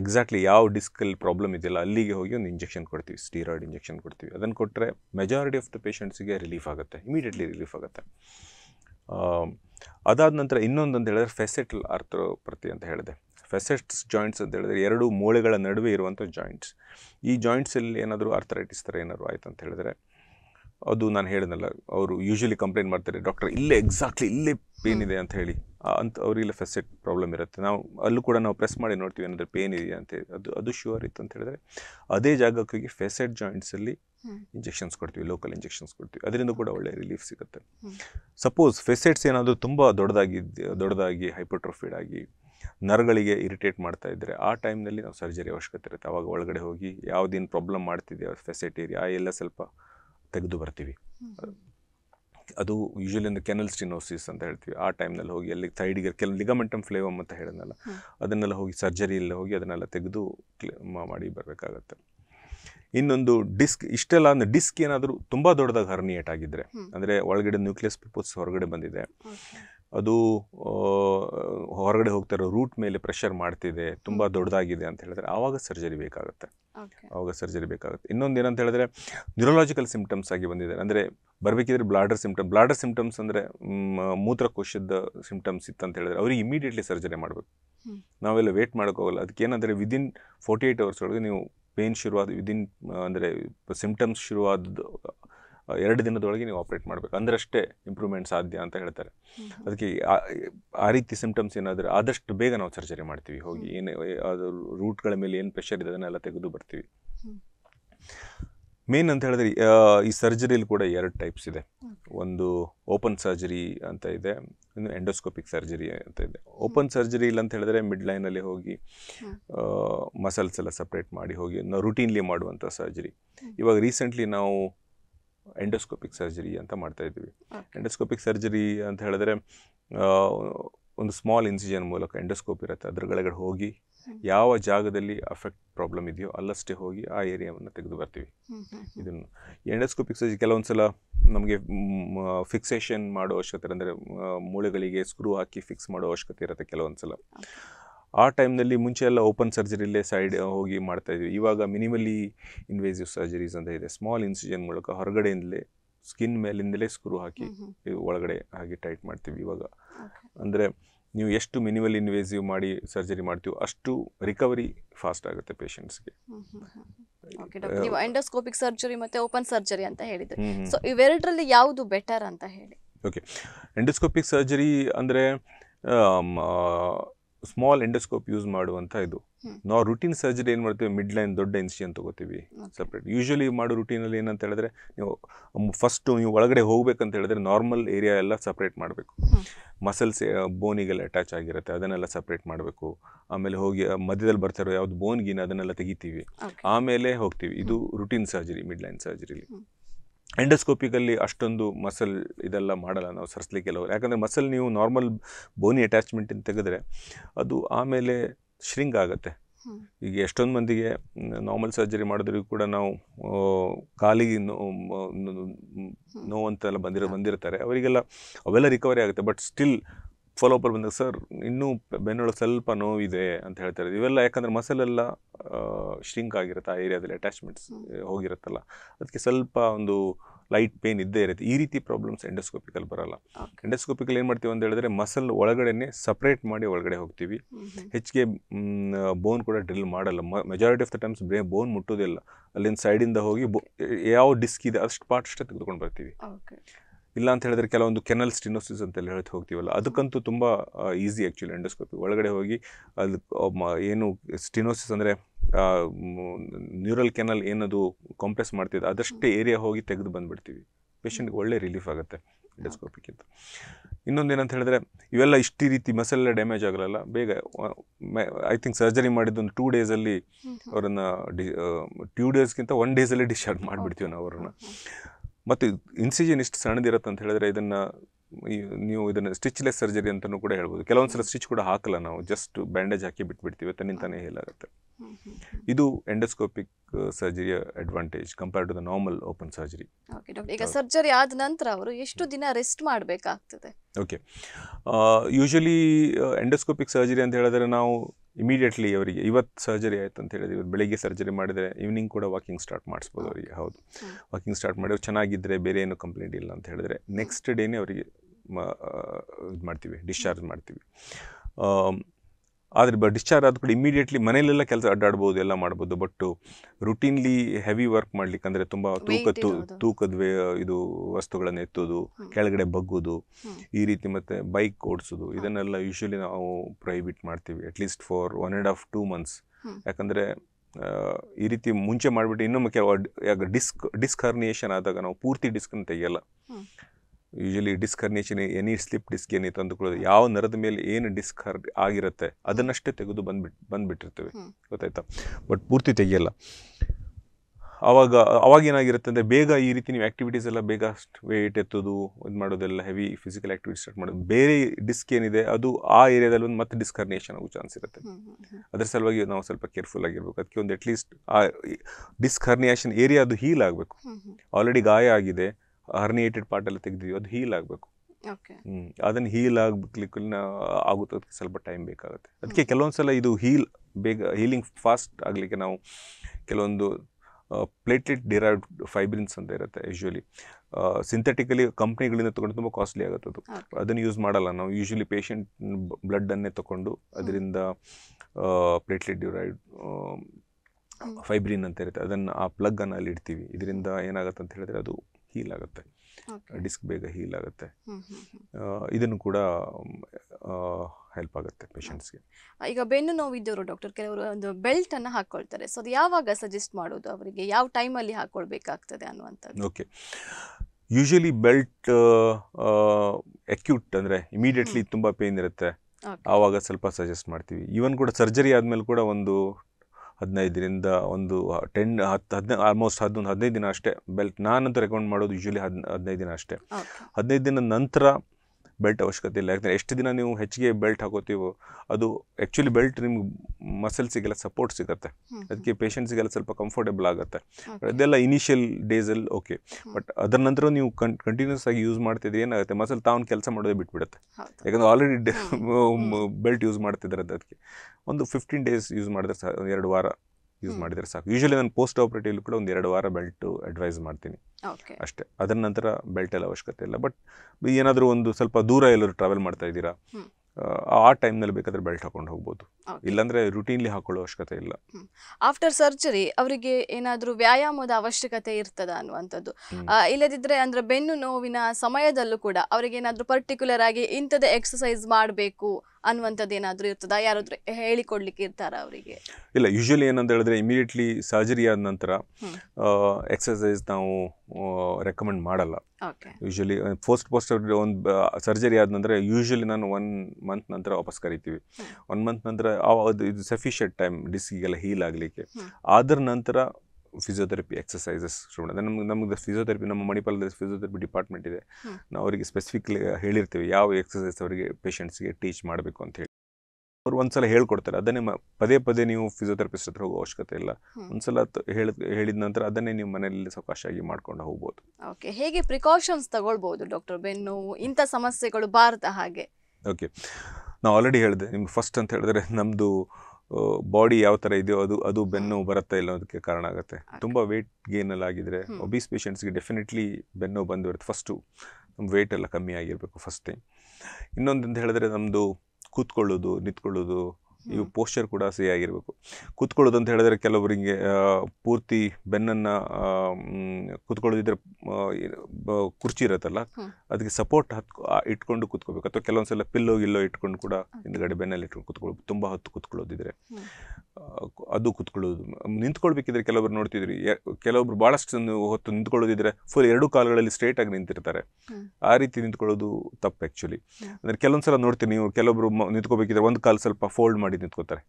ಎಕ್ಸಾಕ್ಟ್ಲಿ ಯಾವ ಡಿಸ್ಕಲ್ಲಿ ಪ್ರಾಬ್ಲಮ್ ಇದೆಯಲ್ಲ ಅಲ್ಲಿಗೆ ಹೋಗಿ ಒಂದು ಇಂಜೆಕ್ಷನ್ ಕೊಡ್ತೀವಿ ಸ್ಟೀರಾಯ್ಡ್ ಇಂಜೆಕ್ಷನ್ ಕೊಡ್ತೀವಿ ಅದನ್ನು ಕೊಟ್ಟರೆ ಮೆಜಾರಿಟಿ ಆಫ್ ದ ಪೇಷಂಟ್ಸಿಗೆ ರಿಲೀಫ್ ಆಗುತ್ತೆ ಇಮಿಡಿಯೇಟ್ಲಿ ರಿಲೀಫ್ ಆಗುತ್ತೆ ಅದಾದ ನಂತರ ಇನ್ನೊಂದು ಅಂತ ಹೇಳಿದ್ರೆ ಫೆಸೆಟಲ್ ಆರ್ಥೋಪ್ರತಿ ಅಂತ ಹೇಳಿದೆ ಫೆಸೆಟ್ಸ್ ಜಾಯಿಂಟ್ಸ್ ಅಂತ ಹೇಳಿದ್ರೆ ಎರಡು ಮೂಳೆಗಳ ನಡುವೆ ಇರುವಂಥ ಜಾಯಿಂಟ್ಸ್ ಈ ಜಾಯಿಂಟ್ಸಲ್ಲಿ ಏನಾದರೂ ಆರ್ಥರೈಟಿಸ್ ಥರ ಏನಾದರೂ ಆಯಿತು ಅಂತ ಹೇಳಿದ್ರೆ ಅದು ನಾನು ಹೇಳಿದ್ನಲ್ಲ ಅವರು ಯೂಶ್ವಲಿ ಕಂಪ್ಲೇಂಟ್ ಮಾಡ್ತಾರೆ ಡಾಕ್ಟರ್ ಇಲ್ಲೇ ಎಕ್ಸಾಕ್ಟ್ಲಿ ಇಲ್ಲೇ ಪೇನ್ ಇದೆ ಅಂತ ಹೇಳಿ ಅಂತ ಇಲ್ಲ ಫೆಸೆಟ್ ಪ್ರಾಬ್ಲಮ್ ಇರುತ್ತೆ ನಾವು ಅಲ್ಲೂ ಕೂಡ ನಾವು ಪ್ರೆಸ್ ಮಾಡಿ ನೋಡ್ತೀವಿ ಏನಾದರೂ ಪೇನ್ ಇದೆಯಾ ಅಂತ ಅದು ಅದು ಶ್ಯೂರ್ ಇತ್ತು ಅಂತ ಹೇಳಿದ್ರೆ ಅದೇ ಜಾಗಕ್ಕೆ ಫೆಸೆಟ್ ಜಾಯಿಂಟ್ಸಲ್ಲಿ ಇಂಜೆಕ್ಷನ್ಸ್ ಕೊಡ್ತೀವಿ ಲೋಕಲ್ ಇಂಜೆಕ್ಷನ್ಸ್ ಕೊಡ್ತೀವಿ ಅದರಿಂದ ಕೂಡ ಒಳ್ಳೆ ರಿಲೀಫ್ ಸಿಗುತ್ತೆ ಸಪೋಸ್ ಫೆಸೆಟ್ಸ್ ಏನಾದರೂ ತುಂಬ ದೊಡ್ಡದಾಗಿ ದೊಡ್ಡದಾಗಿ ಹೈಪೋಟ್ರೋಫಿಡ್ ಆಗಿ ನರಗಳಿಗೆ ಇರಿಟೇಟ್ ಮಾಡ್ತಾ ಇದ್ದರೆ ಆ ಟೈಮ್ನಲ್ಲಿ ನಾವು ಸರ್ಜರಿ ಅವಶ್ಯಕತೆ ಇರುತ್ತೆ ಆವಾಗ ಒಳಗಡೆ ಹೋಗಿ ಯಾವುದೇನು ಪ್ರಾಬ್ಲಮ್ ಮಾಡ್ತಿದೆ ಫೆಸೆಟ್ ಏರಿಯಾ ಎಲ್ಲ ಸ್ವಲ್ಪ ತೆಗೆದು ಬರ್ತೀವಿ ಅದು ಯೂಶಲಿ ಒಂದು ಕೆನಲ್ ಸ್ಟಿನೋಸಿಸ್ ಅಂತ ಹೇಳ್ತೀವಿ ಆ ಟೈಮ್ನಲ್ಲಿ ಹೋಗಿ ಅಲ್ಲಿ ಸೈಡ್ಗೆ ಕೆಲವು ಲಿಗಮೆಂಟಮ್ ಫ್ಲೇವಮ್ ಅಂತ ಹೇಳಿದ್ನಲ್ಲ ಅದನ್ನೆಲ್ಲ ಹೋಗಿ ಸರ್ಜರಿಯಲ್ಲಿ ಹೋಗಿ ಅದನ್ನೆಲ್ಲ ತೆಗೆದು ಮಾಡಿ ಬರಬೇಕಾಗತ್ತೆ ಇನ್ನೊಂದು ಡಿಸ್ಕ್ ಇಷ್ಟೆಲ್ಲ ಅಂದರೆ ಡಿಸ್ಕ್ ಏನಾದರೂ ತುಂಬ ದೊಡ್ಡದಾಗಿ ಹರ್ನಿಯೇಟ್ ಆಗಿದ್ದರೆ ಅಂದರೆ ಒಳಗಡೆ ನ್ಯೂಕ್ಲಿಯಸ್ ಪಿಪಲ್ಸ್ ಹೊರಗಡೆ ಬಂದಿದೆ ಅದು ಹೊರಗಡೆ ಹೋಗ್ತಾ ಇರೋ ರೂಟ್ ಮೇಲೆ ಪ್ರೆಷರ್ ಮಾಡ್ತಿದೆ ತುಂಬ ದೊಡ್ಡದಾಗಿದೆ ಅಂತ ಹೇಳಿದ್ರೆ ಆವಾಗ ಸರ್ಜರಿ ಬೇಕಾಗುತ್ತೆ ಆವಾಗ ಸರ್ಜರಿ ಬೇಕಾಗುತ್ತೆ ಇನ್ನೊಂದು ಏನಂತ ಹೇಳಿದ್ರೆ ನ್ಯೂರಲಾಜಿಕಲ್ ಸಿಂಪ್ಟಮ್ಸ್ ಆಗಿ ಬಂದಿದೆ ಅಂದರೆ ಬರಬೇಕಿದ್ರೆ ಬ್ಲಾಡರ್ ಸಿಂಪ್ಟಮ್ ಬ್ಲಾಡರ್ ಸಿಂಪ್ಟಮ್ಸ್ ಅಂದರೆ ಮೂತ್ರಕೋಶದ ಸಿಂಪ್ಟಮ್ಸ್ ಅಂತ ಹೇಳಿದ್ರೆ ಅವ್ರಿಗೆ ಇಮಿಡಿಯೇಟ್ಲಿ ಸರ್ಜರಿ ಮಾಡಬೇಕು ನಾವೆಲ್ಲ ವೇಟ್ ಅದಕ್ಕೆ ಏನಂದರೆ ವಿದಿನ್ ಫೋರ್ಟಿ ಏಯ್ಟ್ ಅವರ್ಸ್ ಒಳಗೆ ನೀವು ಪೇನ್ ಶುರುವಾದ ವಿದಿನ್ ಅಂದರೆ ಸಿಂಪ್ಟಮ್ಸ್ ಶುರುವಾದ ಎರಡು ದಿನದೊಳಗೆ ನೀವು ಆಪ್ರೇಟ್ ಮಾಡಬೇಕು ಅಂದ್ರಷ್ಟೇ ಇಂಪ್ರೂವ್ಮೆಂಟ್ ಸಾಧ್ಯ ಅಂತ ಹೇಳ್ತಾರೆ ಅದಕ್ಕೆ ಆ ರೀತಿ ಸಿಂಪ್ಟಮ್ಸ್ ಏನಾದರೂ ಆದಷ್ಟು ಬೇಗ ನಾವು ಸರ್ಜರಿ ಮಾಡ್ತೀವಿ ಹೋಗಿ ಏನು ಅದು ರೂಟ್ಗಳ ಮೇಲೆ ಏನು ಪ್ರೆಷರ್ ಇದೆ ಅದನ್ನೆಲ್ಲ ತೆಗೆದು ಬರ್ತೀವಿ ಮೇನ್ ಅಂತ ಹೇಳಿದ್ರೆ ಈ ಸರ್ಜರಿಲಿ ಕೂಡ ಎರಡು ಟೈಪ್ಸ್ ಇದೆ ಒಂದು ಓಪನ್ ಸರ್ಜರಿ ಅಂತ ಇದೆ ಇನ್ನು ಎಂಡೋಸ್ಕೋಪಿಕ್ ಸರ್ಜರಿ ಅಂತ ಇದೆ ಓಪನ್ ಸರ್ಜರಿ ಇಲ್ಲ ಅಂತ ಹೇಳಿದ್ರೆ ಮಿಡ್ ಲೈನಲ್ಲಿ ಹೋಗಿ ಮಸಲ್ಸ್ ಎಲ್ಲ ಸಪ್ರೇಟ್ ಮಾಡಿ ಹೋಗಿ ನಾವು ರುಟೀನ್ಲಿ ಮಾಡುವಂಥ ಸರ್ಜರಿ ಇವಾಗ ರೀಸೆಂಟ್ಲಿ ನಾವು ಎಂಡೋಸ್ಕೋಪಿಕ್ ಸರ್ಜರಿ ಅಂತ ಮಾಡ್ತಾ ಇದ್ದೀವಿ ಎಂಡೋಸ್ಕೋಪಿಕ್ ಸರ್ಜರಿ ಅಂತ ಹೇಳಿದ್ರೆ ಒಂದು ಸ್ಮಾಲ್ ಇನ್ಸಿಜನ್ ಮೂಲಕ ಎಂಡೋಸ್ಕೋಪ್ ಇರುತ್ತೆ ಅದ್ರ ಒಳಗಡೆ ಹೋಗಿ ಯಾವ ಜಾಗದಲ್ಲಿ ಅಫೆಕ್ಟ್ ಪ್ರಾಬ್ಲಮ್ ಇದೆಯೋ ಅಲ್ಲಷ್ಟೇ ಹೋಗಿ ಆ ಏರಿಯಾವನ್ನು ತೆಗೆದು ಬರ್ತೀವಿ ಇದನ್ನು ಎಂಡೋಸ್ಕೋಪಿಕ್ ಸರ್ಜರಿ ಕೆಲವೊಂದು ಸಲ ನಮಗೆ ಫಿಕ್ಸೇಷನ್ ಮಾಡೋ ಅವಶ್ಯಕತೆ ಅಂದರೆ ಮೂಳೆಗಳಿಗೆ ಸ್ಕ್ರೂ ಹಾಕಿ ಫಿಕ್ಸ್ ಮಾಡೋ ಅವಶ್ಯಕತೆ ಇರುತ್ತೆ ಕೆಲವೊಂದು ಸಲ ಆ ಟೈಮ್ನಲ್ಲಿ ಮುಂಚೆ ಎಲ್ಲ ಓಪನ್ ಸರ್ಜರಿಲ್ಲೇ ಸೈಡ್ ಹೋಗಿ ಮಾಡ್ತಾಯಿದ್ವಿ ಇವಾಗ ಮಿನಿಮಲಿ ಇನ್ವೇಸಿವ್ ಸರ್ಜರೀಸ್ ಅಂತ ಇದೆ ಸ್ಮಾಲ್ ಇನ್ಸಿಜನ್ ಮೂಲಕ ಹೊರಗಡೆಯಿಂದಲೇ ಸ್ಕಿನ್ ಮೇಲಿಂದಲೇ ಸ್ಕ್ರೂ ಹಾಕಿ ಒಳಗಡೆ ಹಾಗೆ ಟೈಟ್ ಮಾಡ್ತೀವಿ ಇವಾಗ ಅಂದರೆ ನೀವು ಎಷ್ಟು ಮಿನಿಮಲ್ ಇನ್ವೇಸಿವ್ ಮಾಡಿ ಸರ್ಜರಿ ಮಾಡ್ತೀವೋ ಅಷ್ಟು ರಿಕವರಿ ಫಾಸ್ಟ್ ಆಗುತ್ತೆ ಪೇಷಂಟ್ಸ್ಗೆ ನೀವು ಎಂಡೋಸ್ಕೋಪಿಕ್ ಸರ್ಜರಿ ಮತ್ತೆ ಓಪನ್ ಸರ್ಜರಿ ಅಂತ ಹೇಳಿದ್ರೆ ಸೊ ಇವೆರಡರಲ್ಲಿ ಯಾವುದು ಬೆಟರ್ ಅಂತ ಹೇಳಿ ಓಕೆ ಎಂಡೋಸ್ಕೋಪಿಕ್ ಸರ್ಜರಿ ಅಂದರೆ ಸ್ಮಾಲ್ ಎಂಡೋಸ್ಕೋಪ್ ಯೂಸ್ ಮಾಡುವಂಥ ಇದು ನಾವು ರುಟೀನ್ ಸರ್ಜರಿ ಏನು ಮಾಡ್ತೀವಿ ಮಿಡ್ ಲೈನ್ ದೊಡ್ಡ ಇನ್ಸಿಷನ್ ತಗೋತೀವಿ ಸಪ್ರೇಟ್ ಯೂಶಲಿ ಮಾಡೋ ರುಟೀನಲ್ಲಿ ಏನಂತ ಹೇಳಿದ್ರೆ ನೀವು ಫಸ್ಟು ನೀವು ಒಳಗಡೆ ಹೋಗ್ಬೇಕಂತ ಹೇಳಿದ್ರೆ ನಾರ್ಮಲ್ ಏರಿಯಾ ಎಲ್ಲ ಸಪ್ರೇಟ್ ಮಾಡಬೇಕು ಮಸಲ್ಸ್ ಬೋನಿಗೆಲ್ಲ ಅಟ್ಯಾಚ್ ಆಗಿರುತ್ತೆ ಅದನ್ನೆಲ್ಲ ಸಪ್ರೇಟ್ ಮಾಡಬೇಕು ಆಮೇಲೆ ಹೋಗಿ ಮಧ್ಯದಲ್ಲಿ ಬರ್ತಿರೋ ಯಾವ್ದು ಬೋನ್ಗಿನ ಅದನ್ನೆಲ್ಲ ತೆಗಿತೀವಿ ಆಮೇಲೆ ಹೋಗ್ತೀವಿ ಇದು ರುಟೀನ್ ಸರ್ಜರಿ ಮಿಡ್ ಲೈನ್ ಸರ್ಜರಿಲಿ ಎಂಡೋಸ್ಕೋಪಿಕಲ್ಲಿ ಅಷ್ಟೊಂದು ಮಸಲ್ ಇದೆಲ್ಲ ಮಾಡಲ್ಲ ನಾವು ಸರಿಸ್ಲಿಕ್ಕೆ ಕೆಲವರು ಯಾಕಂದರೆ ಮಸಲ್ ನೀವು ನಾರ್ಮಲ್ ಬೋನಿ ಅಟ್ಯಾಚ್ಮೆಂಟಿಂದ ತೆಗೆದ್ರೆ ಅದು ಆಮೇಲೆ ಶ್ರಿಂಗ್ ಆಗುತ್ತೆ ಈಗ ಎಷ್ಟೊಂದು ಮಂದಿಗೆ ನಾರ್ಮಲ್ ಸರ್ಜರಿ ಮಾಡಿದ್ರಿಗೂ ಕೂಡ ನಾವು ಕಾಲಿಗೆ ನೋವು ಅಂತೆಲ್ಲ ಬಂದಿರೋ ಬಂದಿರ್ತಾರೆ ಅವರಿಗೆಲ್ಲ ಅವೆಲ್ಲ ರಿಕವರಿ ಆಗುತ್ತೆ ಬಟ್ ಸ್ಟಿಲ್ ಫಾಲೋಅಪಲ್ಲಿ ಬಂದಾಗ ಸರ್ ಇನ್ನೂ ಬೆನ್ನೊಳಗೆ ಸ್ವಲ್ಪ ನೋವಿದೆ ಅಂತ ಹೇಳ್ತಾರೆ ಇವೆಲ್ಲ ಯಾಕಂದರೆ ಮಸಲೆಲ್ಲ ಶ್ರಿಂಕ್ ಆಗಿರುತ್ತೆ ಆ ಏರಿಯಾದಲ್ಲಿ ಅಟ್ಯಾಚ್ಮೆಂಟ್ಸ್ ಹೋಗಿರುತ್ತಲ್ಲ ಅದಕ್ಕೆ ಸ್ವಲ್ಪ ಒಂದು ಲೈಟ್ ಪೇನ್ ಇದ್ದೇ ಇರುತ್ತೆ ಈ ರೀತಿ ಪ್ರಾಬ್ಲಮ್ಸ್ ಎಂಡೋಸ್ಕೋಪಿಕಲ್ಲಿ ಬರಲ್ಲ ಎಂಡೋಸ್ಕೋಪಿಕಲ್ಲಿ ಏನು ಮಾಡ್ತೀವಿ ಅಂತ ಹೇಳಿದ್ರೆ ಮಸಲ್ ಒಳಗಡೆನೆ ಸಪ್ರೇಟ್ ಮಾಡಿ ಒಳಗಡೆ ಹೋಗ್ತೀವಿ ಹೆಚ್ಚಿಗೆ ಬೋನ್ ಕೂಡ ಡ್ರಿಲ್ ಮಾಡಲ್ಲ ಮೆಜಾರಿಟಿ ಆಫ್ ದ ಟೈಮ್ಸ್ ಬ್ರೇ ಬೋನ್ ಮುಟ್ಟೋದಿಲ್ಲ ಅಲ್ಲಿಂದ ಸೈಡಿಂದ ಹೋಗಿ ಯಾವ ಡಿಸ್ಕ್ ಇದೆ ಅಷ್ಟು ಪಾರ್ಟ್ ಅಷ್ಟೇ ತೆಗೆದುಕೊಂಡು ಬರ್ತೀವಿ ಇಲ್ಲ ಅಂತ ಹೇಳಿದ್ರೆ ಕೆಲವೊಂದು ಕೆನಲ್ ಸ್ಟಿನೋಸಿಸ್ ಅಂತ ಹೇಳಿ ಹೋಗ್ತೀವಲ್ಲ ಅದಕ್ಕಂತೂ ತುಂಬ ಈಸಿ ಆ್ಯಕ್ಚುಲಿ ಎಂಡೋಸ್ಕೋಪಿ ಒಳಗಡೆ ಹೋಗಿ ಅದು ಏನು ಸ್ಟಿನೋಸಿಸ್ ಅಂದರೆ ನ್ಯೂರಲ್ ಕೆನಲ್ ಏನದು ಕಾಂಪ್ರೆಸ್ ಮಾಡ್ತಿದೆ ಅದಷ್ಟೇ ಏರಿಯಾ ಹೋಗಿ ತೆಗೆದು ಬಂದುಬಿಡ್ತೀವಿ ಪೇಷಂಟ್ಗೆ ಒಳ್ಳೆ ರಿಲೀಫ್ ಆಗುತ್ತೆ ಎಂಡೋಸ್ಕೋಪಿಕ್ಕಿಂತ ಇನ್ನೊಂದೇನಂತ ಹೇಳಿದ್ರೆ ಇವೆಲ್ಲ ಇಷ್ಟು ರೀತಿ ಮಸಲೆಲ್ಲ ಡ್ಯಾಮೇಜ್ ಆಗಲ್ಲ ಬೇಗ ಐ ಥಿಂಕ್ ಸರ್ಜರಿ ಮಾಡಿದ್ದೊಂದು ಟೂ ಡೇಸಲ್ಲಿ ಅವರನ್ನು ಡಿ ಟೂ ಡೇಸ್ಗಿಂತ ಒನ್ ಡೇಸಲ್ಲಿ ಡಿಸ್ಚಾರ್ಜ್ ಮಾಡಿಬಿಡ್ತೀವಿ ನಾವು ಅವ್ರನ್ನ ಮತ್ತು ಇನ್ಸಿಜನ್ ಇಷ್ಟು ಸಣ್ಣದಿರುತ್ತೆ ಅಂತ ಹೇಳಿದ್ರೆ ಇದನ್ನು ನೀವು ಇದನ್ನು ಸ್ಟಿಚ್ಲೆಸ್ ಸರ್ಜರಿ ಅಂತಲೂ ಕೂಡ ಹೇಳ್ಬೋದು ಕೆಲವೊಂದು ಸಲ ಸ್ಟಿಚ್ ಕೂಡ ಹಾಕಲ್ಲ ನಾವು ಜಸ್ಟ್ ಬ್ಯಾಂಡೇಜ್ ಹಾಕಿ ಬಿಟ್ಬಿಡ್ತೀವಿ ತನ್ನಿಂತಾನೇ ಹೇಳಾಗುತ್ತೆ ಇದು ಎಂಡೋಸ್ಕೋಪಿಕ್ ಸರ್ಜರಿಯ advantage compare to the normal open surgery ಈಗ ಸರ್ಜರಿ ಆದ ನಂತರ ಅವರು ಎಷ್ಟು ದಿನ ರೆಸ್ಟ್ ಮಾಡಬೇಕಾಗ್ತದೆ ಓಕೆ ಯೂಶಲಿ ಎಂಡೋಸ್ಕೋಪಿಕ್ ಸರ್ಜರಿ ಅಂತ ಹೇಳಿದ್ರೆ ನಾವು ಇಮಿಡಿಯೇಟ್ಲಿ ಅವರಿಗೆ ಇವತ್ತು ಸರ್ಜರಿ ಆಯಿತು ಅಂತ ಹೇಳಿದ್ರೆ ಇವತ್ತು ಬೆಳಿಗ್ಗೆ ಸರ್ಜರಿ ಮಾಡಿದರೆ ಈವ್ನಿಂಗ್ ಕೂಡ ವಾಕಿಂಗ್ ಸ್ಟಾರ್ಟ್ ಮಾಡಿಸ್ಬೋದು ಅವರಿಗೆ ಹೌದು ವಾಕಿಂಗ್ ಸ್ಟಾರ್ಟ್ ಮಾಡಿ ಅವ್ರು ಚೆನ್ನಾಗಿದ್ದರೆ ಬೇರೆ ಏನು ಕಂಪ್ಲೇಂಟ್ ಇಲ್ಲ ಅಂತ ಹೇಳಿದ್ರೆ ನೆಕ್ಸ್ಟ್ ಡೇನೇ ಅವರಿಗೆ ಇದು ಮಾಡ್ತೀವಿ ಡಿಸ್ಚಾರ್ಜ್ ಮಾಡ್ತೀವಿ ಆದರೆ ಬ ಡಿಸ್ಚಾರ್ಜ್ ಆದ ಕೂಡ ಇಮಿಡಿಯೇಟ್ಲಿ ಮನೆಯಲ್ಲೆಲ್ಲ ಕೆಲಸ ಅಡ್ಡಾಡ್ಬೋದು ಎಲ್ಲ ಮಾಡ್ಬೋದು ಬಟ್ ರುಟೀನ್ಲಿ ಹೆವಿ ವರ್ಕ್ ಮಾಡ್ಲಿಕ್ಕೆ ಅಂದರೆ ತುಂಬ ತೂಕ ತೂಕದ ಇದು ವಸ್ತುಗಳನ್ನು ಎತ್ತೋದು ಕೆಳಗಡೆ ಬಗ್ಗೋದು ಈ ರೀತಿ ಮತ್ತು ಬೈಕ್ ಓಡಿಸೋದು ಇದನ್ನೆಲ್ಲ ಯೂಶ್ವಲಿ ನಾವು ಪ್ರೈವೇಟ್ ಮಾಡ್ತೀವಿ at least for one and half two months ಯಾಕಂದರೆ ಈ ರೀತಿ ಮುಂಚೆ ಮಾಡಿಬಿಟ್ಟು ಇನ್ನೊಮ್ಮೆ ಕೆಲವು ಡಿಸ್ಕ್ ಡಿಸ್ಕ್ ಆದಾಗ ನಾವು ಪೂರ್ತಿ ಡಿಸ್ಕನ್ನು ತೆಗೆಯಲ್ಲ usually herniation any slip disc ಏನೇ ತಂದುಕೊಳ್ಳೋದು ಯಾವ ನರದ ಮೇಲೆ ಏನು ಡಿಸ್ಕರ್ ಆಗಿರುತ್ತೆ ಅದನ್ನಷ್ಟೇ ತೆಗೆದು ಬಂದ್ಬಿಟ್ಟು ಬಂದ್ಬಿಟ್ಟಿರ್ತೇವೆ ಗೊತ್ತಾಯ್ತಾ ಬಟ್ ಪೂರ್ತಿ ತೆಗಿಯಲ್ಲ ಅವಾಗ ಅವಾಗ ಏನಾಗಿರುತ್ತೆ ಅಂದರೆ ಬೇಗ ಈ ರೀತಿ ನೀವು ಆ್ಯಕ್ಟಿವಿಟೀಸ್ ಎಲ್ಲ ಬೇಗ ವೇಟ್ ಎತ್ತೋದು ಇದು ಮಾಡೋದೆಲ್ಲ ಹೆವಿ ಫಿಸಿಕಲ್ ಆ್ಯಕ್ಟಿವಿಟಿ ಸ್ಟಾರ್ಟ್ ಮಾಡೋದು ಬೇರೆ ಡಿಸ್ಕ್ ಏನಿದೆ ಅದು ಆ ಏರಿಯಾದಲ್ಲಿ ಒಂದು ಮತ್ತೆ ಡಿಸ್ಕರ್ನೇಷನ್ ಆಗೋ ಚಾನ್ಸ್ ಇರುತ್ತೆ ಅದರ ಸಲುವಾಗಿ ನಾವು ಸ್ವಲ್ಪ ಕೇರ್ಫುಲ್ ಆಗಿರ್ಬೇಕು ಅದಕ್ಕೆ ಒಂದು ಅಟ್ಲೀಸ್ಟ್ ಆ ಡಿಸ್ಕರ್ನಿಯೇಷನ್ ಏರಿಯಾ ಅದು ಹೀಲ್ ಆಗಬೇಕು ಆಲ್ರೆಡಿ ಗಾಯ ಆಗಿದೆ ಹರ್ನಿಯೇಟೆಡ್ ಪಾರ್ಟ್ ಎಲ್ಲ ತೆಗೆದಿದ್ವಿ ಅದು ಹೀಲ್ ಆಗಬೇಕು ಹ್ಞೂ ಅದನ್ನು ಹೀಲ್ ಆಗುತ್ತೆ ಆಗುತ್ತೋದಕ್ಕೆ ಸ್ವಲ್ಪ ಟೈಮ್ ಬೇಕಾಗುತ್ತೆ ಅದಕ್ಕೆ ಕೆಲವೊಂದು ಸಲ ಇದು ಹೀಲ್ ಬೇಗ ಹೀಲಿಂಗ್ ಫಾಸ್ಟ್ ಆಗಲಿಕ್ಕೆ ನಾವು ಕೆಲವೊಂದು ಪ್ಲೇಟ್ಲೆಟ್ ಡಿರೈವ್ಡ್ ಫೈಬ್ರಿನ್ಸ್ ಅಂತ ಇರುತ್ತೆ ಯೂಶ್ವಲಿ ಸಿಂಥೆಟಿಕಲಿ ಕಂಪ್ನಿಗಳಿಂದ ತೊಗೊಂಡು ತುಂಬ ಕಾಸ್ಟ್ಲಿ ಆಗುತ್ತೆ ಅದು ಅದನ್ನು ಯೂಸ್ ಮಾಡಲ್ಲ ನಾವು ಯೂಶ್ವಲಿ ಪೇಷಂಟ್ ಬ್ಲಡ್ಡನ್ನೇ ತಗೊಂಡು ಅದರಿಂದ ಪ್ಲೇಟ್ಲೆಟ್ ಡಿರೈವ್ಡ್ ಫೈಬ್ರಿನ್ ಅಂತ ಇರುತ್ತೆ ಅದನ್ನು ಆ ಅನ್ನು ಅಲ್ಲಿ ಇಡ್ತೀವಿ ಇದರಿಂದ ಏನಾಗುತ್ತೆ ಅಂತ ಹೇಳಿದ್ರೆ ಅದು ಹೀಲ್ ಆಗುತ್ತೆ ಡಿಸ್ಕ್ ಬೇಗ ಹೀಲ್ ಆಗುತ್ತೆ ಇದನ್ನು ಕೂಡ ಹೆಲ್ಪ್ ಆಗುತ್ತೆ ಪೇಷಂಟ್ಸ್ಗೆ ಈಗ ಬೆನ್ನು ನೋವಿದ್ದವರು ಡಾಕ್ಟರ್ ಕೆಲವರು ಒಂದು ಬೆಲ್ಟ್ ಅನ್ನು ಹಾಕೊಳ್ತಾರೆ ಸೊ ಅದು ಯಾವಾಗ ಸಜೆಸ್ಟ್ ಮಾಡೋದು ಅವರಿಗೆ ಯಾವ ಟೈಮಲ್ಲಿ ಹಾಕೊಳ್ಬೇಕಾಗ್ತದೆ ಅನ್ನುವಂಥದ್ದು ಓಕೆ ಯೂಶಲಿ ಬೆಲ್ಟ್ ಅಕ್ಯೂಟ್ ಅಂದರೆ ಇಮಿಡಿಯೇಟ್ಲಿ ತುಂಬ ಪೇನ್ ಇರುತ್ತೆ ಆವಾಗ ಸ್ವಲ್ಪ ಸಜೆಸ್ಟ್ ಮಾಡ್ತೀವಿ ಈವನ್ ಕೂಡ ಸರ್ಜರಿ ಆದಮೇಲೆ ಕೂಡ ಒಂದು ಹದಿನೈದರಿಂದ ಒಂದು ಟೆನ್ ಹತ್ತು ಹದಿನೈದು ಆಲ್ಮೋಸ್ಟ್ ಹದಿನೊಂದು ಹದಿನೈದು ದಿನ ಅಷ್ಟೇ ಬೆಲ್ಟ್ ನಾನಂತೂ ರೆಕಮೆಂಡ್ ಮಾಡೋದು ಯೂಶ್ವಲಿ ಹದಿನ ಹದಿನೈದು ದಿನ ಅಷ್ಟೇ ಹದಿನೈದು ದಿನ ನಂತರ ಬೆಲ್ಟ್ ಅವಶ್ಯಕತೆ ಇಲ್ಲ ಯಾಕಂದರೆ ಎಷ್ಟು ದಿನ ನೀವು ಹೆಚ್ಚಿಗೆ ಬೆಲ್ಟ್ ಹಾಕೋತೀವೋ ಅದು ಆ್ಯಕ್ಚುಲಿ ಬೆಲ್ಟ್ ನಿಮ್ಗೆ ಮಸಲ್ಸಿಗೆಲ್ಲ ಸಪೋರ್ಟ್ ಸಿಗುತ್ತೆ ಅದಕ್ಕೆ ಪೇಷಂಟ್ಸಿಗೆಲ್ಲ ಸ್ವಲ್ಪ ಕಂಫರ್ಟೇಬಲ್ ಆಗುತ್ತೆ ಅದೆಲ್ಲ ಇನಿಷಿಯಲ್ ಡೇಸಲ್ಲಿ ಓಕೆ ಬಟ್ ಅದರ ನಂತರ ನೀವು ಕನ್ ಕಂಟಿನ್ಯೂಸ್ ಆಗಿ ಯೂಸ್ ಮಾಡ್ತಿದ್ರೆ ಏನಾಗುತ್ತೆ ಮಸಲ್ ತಾವನ್ನ ಕೆಲಸ ಮಾಡೋದೇ ಬಿಟ್ಬಿಡುತ್ತೆ ಯಾಕಂದರೆ ಆಲ್ರೆಡಿ ಬೆಲ್ಟ್ ಯೂಸ್ ಮಾಡ್ತಿದ್ದಾರೆ ಅದಕ್ಕೆ ಒಂದು ಫಿಫ್ಟೀನ್ ಡೇಸ್ ಯೂಸ್ ಮಾಡಿದ್ರೆ ಎರಡು ವಾರ ಯೂಸ್ ಮಾಡಿದರೆ ಸಾಕು ಯೂಶಲಿ ನಾನು ಪೋಸ್ಟ್ ಆಪರೇಟಿವ್ ಕೂಡ ಒಂದು ಎರಡು ವಾರ ಬೆಲ್ಟ್ ಅಡ್ವೈಸ್ ಮಾಡ್ತೀನಿ ಅಷ್ಟೇ ಅದರ ನಂತರ ಬೆಲ್ಟ್ ಎಲ್ಲ ಅವಶ್ಯಕತೆ ಇಲ್ಲ ಬಟ್ ಏನಾದರೂ ಒಂದು ಸ್ವಲ್ಪ ದೂರ ಎಲ್ಲರೂ ಟ್ರಾವೆಲ್ ಮಾಡ್ತಾ ಇದ್ದೀರಾ ಆ ಟೈಮ್ನಲ್ಲಿ ಬೇಕಾದ್ರೆ ಬೆಲ್ಟ್ ಹಾಕೊಂಡು ಹೋಗ್ಬೋದು ಇಲ್ಲಾಂದ್ರೆ ರುಟೀನ್ಲಿ ಹಾಕೊಳ್ಳೋ ಅವಶ್ಯಕತೆ ಇಲ್ಲ ಆಫ್ಟರ್ ಸರ್ಜರಿ ಅವರಿಗೆ ಏನಾದರೂ ವ್ಯಾಯಾಮದ ಅವಶ್ಯಕತೆ ಇರ್ತದ ಅನ್ನುವಂಥದ್ದು ಇಲ್ಲದಿದ್ರೆ ಅಂದ್ರೆ ಬೆನ್ನು ನೋವಿನ ಸಮಯದಲ್ಲೂ ಕೂಡ ಅವರಿಗೆ ಏನಾದರೂ ಪರ್ಟಿಕ್ಯುಲರ್ ಆಗಿ ಇಂಥದ್ದೇ ಎಕ್ಸಸೈಸ್ ಮಾಡಬೇಕು ಅನ್ನುವಂಥದ್ದು ಏನಾದರೂ ಇರ್ತದ ಯಾರಾದ್ರೂ ಹೇಳಿಕೊಡ್ಲಿಕ್ಕೆ ಇರ್ತಾರ ಅವರಿಗೆ ಇಲ್ಲ ಯೂಶಲಿ ಏನಂತ ಹೇಳಿದ್ರೆ ಇಮಿಡಿಯೇಟ್ಲಿ ಸರ್ಜರಿ ಆದ ನಂತರ ಎಕ್ಸಸೈಸ್ ನಾವು ರೆಕಮೆಂಡ್ ಮಾಡಲ್ಲ ಯೂಶಲಿ ಫಸ್ಟ್ ಪೋಸ್ಟ್ ಒಂದು ಸರ್ಜರಿ ಆದ ನಂತರ ಯೂಶಲಿ ನಾನು ಒನ್ ಮಂತ್ ನಂತರ ವಾಪಸ್ ಕರಿತೀವಿ ಒನ್ ಮಂತ್ ನಂತರ ಇದು ಸಫಿಷಿಯೆಂಟ್ ಟೈಮ್ ಡಿಸ್ಕಿಗೆಲ್ಲ ಹೀಲ್ ಆಗಲಿಕ್ಕೆ ಆದ್ರ ನಂತರ ಫಿಸಿಯೋಥೆರಪಿ ಎಕ್ಸಸೈಸಸ್ ಶುರು ಮಾಡೋದು ನಮ್ಗೆ ನಮ್ಗೆ ಫಿಸಿಯೋಥೆರಪಿ ನಮ್ಮ ಮಣಿಪಾಲದಲ್ಲಿ ಫಿಸಿಯೋಥೆರಪಿ ಡಿಪಾರ್ಟ್ಮೆಂಟ್ ಇದೆ ನಾವು ಅವರಿಗೆ ಸ್ಪೆಸಿಫಿಕ್ಲಿ ಹೇಳಿರ್ತೀವಿ ಯಾವ ಎಕ್ಸಸೈಸ್ ಅವರಿಗೆ ಪೇಷಂಟ್ಸ್ಗೆ ಟೀಚ್ ಮಾಡಬೇಕು ಅಂತ ಹೇಳಿ ಅವ್ರು ಒಂದ್ಸಲ ಹೇಳ್ಕೊಡ್ತಾರೆ ಅದನ್ನೇ ಪದೇ ಪದೇ ನೀವು ಫಿಸಿಯೋಥೆರಪಿಸ್ಟ್ ಹತ್ರ ಹೋಗೋ ಅವಶ್ಯಕತೆ ಇಲ್ಲ ಒಂದ್ಸಲ ಹೇಳಿದ ನಂತರ ಅದನ್ನೇ ನೀವು ಮನೆಯಲ್ಲಿ ಸಾವಕಾಶಾಗಿ ಮಾಡ್ಕೊಂಡು ಹೋಗ್ಬೋದು ಓಕೆ ಹೇಗೆ ಪ್ರಿಕಾಷನ್ಸ್ ತಗೊಳ್ಬಹುದು ಡಾಕ್ಟರ್ ಬೆನ್ನು ಇಂಥ ಸಮಸ್ಯೆಗಳು ಬಾರದ ಹಾಗೆ ಓಕೆ ನಾವು ಆಲ್ರೆಡಿ ಹೇಳಿದೆ ನಿಮ್ಗೆ ಫಸ್ಟ್ ಅಂತ ಹೇಳಿದ್ರೆ ನಮ್ಮದು ಬಾಡಿ ಯಾವ ಥರ ಇದೆಯೋ ಅದು ಅದು ಬೆನ್ನು ಬರುತ್ತಾ ಇಲ್ಲ ಅದಕ್ಕೆ ಕಾರಣ ಆಗುತ್ತೆ ತುಂಬ ವೆಯ್ಟ್ ಎಲ್ಲ ಆಗಿದ್ರೆ ಒಬೀಸ್ ಪೇಷಂಟ್ಸ್ಗೆ ಡೆಫಿನೆಟ್ಲಿ ಬೆನ್ನು ಬಂದು ಇರುತ್ತೆ ಫಸ್ಟು ನಮ್ಮ ವೆಯ್ಟ್ ಎಲ್ಲ ಕಮ್ಮಿ ಆಗಿರಬೇಕು ಫಸ್ಟ್ ಇನ್ನೊಂದು ಅಂತ ಹೇಳಿದ್ರೆ ನಮ್ಮದು ಕೂತ್ಕೊಳ್ಳೋದು ನಿಂತ್ಕೊಳ್ಳೋದು ಇವು ಪೋಶ್ಚರ್ ಕೂಡ ಸರಿಯಾಗಿರಬೇಕು ಕುತ್ಕೊಳ್ಳೋದು ಅಂತ ಹೇಳಿದ್ರೆ ಕೆಲವರಿಗೆ ಪೂರ್ತಿ ಬೆನ್ನನ್ನು ಕೂತ್ಕೊಳ್ಳೋದಿದ್ರೆ ಕುರ್ಚಿ ಇರುತ್ತಲ್ಲ ಅದಕ್ಕೆ ಸಪೋರ್ಟ್ ಹತ್ ಇಟ್ಕೊಂಡು ಕೂತ್ಕೋಬೇಕು ಅಥವಾ ಕೆಲವೊಂದ್ಸಲ ಪಿಲ್ಲೋ ಗಿಲ್ಲೋ ಇಟ್ಕೊಂಡು ಕೂಡ ಹಿಂದ್ಗಡೆ ಬೆನ್ನಲ್ಲಿ ಇಟ್ಕೊಂಡು ತುಂಬಾ ತುಂಬ ಹೊತ್ತು ಕುತ್ಕೊಳ್ಳೋದಿದ್ರೆ ಅದು ಕೂತ್ಕೊಳ್ಳೋದು ನಿಂತ್ಕೊಳ್ಬೇಕಿದ್ರೆ ಕೆಲವರು ನೋಡ್ತಿದ್ರಿ ಕೆಲವೊಬ್ರು ಬಹಳಷ್ಟು ಹೊತ್ತು ನಿಂತ್ಕೊಳ್ಳೋದಿದ್ರೆ ಫುಲ್ ಎರಡು ಕಾಲುಗಳಲ್ಲಿ ಸ್ಟ್ರೇಟ್ ಆಗಿ ನಿಂತಿರ್ತಾರೆ ಆ ರೀತಿ ನಿಂತ್ಕೊಳ್ಳೋದು ತಪ್ಪು ಆಕ್ಚುಲಿ ಅಂದ್ರೆ ಕೆಲವೊಂದ್ಸಲ ನೋಡ್ತೀನಿ ನೀವು ಕೆಲವೊಬ್ರು ನಿಂತ್ಕೋಬೇಕಿದ್ರೆ ಒಂದು ಕಾಲು ಸ್ವಲ್ಪ ಫೋಲ್ಡ್ ಮಾಡಿ ಮಾಡಿ ನಿಂತ್ಕೋತಾರೆ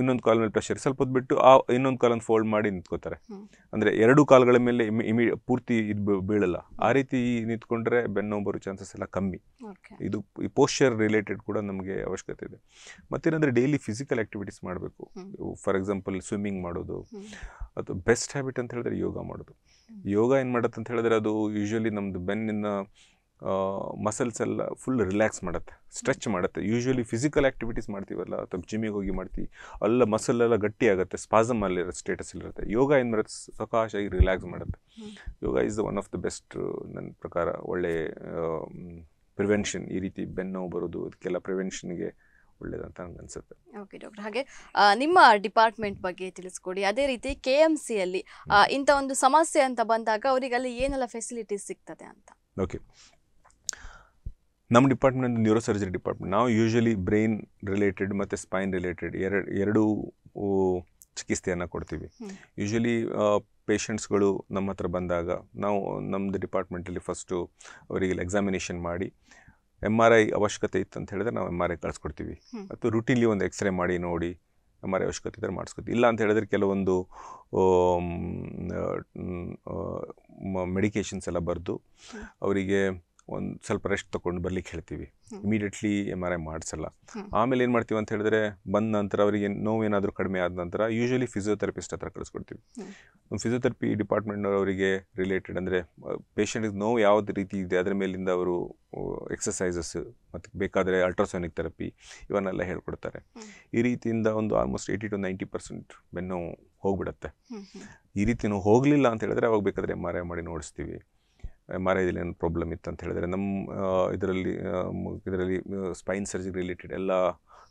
ಇನ್ನೊಂದು ಕಾಲ್ ಮೇಲೆ ಪ್ರೆಷರ್ ಸ್ವಲ್ಪ ಹೊತ್ತು ಆ ಇನ್ನೊಂದು ಕಾಲನ್ನು ಫೋಲ್ಡ್ ಮಾಡಿ ನಿಂತ್ಕೋತಾರೆ ಅಂದರೆ ಎರಡು ಕಾಲುಗಳ ಮೇಲೆ ಇಮಿ ಪೂರ್ತಿ ಇದು ಬೀಳಲ್ಲ ಆ ರೀತಿ ನಿಂತ್ಕೊಂಡ್ರೆ ಬೆನ್ನೋ ಬರೋ ಚಾನ್ಸಸ್ ಎಲ್ಲ ಕಮ್ಮಿ ಇದು ಈ ಪೋಶ್ಚರ್ ರಿಲೇಟೆಡ್ ಕೂಡ ನಮಗೆ ಅವಶ್ಯಕತೆ ಇದೆ ಮತ್ತೇನಂದರೆ ಡೈಲಿ ಫಿಸಿಕಲ್ ಆ್ಯಕ್ಟಿವಿಟೀಸ್ ಮಾಡಬೇಕು ಫಾರ್ ಎಕ್ಸಾಂಪಲ್ ಸ್ವಿಮ್ಮಿಂಗ್ ಮಾಡೋದು ಅಥವಾ ಬೆಸ್ಟ್ ಹ್ಯಾಬಿಟ್ ಅಂತ ಹೇಳಿದ್ರೆ ಯೋಗ ಮಾಡೋದು ಯೋಗ ಏನು ಮಾಡುತ್ತೆ ಅಂತ ಹೇಳಿದ್ರೆ ಅದು ಯೂಶ್ವಲಿ ನಮ್ಮದು ಬೆನ್ನಿನ ಮಸಲ್ಸ್ ಎಲ್ಲ ಫುಲ್ ರಿಲ್ಯಾಕ್ಸ್ ಮಾಡುತ್ತೆ ಸ್ಟ್ರೆಚ್ ಮಾಡುತ್ತೆ ಯೂಶ್ವಲಿ ಫಿಸಿಕಲ್ ಆ್ಯಕ್ಟಿವಿಟೀಸ್ ಮಾಡ್ತೀವಲ್ಲ ಅಥವಾ ಜಿಮ್ಮಿಗೆ ಹೋಗಿ ಮಾಡ್ತೀವಿ ಅಲ್ಲ ಮಸಲ್ ಮಸಲೆಲ್ಲ ಗಟ್ಟಿ ಆಗುತ್ತೆ ಸ್ಟೇಟಸ್ ಇರುತ್ತೆ ಯೋಗ ಏನು ಮಾಡುತ್ತೆ ಸಕಾಶಾಗಿ ರಿಲ್ಯಾಕ್ಸ್ ಮಾಡುತ್ತೆ yoga is the one of the best ನನ್ನ ಪ್ರಕಾರ ಒಳ್ಳೆ ಪ್ರಿವೆನ್ಷನ್ ಈ ರೀತಿ ಬೆನ್ನು ಬರೋದು ಅದಕ್ಕೆಲ್ಲ ಪ್ರಿವೆನ್ಷನ್ಗೆ ಒಳ್ಳೇದಂತ ನಂಗೆ ಅನಿಸುತ್ತೆ ಓಕೆ ಡಾಕ್ಟರ್ ಹಾಗೆ ನಿಮ್ಮ ಡಿಪಾರ್ಟ್ಮೆಂಟ್ ಬಗ್ಗೆ ತಿಳಿಸ್ಕೊಡಿ ಅದೇ ರೀತಿ ಕೆ ಎಮ್ ಸಿಯಲ್ಲಿ ಇಂಥ ಒಂದು ಸಮಸ್ಯೆ ಅಂತ ಬಂದಾಗ ಅಲ್ಲಿ ಏನೆಲ್ಲ ಫೆಸಿಲಿಟೀಸ್ ಸಿಗ್ತದೆ ಅಂತ ಓಕೆ ನಮ್ಮ ಡಿಪಾರ್ಟ್ಮೆಂಟ್ ನ್ಯೂರೋ ಸರ್ಜರಿ ಡಿಪಾರ್ಟ್ಮೆಂಟ್ ನಾವು ಯೂಶ್ವಲಿ ಬ್ರೈನ್ ರಿಲೇಟೆಡ್ ಮತ್ತು ಸ್ಪೈನ್ ರಿಲೇಟೆಡ್ ಎರಡು ಎರಡೂ ಚಿಕಿತ್ಸೆಯನ್ನು ಕೊಡ್ತೀವಿ ಯೂಶ್ವಲಿ ಪೇಷಂಟ್ಸ್ಗಳು ನಮ್ಮ ಹತ್ರ ಬಂದಾಗ ನಾವು ನಮ್ಮದು ಡಿಪಾರ್ಟ್ಮೆಂಟಲ್ಲಿ ಫಸ್ಟು ಅವರಿಗೆ ಎಕ್ಸಾಮಿನೇಷನ್ ಮಾಡಿ ಎಮ್ ಆರ್ ಐ ಅವಶ್ಯಕತೆ ಇತ್ತು ಅಂತ ಹೇಳಿದ್ರೆ ನಾವು ಎಮ್ ಆರ್ ಐ ಕಳಿಸ್ಕೊಡ್ತೀವಿ ಅಥವಾ ರುಟೀನ್ಲಿ ಒಂದು ಎಕ್ಸ್ರೇ ಮಾಡಿ ನೋಡಿ ಎಮ್ ಆರ್ ಐ ಅವಶ್ಯಕತೆ ಇದ್ದರೆ ಮಾಡಿಸ್ಕೊತೀವಿ ಇಲ್ಲ ಅಂತ ಹೇಳಿದ್ರೆ ಕೆಲವೊಂದು ಮೆಡಿಕೇಷನ್ಸ್ ಎಲ್ಲ ಬರೆದು ಅವರಿಗೆ ಒಂದು ಸ್ವಲ್ಪ ರೆಸ್ಟ್ ತೊಗೊಂಡು ಬರ್ಲಿಕ್ಕೆ ಹೇಳ್ತೀವಿ ಇಮಿಡಿಯೇಟ್ಲಿ ಎಮ್ ಆರ್ ಐ ಮಾಡಿಸಲ್ಲ ಆಮೇಲೆ ಏನು ಮಾಡ್ತೀವಿ ಅಂತ ಹೇಳಿದ್ರೆ ಬಂದ ನಂತರ ಅವರಿಗೆ ನೋವು ಏನಾದರೂ ಕಡಿಮೆ ಆದ ನಂತರ ಯೂಶಲಿ ಫಿಸಿಯೋಥೆರಪಿಸ್ಟ್ ಹತ್ರ ಕಳಿಸ್ಕೊಡ್ತೀವಿ ಫಿಸಿಯೋಥೆರಪಿ ಡಿಪಾರ್ಟ್ಮೆಂಟ್ ಅವರಿಗೆ ರಿಲೇಟೆಡ್ ಅಂದರೆ ಪೇಷಂಟಿಗೆ ನೋವು ಯಾವ್ದು ರೀತಿ ಇದೆ ಅದರ ಮೇಲಿಂದ ಅವರು ಎಕ್ಸಸೈಸಸ್ ಮತ್ತು ಬೇಕಾದರೆ ಅಲ್ಟ್ರಾಸೋನಿಕ್ ಥೆರಪಿ ಇವನ್ನೆಲ್ಲ ಹೇಳ್ಕೊಡ್ತಾರೆ ಈ ರೀತಿಯಿಂದ ಒಂದು almost eighty to ninety percent ಬೆನ್ನು ಹೋಗ್ಬಿಡುತ್ತೆ ಈ ರೀತಿ ನೋವು ಹೋಗಲಿಲ್ಲ ಅಂತ ಹೇಳಿದ್ರೆ ಅವಾಗ ಬೇಕಾದರೆ ಎಮ್ ಆರ್ ಐ ಮಾಡಿ ನೋಡಿಸ್ತೀವಿ ಎಮ್ ಆರ್ ಐದಲ್ಲಿ ಏನು ಪ್ರಾಬ್ಲಮ್ ಇತ್ತು ಅಂತ ಹೇಳಿದರೆ ನಮ್ಮ ಇದರಲ್ಲಿ ಇದರಲ್ಲಿ ಸ್ಪೈನ್ ಸರ್ಜರಿ ರಿಲೇಟೆಡ್ ಎಲ್ಲ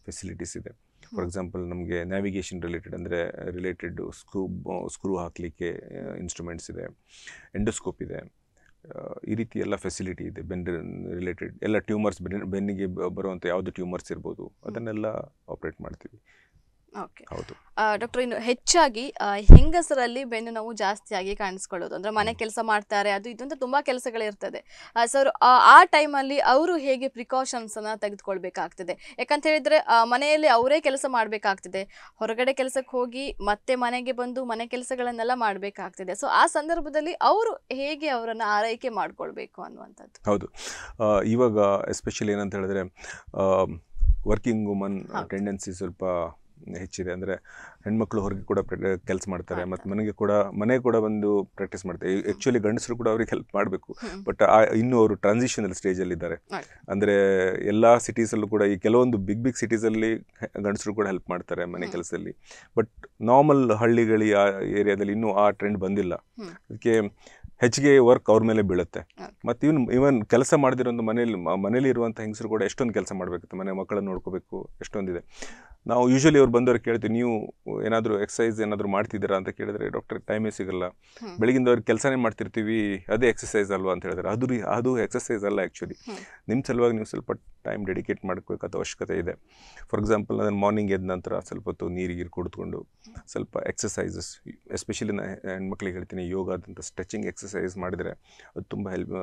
ಫೆಸಿಲಿಟೀಸ್ ಇದೆ ಫಾರ್ ಎಕ್ಸಾಂಪಲ್ ನಮಗೆ ನ್ಯಾವಿಗೇಷನ್ ರಿಲೇಟೆಡ್ ಅಂದರೆ ರಿಲೇಟೆಡ್ ಸ್ಕ್ರೂ ಸ್ಕ್ರೂ ಹಾಕಲಿಕ್ಕೆ ಇನ್ಸ್ಟ್ರೂಮೆಂಟ್ಸ್ ಇದೆ ಎಂಡೋಸ್ಕೋಪ್ ಇದೆ ಈ ರೀತಿ ಎಲ್ಲ ಫೆಸಿಲಿಟಿ ಇದೆ ಬೆನ್ ರಿಲೇಟೆಡ್ ಎಲ್ಲ ಟ್ಯೂಮರ್ಸ್ ಬೆನ್ನಿಗೆ ಬರುವಂಥ ಯಾವುದು ಟ್ಯೂಮರ್ಸ್ ಇರ್ಬೋದು ಅದನ್ನೆಲ್ಲ ಆಪ್ರೇಟ್ ಮಾಡ್ತೀವಿ ಹೌದು ಡಾಕ್ಟರ್ ಇನ್ನು ಹೆಚ್ಚಾಗಿ ಹೆಂಗಸರಲ್ಲಿ ಬೆನ್ನು ನೋವು ಜಾಸ್ತಿಯಾಗಿ ಕಾಣಿಸ್ಕೊಳ್ಳೋದು ಅಂದ್ರೆ ಮನೆ ಕೆಲಸ ಮಾಡ್ತಾರೆ ಅದು ಇದು ತುಂಬಾ ಕೆಲಸಗಳಿರ್ತದೆ ಸರ್ ಆ ಟೈಮಲ್ಲಿ ಅವರು ಹೇಗೆ ಪ್ರಿಕಾಷನ್ಸ್ ಅನ್ನ ತೆಗೆದುಕೊಳ್ಬೇಕಾಗ್ತದೆ ಯಾಕಂತ ಹೇಳಿದ್ರೆ ಮನೆಯಲ್ಲಿ ಅವರೇ ಕೆಲಸ ಮಾಡ್ಬೇಕಾಗ್ತದೆ ಹೊರಗಡೆ ಕೆಲಸಕ್ಕೆ ಹೋಗಿ ಮತ್ತೆ ಮನೆಗೆ ಬಂದು ಮನೆ ಕೆಲಸಗಳನ್ನೆಲ್ಲ ಮಾಡಬೇಕಾಗ್ತದೆ ಸೊ ಆ ಸಂದರ್ಭದಲ್ಲಿ ಅವರು ಹೇಗೆ ಅವರನ್ನು ಆರೈಕೆ ಮಾಡ್ಕೊಳ್ಬೇಕು ಅನ್ನುವಂಥದ್ದು ಹೌದು ಇವಾಗ ಎಸ್ಪೆಷಲಿ ಏನಂತ ಹೇಳಿದ್ರೆ ವರ್ಕಿಂಗ್ ವುಮನ್ ಟೆಂಡೆನ್ಸಿ ಸ್ವಲ್ಪ ಹೆಚ್ಚಿದೆ ಅಂದರೆ ಹೆಣ್ಮಕ್ಳು ಹೊರಗೆ ಕೂಡ ಕೆಲಸ ಮಾಡ್ತಾರೆ ಮತ್ತು ಮನೆಗೆ ಕೂಡ ಮನೆ ಕೂಡ ಒಂದು ಪ್ರಾಕ್ಟೀಸ್ ಮಾಡ್ತಾರೆ ಆ್ಯಕ್ಚುಲಿ ಗಂಡಸರು ಕೂಡ ಅವ್ರಿಗೆ ಹೆಲ್ಪ್ ಮಾಡಬೇಕು ಬಟ್ ಆ ಇನ್ನೂ ಅವರು ಟ್ರಾನ್ಸಿಷನಲ್ ಸ್ಟೇಜಲ್ಲಿದ್ದಾರೆ ಅಂದರೆ ಎಲ್ಲ ಸಿಟೀಸಲ್ಲೂ ಕೂಡ ಈ ಕೆಲವೊಂದು ಬಿಗ್ ಬಿಗ್ ಸಿಟೀಸಲ್ಲಿ ಗಂಡಸರು ಕೂಡ ಹೆಲ್ಪ್ ಮಾಡ್ತಾರೆ ಮನೆ ಕೆಲಸದಲ್ಲಿ ಬಟ್ ನಾರ್ಮಲ್ ಹಳ್ಳಿಗಳಿ ಆ ಏರಿಯಾದಲ್ಲಿ ಇನ್ನೂ ಆ ಟ್ರೆಂಡ್ ಬಂದಿಲ್ಲ ಅದಕ್ಕೆ ಹೆಚ್ಚಿಗೆ ವರ್ಕ್ ಅವ್ರ ಮೇಲೆ ಬೀಳುತ್ತೆ ಮತ್ತು ಇವನ್ ಇವನ್ ಕೆಲಸ ಮಾಡಿದಿರೊಂದು ಮನೇಲಿ ಮನೇಲಿ ಇರುವಂಥ ಹೆಂಗಸರು ಕೂಡ ಎಷ್ಟೊಂದು ಕೆಲಸ ಮಾಡ್ಬೇಕು ಮನೆ ಮಕ್ಕಳನ್ನು ನೋಡ್ಕೋಬೇಕು ಎಷ್ಟೊಂದಿದೆ ನಾವು ಯೂಶಲಿ ಅವ್ರು ಬಂದವರು ಕೇಳ್ತೀವಿ ನೀವು ಏನಾದರೂ ಎಕ್ಸಸೈಸ್ ಏನಾದರೂ ಮಾಡ್ತಿದ್ದೀರಾ ಅಂತ ಕೇಳಿದ್ರೆ ಡಾಕ್ಟರ್ ಟೈಮೇ ಸಿಗಲ್ಲ ಬೆಳಗಿಂದ ಅವ್ರಿಗೆ ಕೆಲಸನೇ ಮಾಡ್ತಿರ್ತೀವಿ ಅದೇ ಎಕ್ಸಸೈಸ್ ಅಲ್ವಾ ಅಂತ ಹೇಳಿದ್ರೆ ಅದು ರೀ ಅದು ಎಕ್ಸಸೈಸ್ ಅಲ್ಲ ಆ್ಯಕ್ಚುಲಿ ನಿಮ್ಮ ಸಲುವಾಗಿ ನೀವು ಸ್ವಲ್ಪ ಟೈಮ್ ಡೆಡಿಕೇಟ್ ಮಾಡ್ಕೋಬೇಕಾದ ಅವಶ್ಯಕತೆ ಇದೆ ಫಾರ್ ಎಕ್ಸಾಂಪಲ್ ನಾನು ಮಾರ್ನಿಂಗ್ ಎದ್ದ ನಂತರ ಸ್ವಲ್ಪ ಹೊತ್ತು ನೀರಿಗೆ ಕುಡಿದುಕೊಂಡು ಸ್ವಲ್ಪ ಎಕ್ಸಸೈಸಸ್ ಎಸ್ಪೆಷಲಿ ನಾನು ಹೆಣ್ಮಕ್ಳಿಗೆ ಹೇಳ್ತೀನಿ ಯೋಗಾದಂಥ ಸ್ಟ್ರೆಚಿಂಗ್ ಎಕ್ಸಸೈಸ್ ಎಕ್ಸಸೈಸ್ ಮಾಡಿದರೆ ಅದು ತುಂಬ ಹೆಲ್ಪ್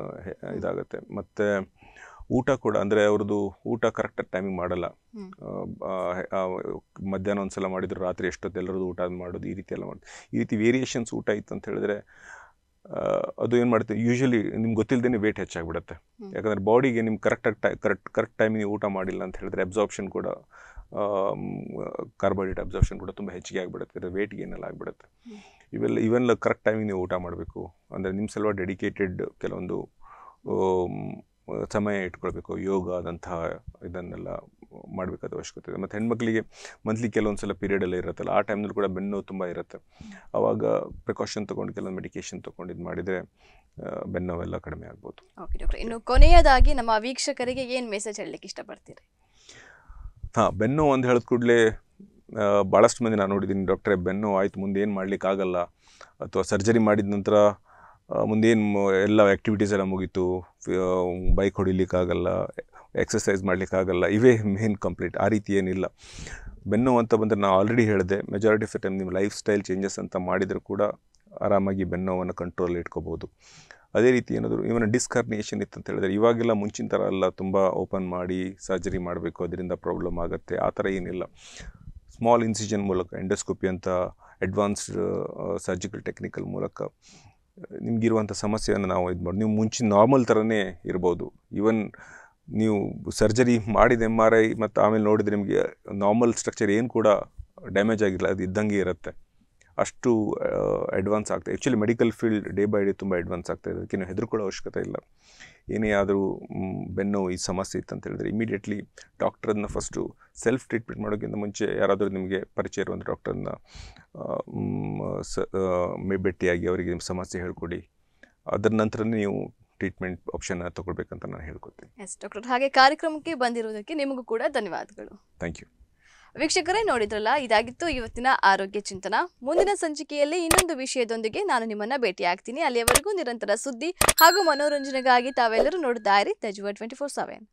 ಇದಾಗುತ್ತೆ ಮತ್ತು ಊಟ ಕೂಡ ಅಂದರೆ ಅವ್ರದ್ದು ಊಟ ಕರೆಕ್ಟಾಗಿ ಟೈಮಿಗೆ ಮಾಡಲ್ಲ ಮಧ್ಯಾಹ್ನ ಒಂದ್ಸಲ ಸಲ ಮಾಡಿದ್ರು ರಾತ್ರಿ ಎಷ್ಟೊತ್ತು ಎಲ್ಲರದ್ದು ಊಟ ಮಾಡೋದು ಈ ರೀತಿ ಎಲ್ಲ ಮಾಡಿ ಈ ರೀತಿ ವೇರಿಯೇಷನ್ಸ್ ಊಟ ಇತ್ತು ಅಂತ ಹೇಳಿದ್ರೆ ಅದು ಏನು ಮಾಡುತ್ತೆ ಯೂಶಲಿ ನಿಮ್ಗೆ ಗೊತ್ತಿಲ್ಲದೇ ವೇಟ್ ಹೆಚ್ಚಾಗ್ಬಿಡುತ್ತೆ ಯಾಕಂದರೆ ಬಾಡಿಗೆ ನಿಮ್ಗೆ ಕರೆಕ್ಟಾಗಿ ಟೈ ಕರೆಕ್ಟ್ ಕರೆಕ್ಟ್ ಟೈಮಿಗೆ ಊಟ ಮಾಡಿಲ್ಲ ಅಂತ ಹೇಳಿದ್ರೆ ಅಬ್ಸಾರ್ಪ್ಷನ್ ಕೂಡ ಕಾರ್ಬೋಹೈಡ್ರೇಟ್ ಅಬ್ಸಾರ್ಪ್ಷನ್ ಕೂಡ ತುಂಬ ಹೆಚ್ಚಿಗೆ ಆಗಿಬಿಡುತ್ತೆ ವೇಟ್ಗೆ ಏನೆಲ್ಲ ಆಗಿಬಿಡುತ್ತೆ ಇವೆಲ್ಲ ಇವೆಲ್ಲ ಕರೆಕ್ಟ್ ಟೈಮಿಗೆ ನೀವು ಊಟ ಮಾಡಬೇಕು ಅಂದರೆ ನಿಮ್ಮ ಸಲುವಾಗಿ ಡೆಡಿಕೇಟೆಡ್ ಕೆಲವೊಂದು ಸಮಯ ಇಟ್ಕೊಳ್ಬೇಕು ಯೋಗ ಇದನ್ನೆಲ್ಲ ಮಾಡಬೇಕಾದ ಅವಶ್ಯಕತೆ ಇದೆ ಮತ್ತು ಹೆಣ್ಮಕ್ಳಿಗೆ ಮಂತ್ಲಿ ಕೆಲವೊಂದು ಸಲ ಪೀರಿಯಡ್ ಎಲ್ಲ ಇರುತ್ತಲ್ಲ ಆ ಟೈಮ್ನಲ್ಲಿ ಕೂಡ ಬೆನ್ನು ತುಂಬ ಇರುತ್ತೆ ಆವಾಗ ಪ್ರಿಕಾಷನ್ ತೊಗೊಂಡು ಕೆಲವೊಂದು ಮೆಡಿಕೇಶನ್ ತೊಗೊಂಡು ಇದು ಮಾಡಿದರೆ ಬೆನ್ನೋವೆಲ್ಲ ಕಡಿಮೆ ಆಗ್ಬೋದು ಓಕೆ ಡಾಕ್ಟರ್ ಇನ್ನು ಕೊನೆಯದಾಗಿ ನಮ್ಮ ವೀಕ್ಷಕರಿಗೆ ಏನು ಮೆಸೇಜ್ ಹೇಳಲಿಕ್ಕೆ ಇಷ್ಟಪಡ್ತೀರಿ ಹಾಂ ಬೆನ್ನು ಒಂದು ಹೇಳಿದ ಕೂಡಲೇ ಭಾಳಷ್ಟು ಮಂದಿ ನಾನು ನೋಡಿದ್ದೀನಿ ಡಾಕ್ಟ್ರೆ ಬೆನ್ನು ಆಯಿತು ಮುಂದೆ ಏನು ಮಾಡಲಿಕ್ಕಾಗಲ್ಲ ಅಥವಾ ಸರ್ಜರಿ ಮಾಡಿದ ನಂತರ ಮುಂದೇನು ಎಲ್ಲ ಆ್ಯಕ್ಟಿವಿಟೀಸ್ ಎಲ್ಲ ಮುಗೀತು ಬೈಕ್ ಹೊಡಿಲಿಕ್ಕಾಗಲ್ಲ ಎಕ್ಸಸೈಸ್ ಮಾಡಲಿಕ್ಕಾಗಲ್ಲ ಇವೇ ಮೇನ್ ಕಂಪ್ಲೀಟ್ ಆ ರೀತಿ ಏನಿಲ್ಲ ಬೆನ್ನು ಅಂತ ಬಂದರೆ ನಾನು ಆಲ್ರೆಡಿ ಹೇಳಿದೆ ಮೆಜಾರಿಟಿ ಆಫ್ ದ ಟೈಮ್ ನಿಮ್ಮ ಲೈಫ್ ಸ್ಟೈಲ್ ಚೇಂಜಸ್ ಅಂತ ಮಾಡಿದರೂ ಕೂಡ ಆರಾಮಾಗಿ ಬೆನ್ನೋವನ್ನು ಕಂಟ್ರೋಲ್ ಇಟ್ಕೋಬೋದು ಅದೇ ರೀತಿ ಏನಾದರೂ ಇವನ ಡಿಸ್ಕರ್ನಿಯೇಷನ್ ಇತ್ತು ಅಂತ ಹೇಳಿದ್ರೆ ಇವಾಗೆಲ್ಲ ಮುಂಚಿನ ಥರ ಎಲ್ಲ ತುಂಬ ಓಪನ್ ಮಾಡಿ ಸರ್ಜರಿ ಮಾಡಬೇಕು ಅದರಿಂದ ಪ್ರಾಬ್ಲಮ್ ಆಗುತ್ತೆ ಆ ಥರ ಏನಿಲ್ಲ ಸ್ಮಾಲ್ ಇನ್ಸಿಜನ್ ಮೂಲಕ ಎಂಡೋಸ್ಕೋಪಿ ಅಂತ ಅಡ್ವಾನ್ಸ್ಡ್ ಸರ್ಜಿಕಲ್ ಟೆಕ್ನಿಕಲ್ ಮೂಲಕ ನಿಮಗಿರುವಂಥ ಸಮಸ್ಯೆಯನ್ನು ನಾವು ಇದು ಮಾಡಿ ನೀವು ಮುಂಚೆ ನಾರ್ಮಲ್ ಥರನೇ ಇರ್ಬೋದು ಈವನ್ ನೀವು ಸರ್ಜರಿ ಮಾಡಿದ ಎಮ್ ಆರ್ ಐ ಮತ್ತು ಆಮೇಲೆ ನೋಡಿದರೆ ನಿಮಗೆ ನಾರ್ಮಲ್ ಸ್ಟ್ರಕ್ಚರ್ ಏನು ಕೂಡ ಡ್ಯಾಮೇಜ್ ಆಗಿಲ್ಲ ಅದು ಇದ್ದಂಗೆ ಇರುತ್ತೆ ಅಷ್ಟು ಅಡ್ವಾನ್ಸ್ ಆಗ್ತದೆ actually medical field day by day ತುಂಬ ಅಡ್ವಾನ್ಸ್ ಆಗ್ತಾಯಿದೆ ಅದಕ್ಕೆ ನೀವು ಹೆದರ್ಕೊಳ್ಳೋ ಅವಶ್ಯಕತೆ ಇಲ್ಲ ಏನೇ ಆದರೂ ಬೆನ್ನು ಈ ಸಮಸ್ಯೆ ಇತ್ತು ಅಂತ ಹೇಳಿದ್ರೆ ಇಮಿಡಿಯೇಟ್ಲಿ ಡಾಕ್ಟ್ರನ್ನ ಫಸ್ಟು ಸೆಲ್ಫ್ ಟ್ರೀಟ್ಮೆಂಟ್ ಮಾಡೋಕ್ಕಿಂತ ಮುಂಚೆ ಯಾರಾದರೂ ನಿಮಗೆ ಪರಿಚಯ ಇರುವಂಥ ಡಾಕ್ಟರ್ನ ಸ ಭೇಟಿಯಾಗಿ ಅವರಿಗೆ ನಿಮ್ಮ ಸಮಸ್ಯೆ ಹೇಳ್ಕೊಡಿ ಅದರ ನಂತರನೇ ನೀವು ಟ್ರೀಟ್ಮೆಂಟ್ ಆಪ್ಷನ್ನ ತಗೊಳ್ಬೇಕಂತ ನಾನು ಹೇಳ್ಕೊತೀನಿ ಎಸ್ ಡಾಕ್ಟರ್ ಹಾಗೆ ಕಾರ್ಯಕ್ರಮಕ್ಕೆ ಬಂದಿರೋದಕ್ಕೆ ನಿಮಗೂ ಕೂಡ ಧನ್ಯವಾದಗಳು ಥ್ಯಾಂಕ್ ಯು ವೀಕ್ಷಕರೇ ನೋಡಿದ್ರಲ್ಲ ಇದಾಗಿತ್ತು ಇವತ್ತಿನ ಆರೋಗ್ಯ ಚಿಂತನ ಮುಂದಿನ ಸಂಚಿಕೆಯಲ್ಲಿ ಇನ್ನೊಂದು ವಿಷಯದೊಂದಿಗೆ ನಾನು ನಿಮ್ಮನ್ನ ಭೇಟಿಯಾಗ್ತೀನಿ ಅಲ್ಲಿಯವರೆಗೂ ನಿರಂತರ ಸುದ್ದಿ ಹಾಗೂ ಮನೋರಂಜನೆಗಾಗಿ ತಾವೆಲ್ಲರೂ ನೋಡಿದ್ದಾರೆ ತಜ್ವಾ ತಜುವ ಟ್ವೆಂಟಿ ಫೋರ್ ಸೆವೆನ್